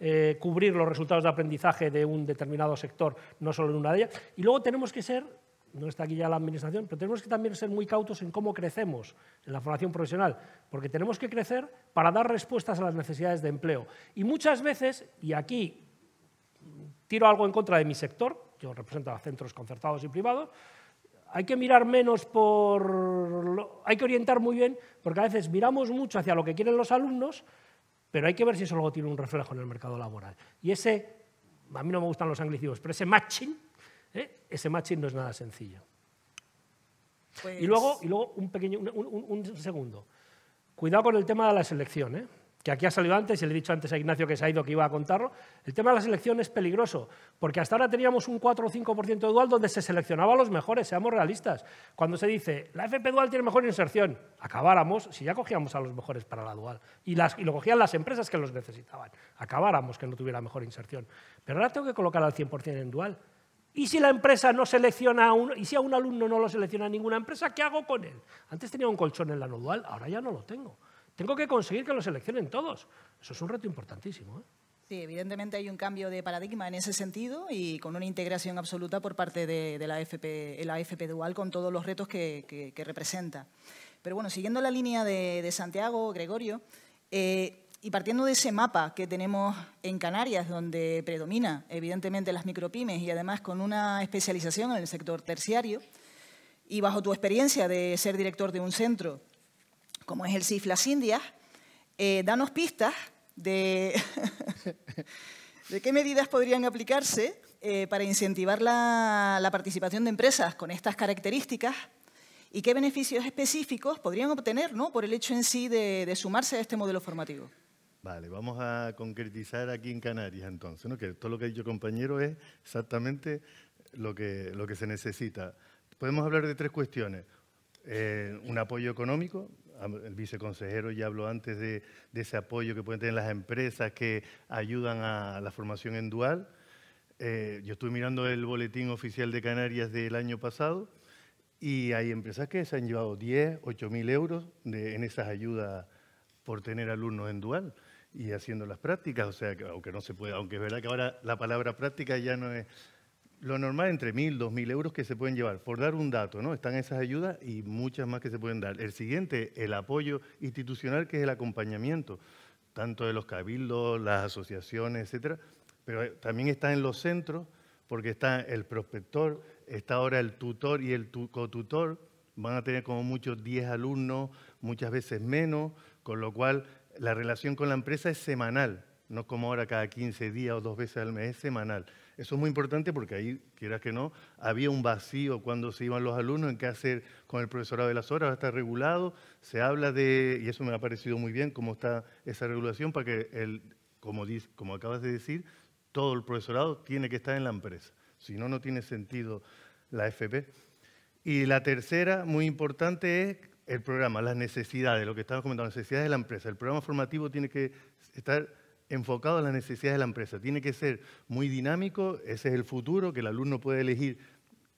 eh, cubrir los resultados de aprendizaje de un determinado sector, no solo en una de ellas. Y luego tenemos que ser no está aquí ya la administración, pero tenemos que también ser muy cautos en cómo crecemos en la formación profesional, porque tenemos que crecer para dar respuestas a las necesidades de empleo. Y muchas veces, y aquí tiro algo en contra de mi sector, yo represento a centros concertados y privados, hay que mirar menos por... hay que orientar muy bien, porque a veces miramos mucho hacia lo que quieren los alumnos, pero hay que ver si eso luego tiene un reflejo en el mercado laboral. Y ese, a mí no me gustan los anglicismos, pero ese matching, ¿eh? ese matching no es nada sencillo. Y, pues luego, y luego un pequeño, un segundo. Cuidado con el tema de la selección, ¿eh? que aquí ha salido antes, y le he dicho antes a Ignacio que se ha ido que iba a contarlo, el tema de la selección es peligroso, porque hasta ahora teníamos un 4 o 5% de dual donde se seleccionaba a los mejores, seamos realistas. Cuando se dice, la FP dual tiene mejor inserción, acabáramos, si ya cogíamos a los mejores para la dual, y, las, lo cogían las empresas que los necesitaban, acabáramos que no tuviera mejor inserción. Pero ahora tengo que colocar al 100% en dual. ¿Y si la empresa no selecciona y si a un alumno no lo selecciona ninguna empresa, qué hago con él? Antes tenía un colchón en la no dual, ahora ya no lo tengo. Tengo que conseguir que lo seleccionen todos. Eso es un reto importantísimo. ¿eh? Sí, evidentemente hay un cambio de paradigma en ese sentido y con una integración absoluta por parte de, la, AFP, la Dual con todos los retos que, representa. Pero bueno, siguiendo la línea de, Santiago, Gregorio, eh, y partiendo de ese mapa que tenemos en Canarias, donde predomina evidentemente las micropymes y además con una especialización en el sector terciario, y bajo tu experiencia de ser director de un centro como es el Ciflas Indias, eh, danos pistas de, qué medidas podrían aplicarse eh, para incentivar la, participación de empresas con estas características y qué beneficios específicos podrían obtener ¿no? por el hecho en sí de, sumarse a este modelo formativo. Vale, vamos a concretizar aquí en Canarias entonces, ¿no? que todo lo que ha dicho compañero es exactamente lo que, lo que se necesita. Podemos hablar de tres cuestiones. Eh, un apoyo económico, el viceconsejero ya habló antes de, ese apoyo que pueden tener las empresas que ayudan a la formación en dual. Eh, yo estuve mirando el boletín oficial de Canarias del año pasado y hay empresas que se han llevado 10, 8 mil euros en esas ayudas por tener alumnos en dual y haciendo las prácticas. O sea, aunque no se puede, aunque es verdad que ahora la palabra práctica ya no es lo normal entre 1.000, 2.000 euros que se pueden llevar. Por dar un dato, ¿no? Están esas ayudas y muchas más que se pueden dar. El siguiente, el apoyo institucional, que es el acompañamiento, tanto de los cabildos, las asociaciones, etcétera, pero también está en los centros, porque está el prospector, está ahora el tutor y el cotutor, van a tener como muchos 10 alumnos, muchas veces menos, con lo cual la relación con la empresa es semanal, no como ahora cada 15 días o dos veces al mes, es semanal. Eso es muy importante porque ahí, quieras que no, había un vacío cuando se iban los alumnos en qué hacer con el profesorado de las horas, está regulado, se habla de, y eso me ha parecido muy bien, cómo está esa regulación para que, el, como, dice, como acabas de decir, todo el profesorado tiene que estar en la empresa. Si no, no tiene sentido la FP. Y la tercera, muy importante, es el programa, las necesidades, lo que estaba comentando, las necesidades de la empresa. El programa formativo tiene que estar enfocado a las necesidades de la empresa. Tiene que ser muy dinámico, ese es el futuro, que el alumno puede elegir.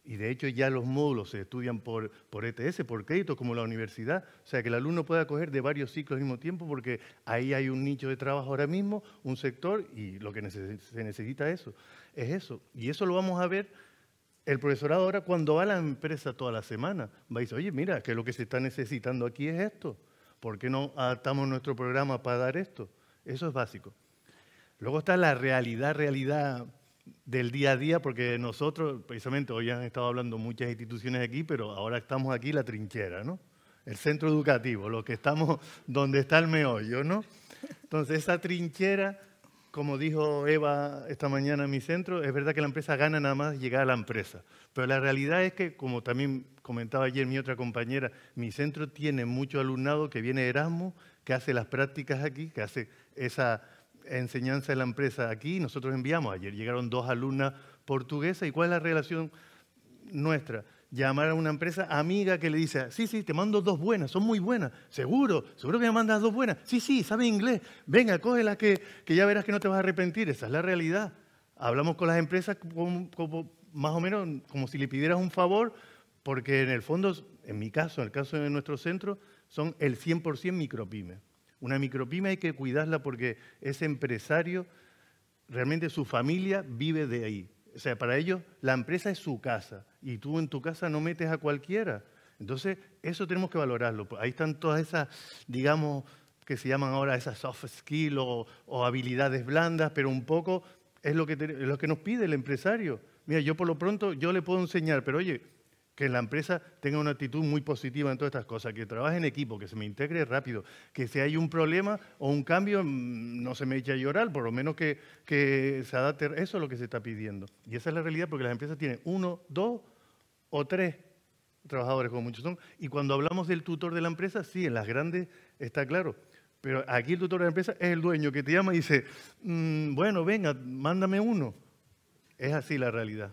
Y de hecho ya los módulos se estudian por, por ETS, por créditos, como la universidad. O sea, que el alumno pueda coger de varios ciclos al mismo tiempo porque ahí hay un nicho de trabajo ahora mismo, un sector, y lo que se necesita eso, es eso. Y eso lo vamos a ver el profesorado ahora cuando va a la empresa toda la semana. Va a decir, oye, mira, que lo que se está necesitando aquí es esto. ¿Por qué no adaptamos nuestro programa para dar esto? Eso es básico. Luego está la realidad, realidad del día a día, porque nosotros, precisamente, hoy han estado hablando muchas instituciones aquí, pero ahora estamos aquí la trinchera, ¿no? El centro educativo, lo que estamos, donde está el meollo, ¿no? Entonces, esa trinchera, como dijo Eva esta mañana en mi centro, es verdad que la empresa gana nada más llegar a la empresa, pero la realidad es que, como también comentaba ayer mi otra compañera, mi centro tiene mucho alumnado que viene de Erasmus, que hace las prácticas aquí, que hace esa enseñanza de la empresa aquí. Nosotros enviamos, ayer llegaron dos alumnas portuguesas. ¿Y cuál es la relación nuestra? Llamar a una empresa amiga que le dice, sí, sí, te mando dos buenas, son muy buenas, seguro, seguro que me mandas dos buenas. Sí, sí, sabe inglés, venga, cógela que, que ya verás que no te vas a arrepentir. Esa es la realidad. Hablamos con las empresas como, más o menos como si le pidieras un favor, porque en el fondo, en mi caso, en el caso de nuestro centro, son el 100% micropymes. Una micropyme hay que cuidarla porque ese empresario, realmente su familia vive de ahí. O sea, para ellos la empresa es su casa y tú en tu casa no metes a cualquiera. Entonces, eso tenemos que valorarlo. Pues ahí están todas esas, digamos, que se llaman ahora esas soft skills o, habilidades blandas, pero un poco es lo, que lo que nos pide el empresario. Mira, yo por lo pronto yo le puedo enseñar, pero oye, que la empresa tenga una actitud muy positiva en todas estas cosas, que trabaje en equipo, que se me integre rápido, que si hay un problema o un cambio mm, no se me eche a llorar, por lo menos que, se adapte. Eso es lo que se está pidiendo. Y esa es la realidad porque las empresas tienen uno, dos o tres trabajadores, como muchos son. Y cuando hablamos del tutor de la empresa, sí, en las grandes está claro. Pero aquí el tutor de la empresa es el dueño que te llama y dice, mm, bueno, venga, mándame uno. Es así la realidad.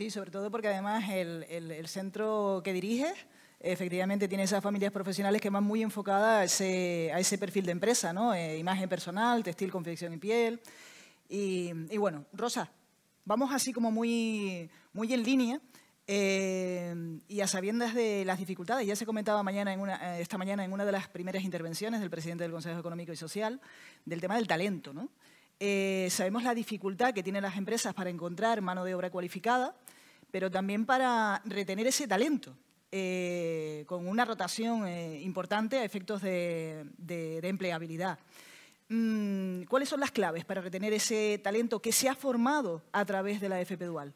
Sí, sobre todo porque además el, centro que diriges efectivamente tiene esas familias profesionales que van muy enfocadas a ese, perfil de empresa, ¿no? Eh, imagen personal, textil, confección y piel. Y, bueno, Rosa, vamos así como muy, muy en línea eh, y a sabiendas de las dificultades. Ya se comentaba mañana en una, eh, esta mañana en una de las primeras intervenciones del presidente del Consejo Económico y Social del tema del talento, ¿no? sabemos la dificultad que tienen las empresas para encontrar mano de obra cualificada pero también para retener ese talento. Eh, con una rotación eh, importante a efectos de, empleabilidad. Mm, ¿Cuáles son las claves para retener ese talento que se ha formado a través de la FP Dual?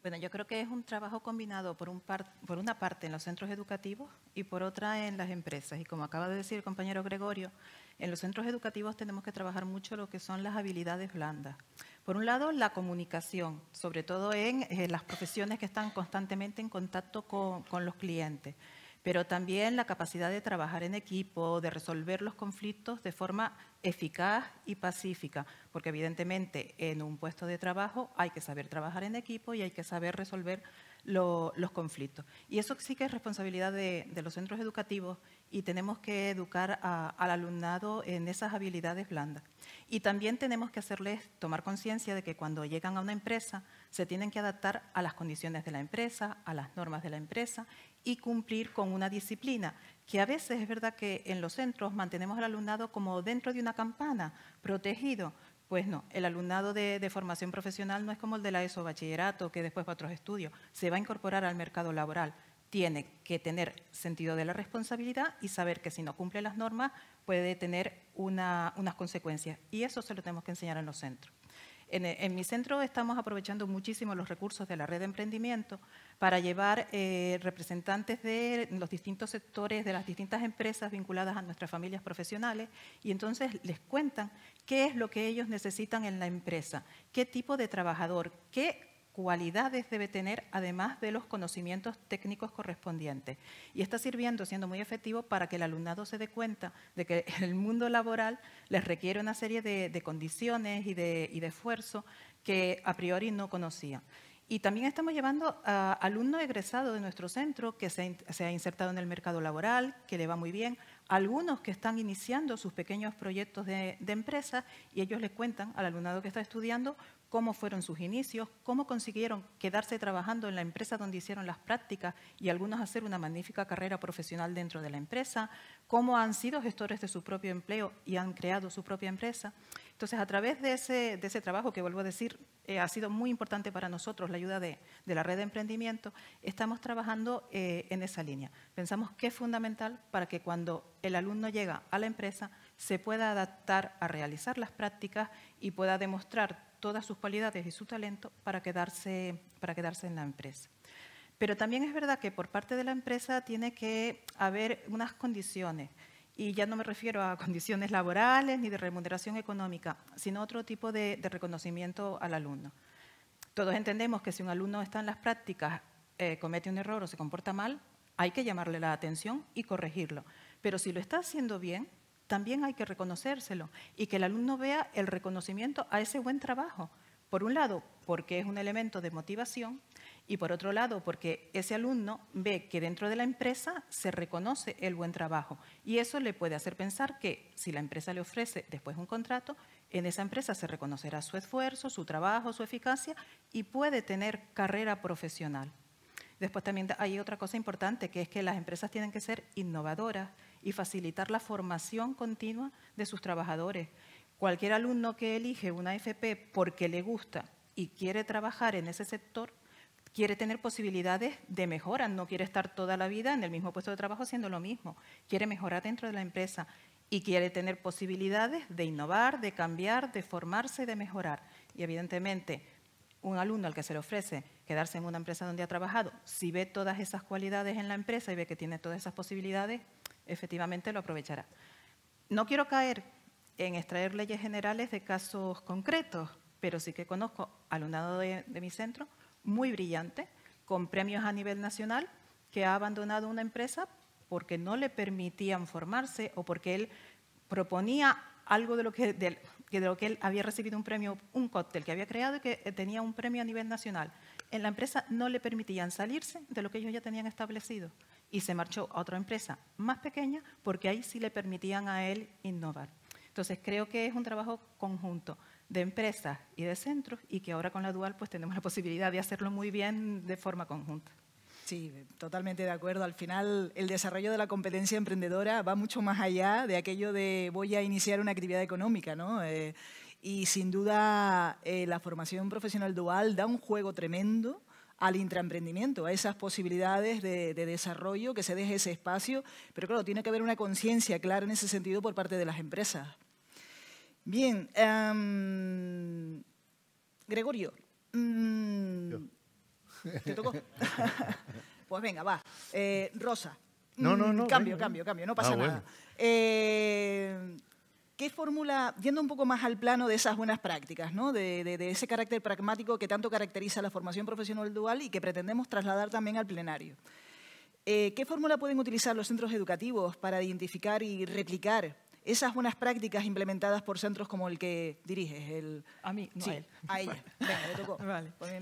Bueno, yo creo que es un trabajo combinado por, un por una parte en los centros educativos y por otra en las empresas. Y como acaba de decir el compañero Gregorio, en los centros educativos tenemos que trabajar mucho lo que son las habilidades blandas. Por un lado, la comunicación, sobre todo en eh, las profesiones que están constantemente en contacto con, con los clientes, pero también la capacidad de trabajar en equipo, de resolver los conflictos de forma eficaz y pacífica, porque evidentemente en un puesto de trabajo hay que saber trabajar en equipo y hay que saber resolver los conflictos. Y eso sí que es responsabilidad de, los centros educativos y tenemos que educar al alumnado en esas habilidades blandas. Y también tenemos que hacerles tomar conciencia de que cuando llegan a una empresa se tienen que adaptar a las condiciones de la empresa, a las normas de la empresa y cumplir con una disciplina, que a veces es verdad que en los centros mantenemos al alumnado como dentro de una campana, protegido, pues no, el alumnado de, formación profesional no es como el de la ESO bachillerato, que después va a otros estudios, se va a incorporar al mercado laboral. Tiene que tener sentido de la responsabilidad y saber que si no cumple las normas puede tener unas consecuencias. Y eso se lo tenemos que enseñar en los centros. E, en, mi centro estamos aprovechando muchísimo los recursos de la red de emprendimiento para llevar eh, representantes de los distintos sectores, de las distintas empresas vinculadas a nuestras familias profesionales y entonces les cuentan qué es lo que ellos necesitan en la empresa, qué tipo de trabajador, qué cualidades debe tener además de los conocimientos técnicos correspondientes. Y está sirviendo, siendo muy efectivo, para que el alumnado se dé cuenta de que el mundo laboral les requiere una serie de, condiciones y de, esfuerzo que a priori no conocía Y también estamos llevando a alumnos egresados de nuestro centro que se, se, ha insertado en el mercado laboral, que le va muy bien, algunos que están iniciando sus pequeños proyectos de, de empresa y ellos les cuentan al alumnado que está estudiando cómo fueron sus inicios, cómo consiguieron quedarse trabajando en la empresa donde hicieron las prácticas y algunos hacer una magnífica carrera profesional dentro de la empresa, cómo han sido gestores de su propio empleo y han creado su propia empresa. Entonces, a través de ese, trabajo, que vuelvo a decir, eh, ha sido muy importante para nosotros la ayuda de, la red de emprendimiento, estamos trabajando eh, en esa línea. Pensamos que es fundamental para que cuando el alumno llega a la empresa se pueda adaptar a realizar las prácticas y pueda demostrar todas sus cualidades y su talento para quedarse, para quedarse en la empresa. Pero también es verdad que por parte de la empresa tiene que haber unas condiciones, y ya no me refiero a condiciones laborales ni de remuneración económica, sino otro tipo de, reconocimiento al alumno. Todos entendemos que si un alumno está en las prácticas, eh, comete un error o se comporta mal, hay que llamarle la atención y corregirlo. Pero si lo está haciendo bien, también hay que reconocérselo y que el alumno vea el reconocimiento a ese buen trabajo. Por un lado, porque es un elemento de motivación y por otro lado, porque ese alumno ve que dentro de la empresa se reconoce el buen trabajo y eso le puede hacer pensar que si la empresa le ofrece después un contrato, en esa empresa se reconocerá su esfuerzo, su trabajo, su eficacia y puede tener carrera profesional. Después también hay otra cosa importante, que es que las empresas tienen que ser innovadoras y facilitar la formación continua de sus trabajadores. Cualquier alumno que elige una FP porque le gusta y quiere trabajar en ese sector, quiere tener posibilidades de mejora, no quiere estar toda la vida en el mismo puesto de trabajo siendo lo mismo, quiere mejorar dentro de la empresa y quiere tener posibilidades de innovar, de cambiar, de formarse, de mejorar. Y evidentemente un alumno al que se le ofrece quedarse en una empresa donde ha trabajado, si ve todas esas cualidades en la empresa y ve que tiene todas esas posibilidades, efectivamente lo aprovechará. No quiero caer en extraer leyes generales de casos concretos, pero sí que conozco alumnado de, mi centro muy brillante, con premios a nivel nacional, que ha abandonado una empresa porque no le permitían formarse o porque él proponía algo de lo que, que de lo que él había recibido un premio, un cóctel que había creado y que eh, tenía un premio a nivel nacional. En la empresa no le permitían salirse de lo que ellos ya tenían establecido y se marchó a otra empresa más pequeña porque ahí sí le permitían a él innovar. Entonces creo que es un trabajo conjunto de empresas y de centros y que ahora con la dual pues tenemos la posibilidad de hacerlo muy bien de forma conjunta. Sí, totalmente de acuerdo. Al final, el desarrollo de la competencia emprendedora va mucho más allá de aquello de voy a iniciar una actividad económica, ¿no? Eh, y sin duda, eh, la formación profesional dual da un juego tremendo al intraemprendimiento, a esas posibilidades de, desarrollo, que se deje ese espacio. Pero claro, tiene que haber una conciencia clara en ese sentido por parte de las empresas. Bien, em, Gregorio. Mm, ¿Te tocó? pues venga, va. Eh, Rosa. No, no, mm, no. Cambio, eh. cambio, cambio. No pasa ah, nada. Eh, ¿Qué fórmula, viendo un poco más al plano de esas buenas prácticas, ¿no? de, ese carácter pragmático que tanto caracteriza la formación profesional dual y que pretendemos trasladar también al plenario? ¿Qué fórmula pueden utilizar los centros educativos para identificar y replicar esas buenas prácticas implementadas por centros como el que diriges? El... A mí, no a ella. Venga, tocó. Vale. Pues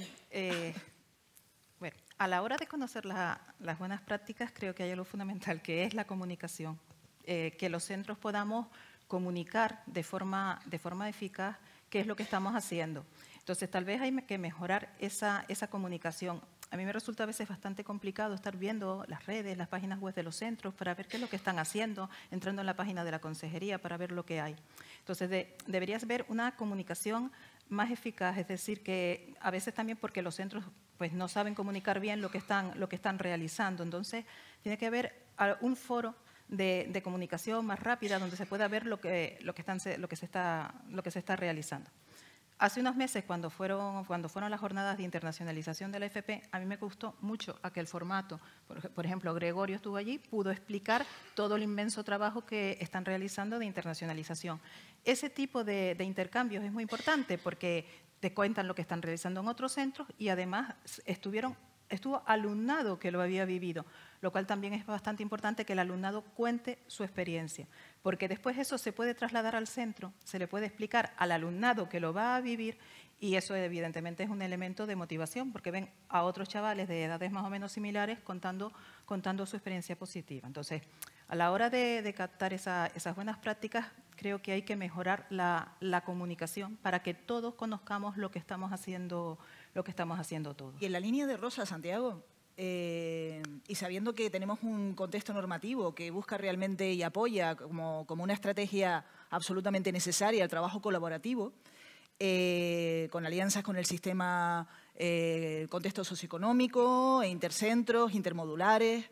a la hora de conocer las buenas prácticas, creo que hay algo fundamental, que es la comunicación. Eh, que los centros podamos comunicar de forma, de forma eficaz qué es lo que estamos haciendo. Entonces, tal vez hay que mejorar esa, esa comunicación. A mí me resulta a veces bastante complicado estar viendo las redes, las páginas web de los centros para ver qué es lo que están haciendo, entrando en la página de la consejería para ver lo que hay. Entonces, deberías ver una comunicación más eficaz, es decir, que a veces también porque los centros pues no saben comunicar bien lo que están, lo que están realizando. Entonces, tiene que haber un foro de, comunicación más rápida donde se pueda ver lo que, lo que, están, lo que, se, está, lo que se está realizando. Hace unos meses, cuando fueron, cuando fueron las jornadas de internacionalización de la FP, a mí me gustó mucho aquel formato. Por, ejemplo, Gregorio estuvo allí, pudo explicar todo el inmenso trabajo que están realizando de internacionalización. Ese tipo de, de intercambios es muy importante porque te cuentan lo que están realizando en otros centros y además estuvieron, estuvo alumnado que lo había vivido, lo cual también es bastante importante que el alumnado cuente su experiencia, porque después eso se puede trasladar al centro, se le puede explicar al alumnado que lo va a vivir y eso evidentemente es un elemento de motivación, porque ven a otros chavales de edades más o menos similares contando, contando su experiencia positiva. Entonces, a la hora de, captar esas buenas prácticas, creo que hay que mejorar la, comunicación para que todos conozcamos lo que estamos haciendo, lo que estamos haciendo todos. Y en la línea de Rosa, Santiago, eh, y sabiendo que tenemos un contexto normativo que busca realmente y apoya como, una estrategia absolutamente necesaria el trabajo colaborativo, eh, con alianzas con el sistema, el eh, contexto socioeconómico, e intercentros, intermodulares,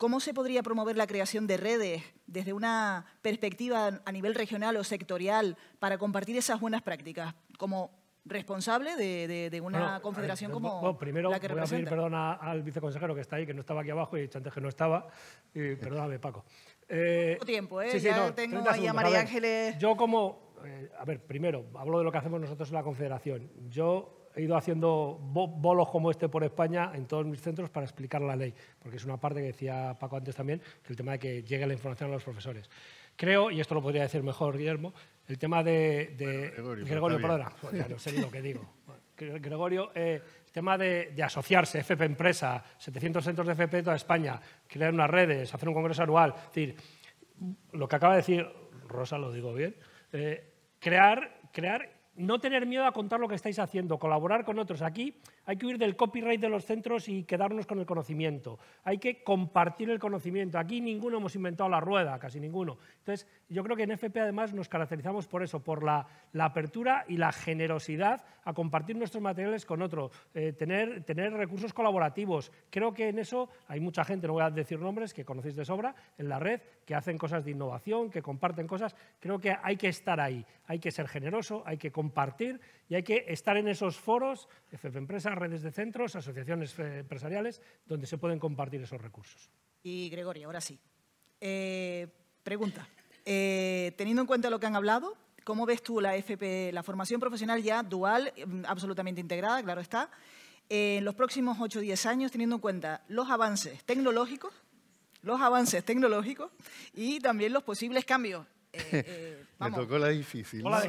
¿Cómo se podría promover la creación de redes desde una perspectiva a nivel regional o sectorial para compartir esas buenas prácticas como responsable de, una confederación eh, como bueno, primero la voy a pedir perdón al viceconsejero que está ahí, que no estaba aquí abajo y antes que no estaba. perdóname, Paco. Eh, tiempo, ¿eh? ya tengo ahí a María Ángeles. yo como... Eh, a ver, primero, hablo de lo que hacemos nosotros en la confederación. Yo he ido haciendo bolos como este por España en todos mis centros para explicar la ley, porque es una parte que decía Paco antes también, que el tema de que llegue la información a los profesores. Creo, y esto lo podría decir mejor Guillermo, el tema de... Gregorio, perdona, sé lo que digo. Gregorio, eh, el tema de, asociarse, FP Empresa, 700 centros de FP toda España, crear unas redes, hacer un congreso anual, es decir, lo que acaba de decir Rosa, lo digo bien, eh, crear, crear no tener miedo a contar lo que estáis haciendo, colaborar con otros. Aquí hay que huir del copyright de los centros y quedarnos con el conocimiento. Hay que compartir el conocimiento. Aquí ninguno hemos inventado la rueda, casi ninguno. Entonces, yo creo que en FP además nos caracterizamos por eso, por la, apertura y la generosidad a compartir nuestros materiales con otros, eh, tener, tener recursos colaborativos. Creo que en eso hay mucha gente, no voy a decir nombres, que conocéis de sobra, en la red, que hacen cosas de innovación, que comparten cosas. Creo que hay que estar ahí, hay que ser generoso, hay que compartir y hay que estar en esos foros, FP empresas redes de centros, asociaciones eh, empresariales, donde se pueden compartir esos recursos. Y Gregorio, ahora sí. Eh, pregunta. Eh, teniendo en cuenta lo que han hablado, ¿cómo ves tú la FP, la formación profesional ya dual, em, absolutamente integrada, claro está, en los próximos 8 o 10 años, teniendo en cuenta los avances tecnológicos, los avances tecnológicos y también los posibles cambios eh, eh, Me tocó la difícil. la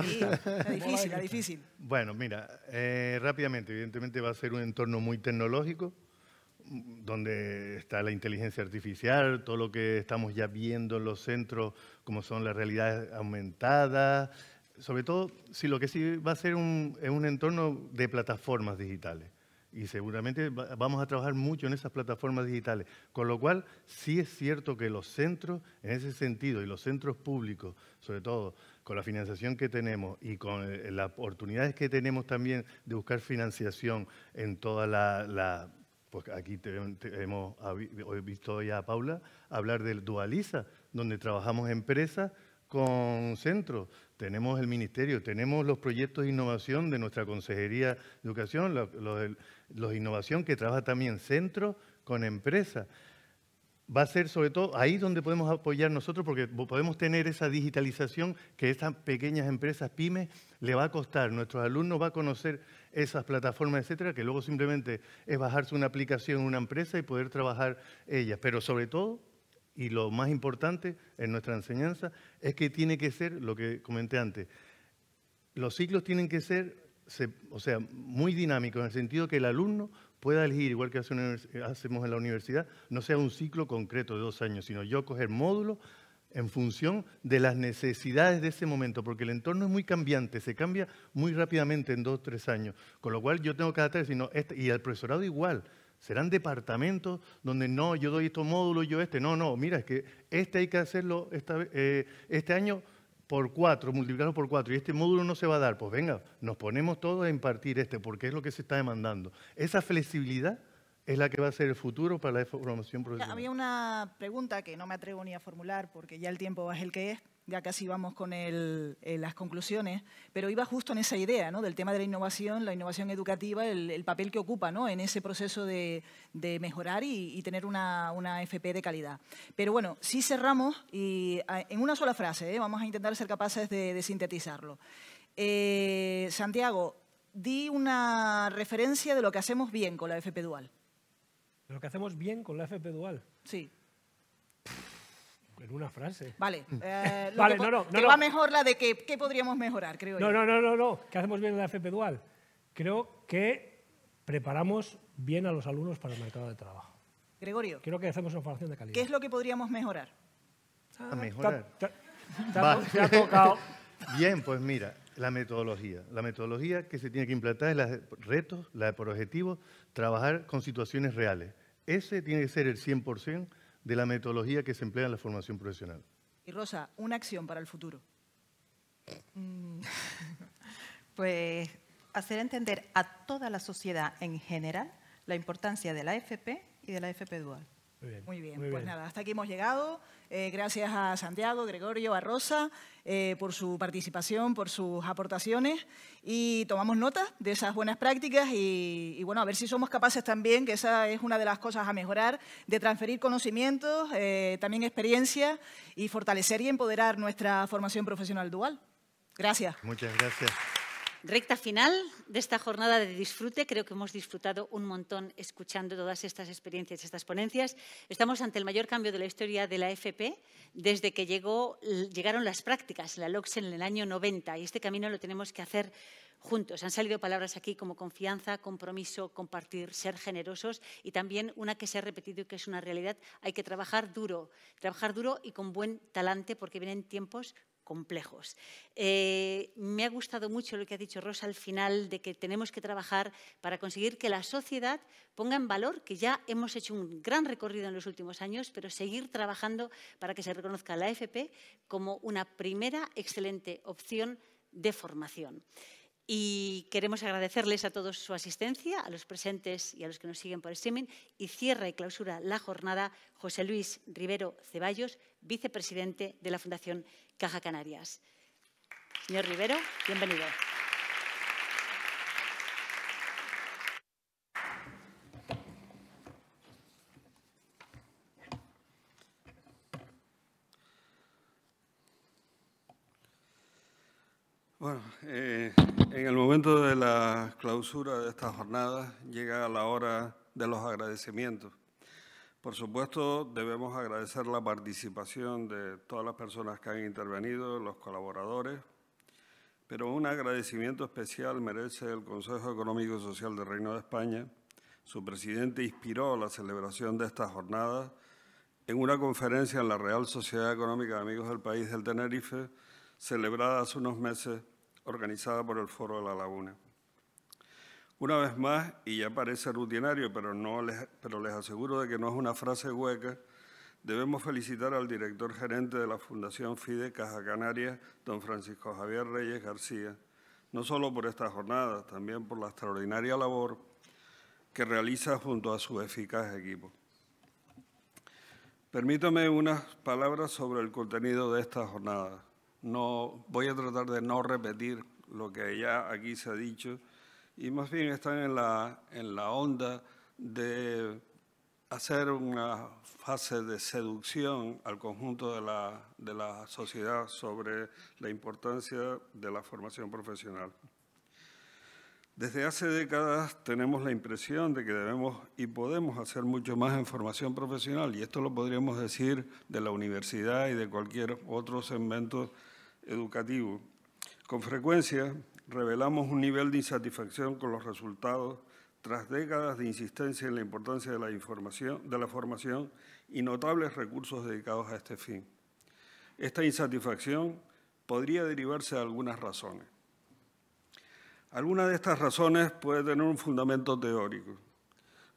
difícil, Bueno, mira, eh, rápidamente, evidentemente va a ser un entorno muy tecnológico, donde está la inteligencia artificial, todo lo que estamos ya viendo en los centros, como son las realidades aumentadas, sobre todo si lo que sí va a ser un, es un entorno de plataformas digitales y seguramente vamos a trabajar mucho en esas plataformas digitales. Con lo cual, sí es cierto que los centros, en ese sentido, y los centros públicos, sobre todo con la financiación que tenemos y con eh, las oportunidades que tenemos también de buscar financiación en toda la... pues aquí hemos visto ya a Paula hablar del Dualiza, donde trabajamos empresas con centros, tenemos el ministerio, tenemos los proyectos de innovación de nuestra Consejería de Educación, los, del los innovación que trabaja también centro con empresa. Va a ser sobre todo ahí donde podemos apoyar nosotros porque podemos tener esa digitalización que estas pequeñas empresas pymes le va a costar. Nuestros alumnos va a conocer esas plataformas, etcétera, que luego simplemente es bajarse una aplicación en una empresa y poder trabajar ellas. Pero sobre todo y lo más importante en nuestra enseñanza es que tiene que ser lo que comenté antes. Los ciclos tienen que ser o sea, muy dinámico en el sentido que el alumno pueda elegir, igual que hacemos en la universidad, no sea un ciclo concreto de dos años, sino yo coger módulos en función de las necesidades de ese momento, porque el entorno es muy cambiante, se cambia muy rápidamente en dos o tres años, con lo cual yo tengo cada tres, sino este, y el profesorado igual. Serán departamentos donde no, yo doy estos módulos, yo este. No, no, mira, es que este hay que hacerlo esta, eh, este año por cuatro, multiplicarlo por cuatro, y este módulo no se va a dar, pues venga, nos ponemos todos a impartir este, porque es lo que se está demandando. Esa flexibilidad es la que va a ser el futuro para la formación profesional. Había una pregunta que no me atrevo ni a formular porque ya el tiempo es el que es, ya casi vamos con eh, las conclusiones, pero iba justo en esa idea del tema de la innovación, la innovación educativa, el, papel que ocupa en ese proceso de, mejorar y, tener una, FP de calidad. Pero bueno, si cerramos y en una sola frase, ¿eh? vamos a intentar ser capaces de, sintetizarlo. Eh, Santiago, di una referencia de lo que hacemos bien con la FP Dual. ¿De Lo que hacemos bien con la FP Dual. Sí. En una frase. Vale. Eh, que, va mejor la de que, qué podríamos mejorar, creo yo. No, no, no, no. ¿Qué hacemos bien en la FP Dual? Creo que preparamos bien a los alumnos para el mercado de trabajo. Gregorio. Creo que hacemos una formación de calidad. ¿Qué es lo que podríamos mejorar? A ah, mejorar. ha tocado. Bien, pues mira, la metodología. La metodología que se tiene que implantar es la de retos, la de por objetivos, trabajar con situaciones reales. Ese tiene que ser el 100% de la metodología que se emplea en la formación profesional. Y Rosa, una acción para el futuro. Mm. Pues hacer entender a toda la sociedad en general la importancia de la FP y de la FP dual. Muy bien, Muy bien. pues nada, hasta aquí hemos llegado. Eh, gracias a Santiago, Gregorio, a Rosa eh, por su participación, por sus aportaciones y tomamos nota de esas buenas prácticas y, bueno, a ver si somos capaces también, que esa es una de las cosas a mejorar, de transferir conocimientos, eh, también experiencia y fortalecer y empoderar nuestra formación profesional dual. Gracias. Muchas gracias. Recta final de esta jornada de disfrute. Creo que hemos disfrutado un montón escuchando todas estas experiencias, estas ponencias. Estamos ante el mayor cambio de la historia de la FP desde que llegaron las prácticas, la LOX en el año 90. Y este camino lo tenemos que hacer juntos. Han salido palabras aquí como confianza, compromiso, compartir, ser generosos y también una que se ha repetido y que es una realidad. Hay que trabajar duro, trabajar duro y con buen talante porque vienen tiempos complejos. Eh, me ha gustado mucho lo que ha dicho Rosa al final de que tenemos que trabajar para conseguir que la sociedad ponga en valor que ya hemos hecho un gran recorrido en los últimos años, pero seguir trabajando para que se reconozca la AFP como una primera excelente opción de formación. Y queremos agradecerles a todos su asistencia, a los presentes y a los que nos siguen por streaming. Y cierra y clausura la jornada José Luis Rivero Ceballos, vicepresidente de la Fundación Caja Canarias. Señor Rivero, bienvenido. Bueno, eh, en el momento de la clausura de esta jornada llega la hora de los agradecimientos. Por supuesto, debemos agradecer la participación de todas las personas que han intervenido, los colaboradores, pero un agradecimiento especial merece el Consejo Económico y Social del Reino de España. Su presidente inspiró la celebración de esta jornada en una conferencia en la Real Sociedad Económica de Amigos del País del Tenerife, celebrada hace unos meses, organizada por el Foro de la Laguna. Una vez más, y ya parece rutinario, pero, no les, pero les aseguro de que no es una frase hueca, debemos felicitar al director gerente de la Fundación FIDE Caja Canarias, don Francisco Javier Reyes García, no solo por esta jornada, también por la extraordinaria labor que realiza junto a su eficaz equipo. Permítame unas palabras sobre el contenido de esta jornada. No, voy a tratar de no repetir lo que ya aquí se ha dicho y más bien están en la, en la onda de hacer una fase de seducción al conjunto de la, de la sociedad sobre la importancia de la formación profesional. Desde hace décadas tenemos la impresión de que debemos y podemos hacer mucho más en formación profesional y esto lo podríamos decir de la universidad y de cualquier otro segmento educativo. Con frecuencia revelamos un nivel de insatisfacción con los resultados tras décadas de insistencia en la importancia de la, información, de la formación y notables recursos dedicados a este fin. Esta insatisfacción podría derivarse de algunas razones. Alguna de estas razones puede tener un fundamento teórico.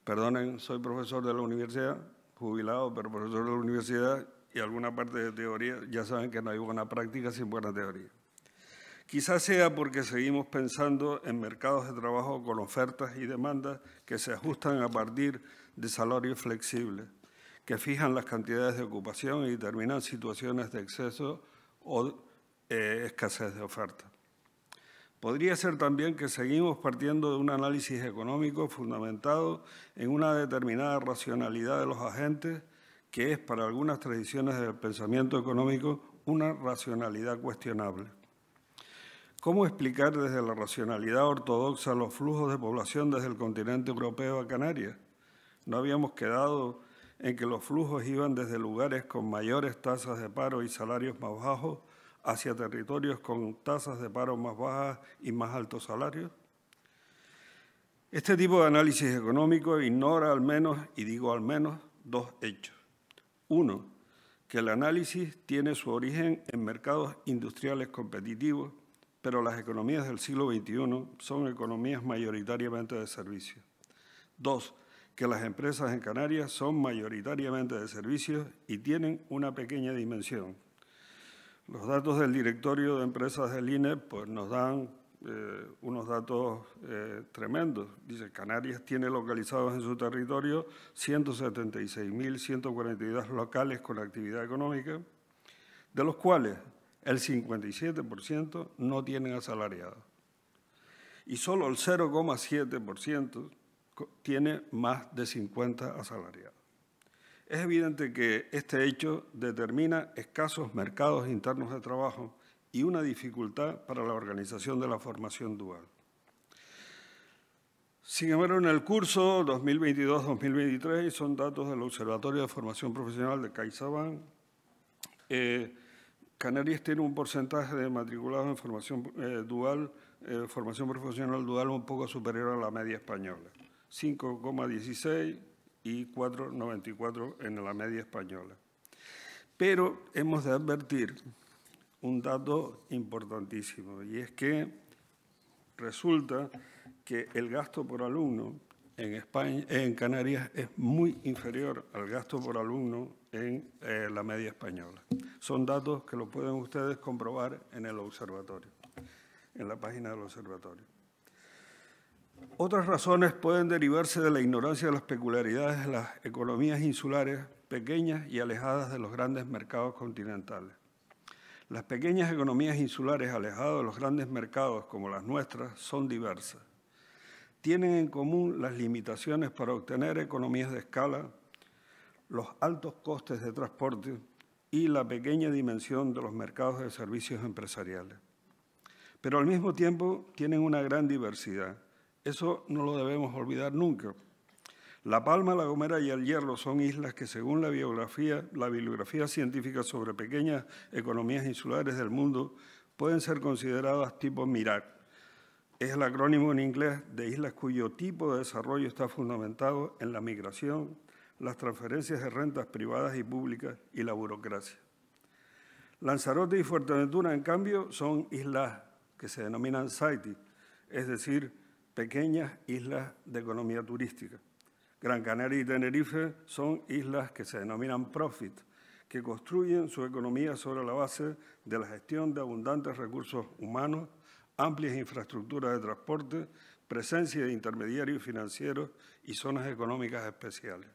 Perdonen, soy profesor de la universidad, jubilado, pero profesor de la universidad y alguna parte de teoría, ya saben que no hay buena práctica sin buena teoría. Quizás sea porque seguimos pensando en mercados de trabajo con ofertas y demandas que se ajustan a partir de salarios flexibles, que fijan las cantidades de ocupación y determinan situaciones de exceso o eh, escasez de oferta. Podría ser también que seguimos partiendo de un análisis económico fundamentado en una determinada racionalidad de los agentes, que es para algunas tradiciones del pensamiento económico una racionalidad cuestionable. ¿Cómo explicar desde la racionalidad ortodoxa los flujos de población desde el continente europeo a Canarias? ¿No habíamos quedado en que los flujos iban desde lugares con mayores tasas de paro y salarios más bajos hacia territorios con tasas de paro más bajas y más altos salarios? Este tipo de análisis económico ignora al menos, y digo al menos, dos hechos. Uno, que el análisis tiene su origen en mercados industriales competitivos pero las economías del siglo XXI son economías mayoritariamente de servicio. Dos, que las empresas en Canarias son mayoritariamente de servicios y tienen una pequeña dimensión. Los datos del directorio de empresas del INE pues, nos dan eh, unos datos eh, tremendos. Dice, Canarias tiene localizados en su territorio 176.142 locales con actividad económica, de los cuales el 57% no tienen asalariados y solo el 0,7% tiene más de 50 asalariados. Es evidente que este hecho determina escasos mercados internos de trabajo y una dificultad para la organización de la formación dual. Sin embargo, en el curso 2022-2023, son datos del Observatorio de Formación Profesional de CaixaBank, eh, Canarias tiene un porcentaje de matriculados en formación eh, dual, eh, formación profesional dual un poco superior a la media española, 5,16 y 4,94 en la media española. Pero hemos de advertir un dato importantísimo y es que resulta que el gasto por alumno en, en Canarias es muy inferior al gasto por alumno en eh, la media española. Son datos que lo pueden ustedes comprobar en el observatorio, en la página del observatorio. Otras razones pueden derivarse de la ignorancia de las peculiaridades de las economías insulares pequeñas y alejadas de los grandes mercados continentales. Las pequeñas economías insulares alejadas de los grandes mercados como las nuestras son diversas. Tienen en común las limitaciones para obtener economías de escala, los altos costes de transporte y la pequeña dimensión de los mercados de servicios empresariales. Pero al mismo tiempo tienen una gran diversidad. Eso no lo debemos olvidar nunca. La Palma, La Gomera y El Hierro son islas que, según la, biografía, la bibliografía científica sobre pequeñas economías insulares del mundo, pueden ser consideradas tipo MIRAC. Es el acrónimo en inglés de islas cuyo tipo de desarrollo está fundamentado en la migración, las transferencias de rentas privadas y públicas y la burocracia. Lanzarote y Fuerteventura, en cambio, son islas que se denominan Saiti, es decir, pequeñas islas de economía turística. Gran Canaria y Tenerife son islas que se denominan profit, que construyen su economía sobre la base de la gestión de abundantes recursos humanos, amplias infraestructuras de transporte, presencia de intermediarios financieros y zonas económicas especiales.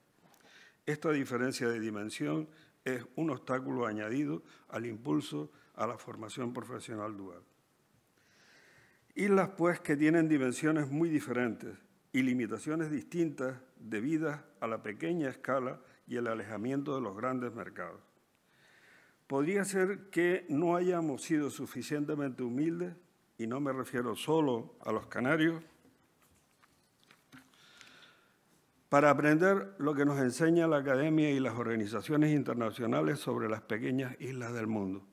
Esta diferencia de dimensión es un obstáculo añadido al impulso a la formación profesional dual. Islas, pues, que tienen dimensiones muy diferentes y limitaciones distintas debidas a la pequeña escala y el alejamiento de los grandes mercados. Podría ser que no hayamos sido suficientemente humildes, y no me refiero solo a los canarios, para aprender lo que nos enseña la academia y las organizaciones internacionales sobre las pequeñas islas del mundo.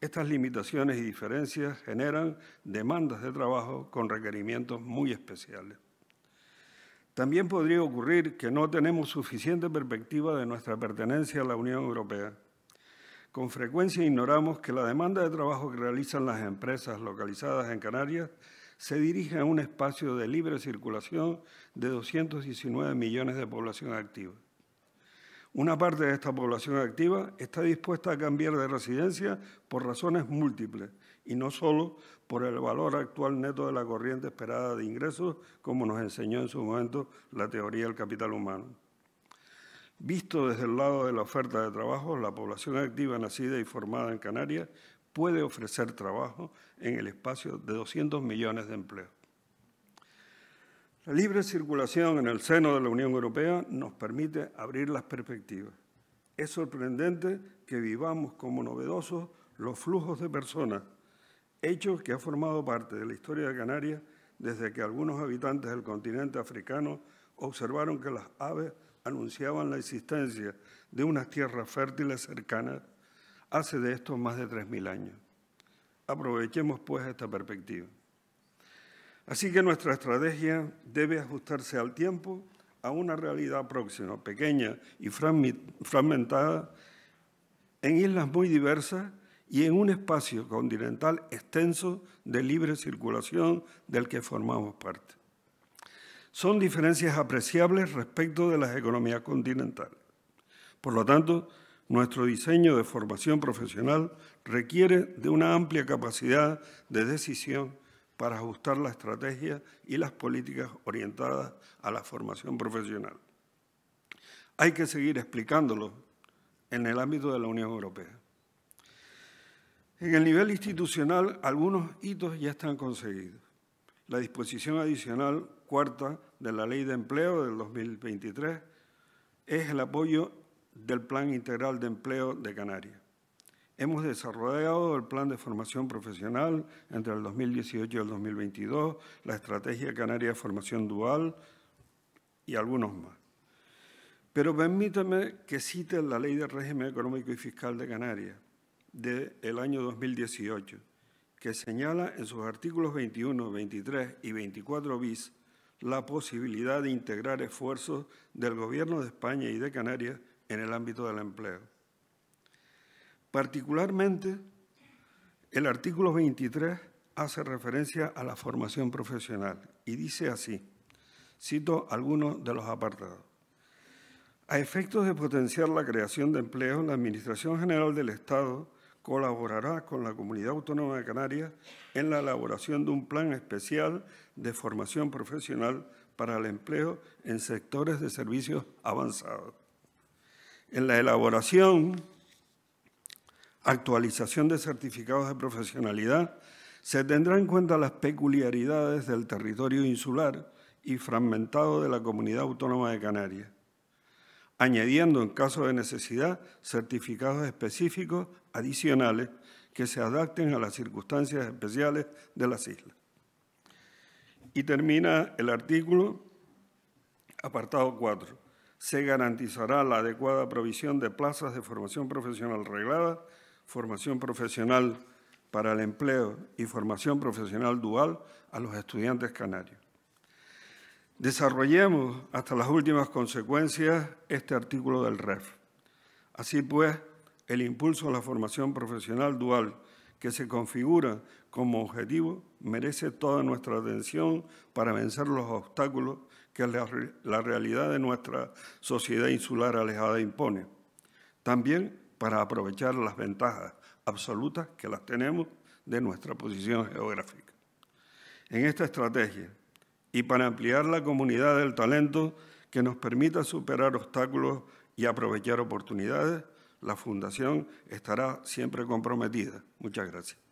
Estas limitaciones y diferencias generan demandas de trabajo con requerimientos muy especiales. También podría ocurrir que no tenemos suficiente perspectiva de nuestra pertenencia a la Unión Europea. Con frecuencia ignoramos que la demanda de trabajo que realizan las empresas localizadas en Canarias se dirige a un espacio de libre circulación de 219 millones de población activa. Una parte de esta población activa está dispuesta a cambiar de residencia por razones múltiples y no solo por el valor actual neto de la corriente esperada de ingresos, como nos enseñó en su momento la teoría del capital humano. Visto desde el lado de la oferta de trabajo, la población activa nacida y formada en Canarias puede ofrecer trabajo en el espacio de 200 millones de empleos. La libre circulación en el seno de la Unión Europea nos permite abrir las perspectivas. Es sorprendente que vivamos como novedosos los flujos de personas, hecho que ha formado parte de la historia de Canarias desde que algunos habitantes del continente africano observaron que las aves anunciaban la existencia de unas tierras fértiles cercanas hace de esto más de 3.000 años. Aprovechemos pues esta perspectiva. Así que nuestra estrategia debe ajustarse al tiempo, a una realidad próxima, pequeña y fragmentada, en islas muy diversas y en un espacio continental extenso de libre circulación del que formamos parte. Son diferencias apreciables respecto de las economías continentales. Por lo tanto, nuestro diseño de formación profesional requiere de una amplia capacidad de decisión para ajustar la estrategia y las políticas orientadas a la formación profesional. Hay que seguir explicándolo en el ámbito de la Unión Europea. En el nivel institucional, algunos hitos ya están conseguidos. La disposición adicional cuarta de la Ley de Empleo del 2023 es el apoyo del Plan Integral de Empleo de Canarias. Hemos desarrollado el plan de formación profesional entre el 2018 y el 2022, la estrategia canaria de formación dual y algunos más. Pero permítame que cite la ley de régimen económico y fiscal de Canarias del año 2018, que señala en sus artículos 21, 23 y 24 bis la posibilidad de integrar esfuerzos del Gobierno de España y de Canarias en el ámbito del empleo. Particularmente, el artículo 23 hace referencia a la formación profesional y dice así, cito algunos de los apartados. A efectos de potenciar la creación de empleo, la Administración General del Estado colaborará con la Comunidad Autónoma de Canarias en la elaboración de un plan especial de formación profesional para el empleo en sectores de servicios avanzados en la elaboración, actualización de certificados de profesionalidad, se tendrá en cuenta las peculiaridades del territorio insular y fragmentado de la comunidad autónoma de Canarias, añadiendo en caso de necesidad certificados específicos adicionales que se adapten a las circunstancias especiales de las islas. Y termina el artículo, apartado 4 se garantizará la adecuada provisión de plazas de formación profesional reglada, formación profesional para el empleo y formación profesional dual a los estudiantes canarios. Desarrollemos hasta las últimas consecuencias este artículo del REF. Así pues, el impulso a la formación profesional dual que se configura como objetivo merece toda nuestra atención para vencer los obstáculos que la, realidad de nuestra sociedad insular alejada impone. También para aprovechar las ventajas absolutas que las tenemos de nuestra posición geográfica. En esta estrategia y para ampliar la comunidad del talento que nos permita superar obstáculos y aprovechar oportunidades, la Fundación estará siempre comprometida. Muchas gracias.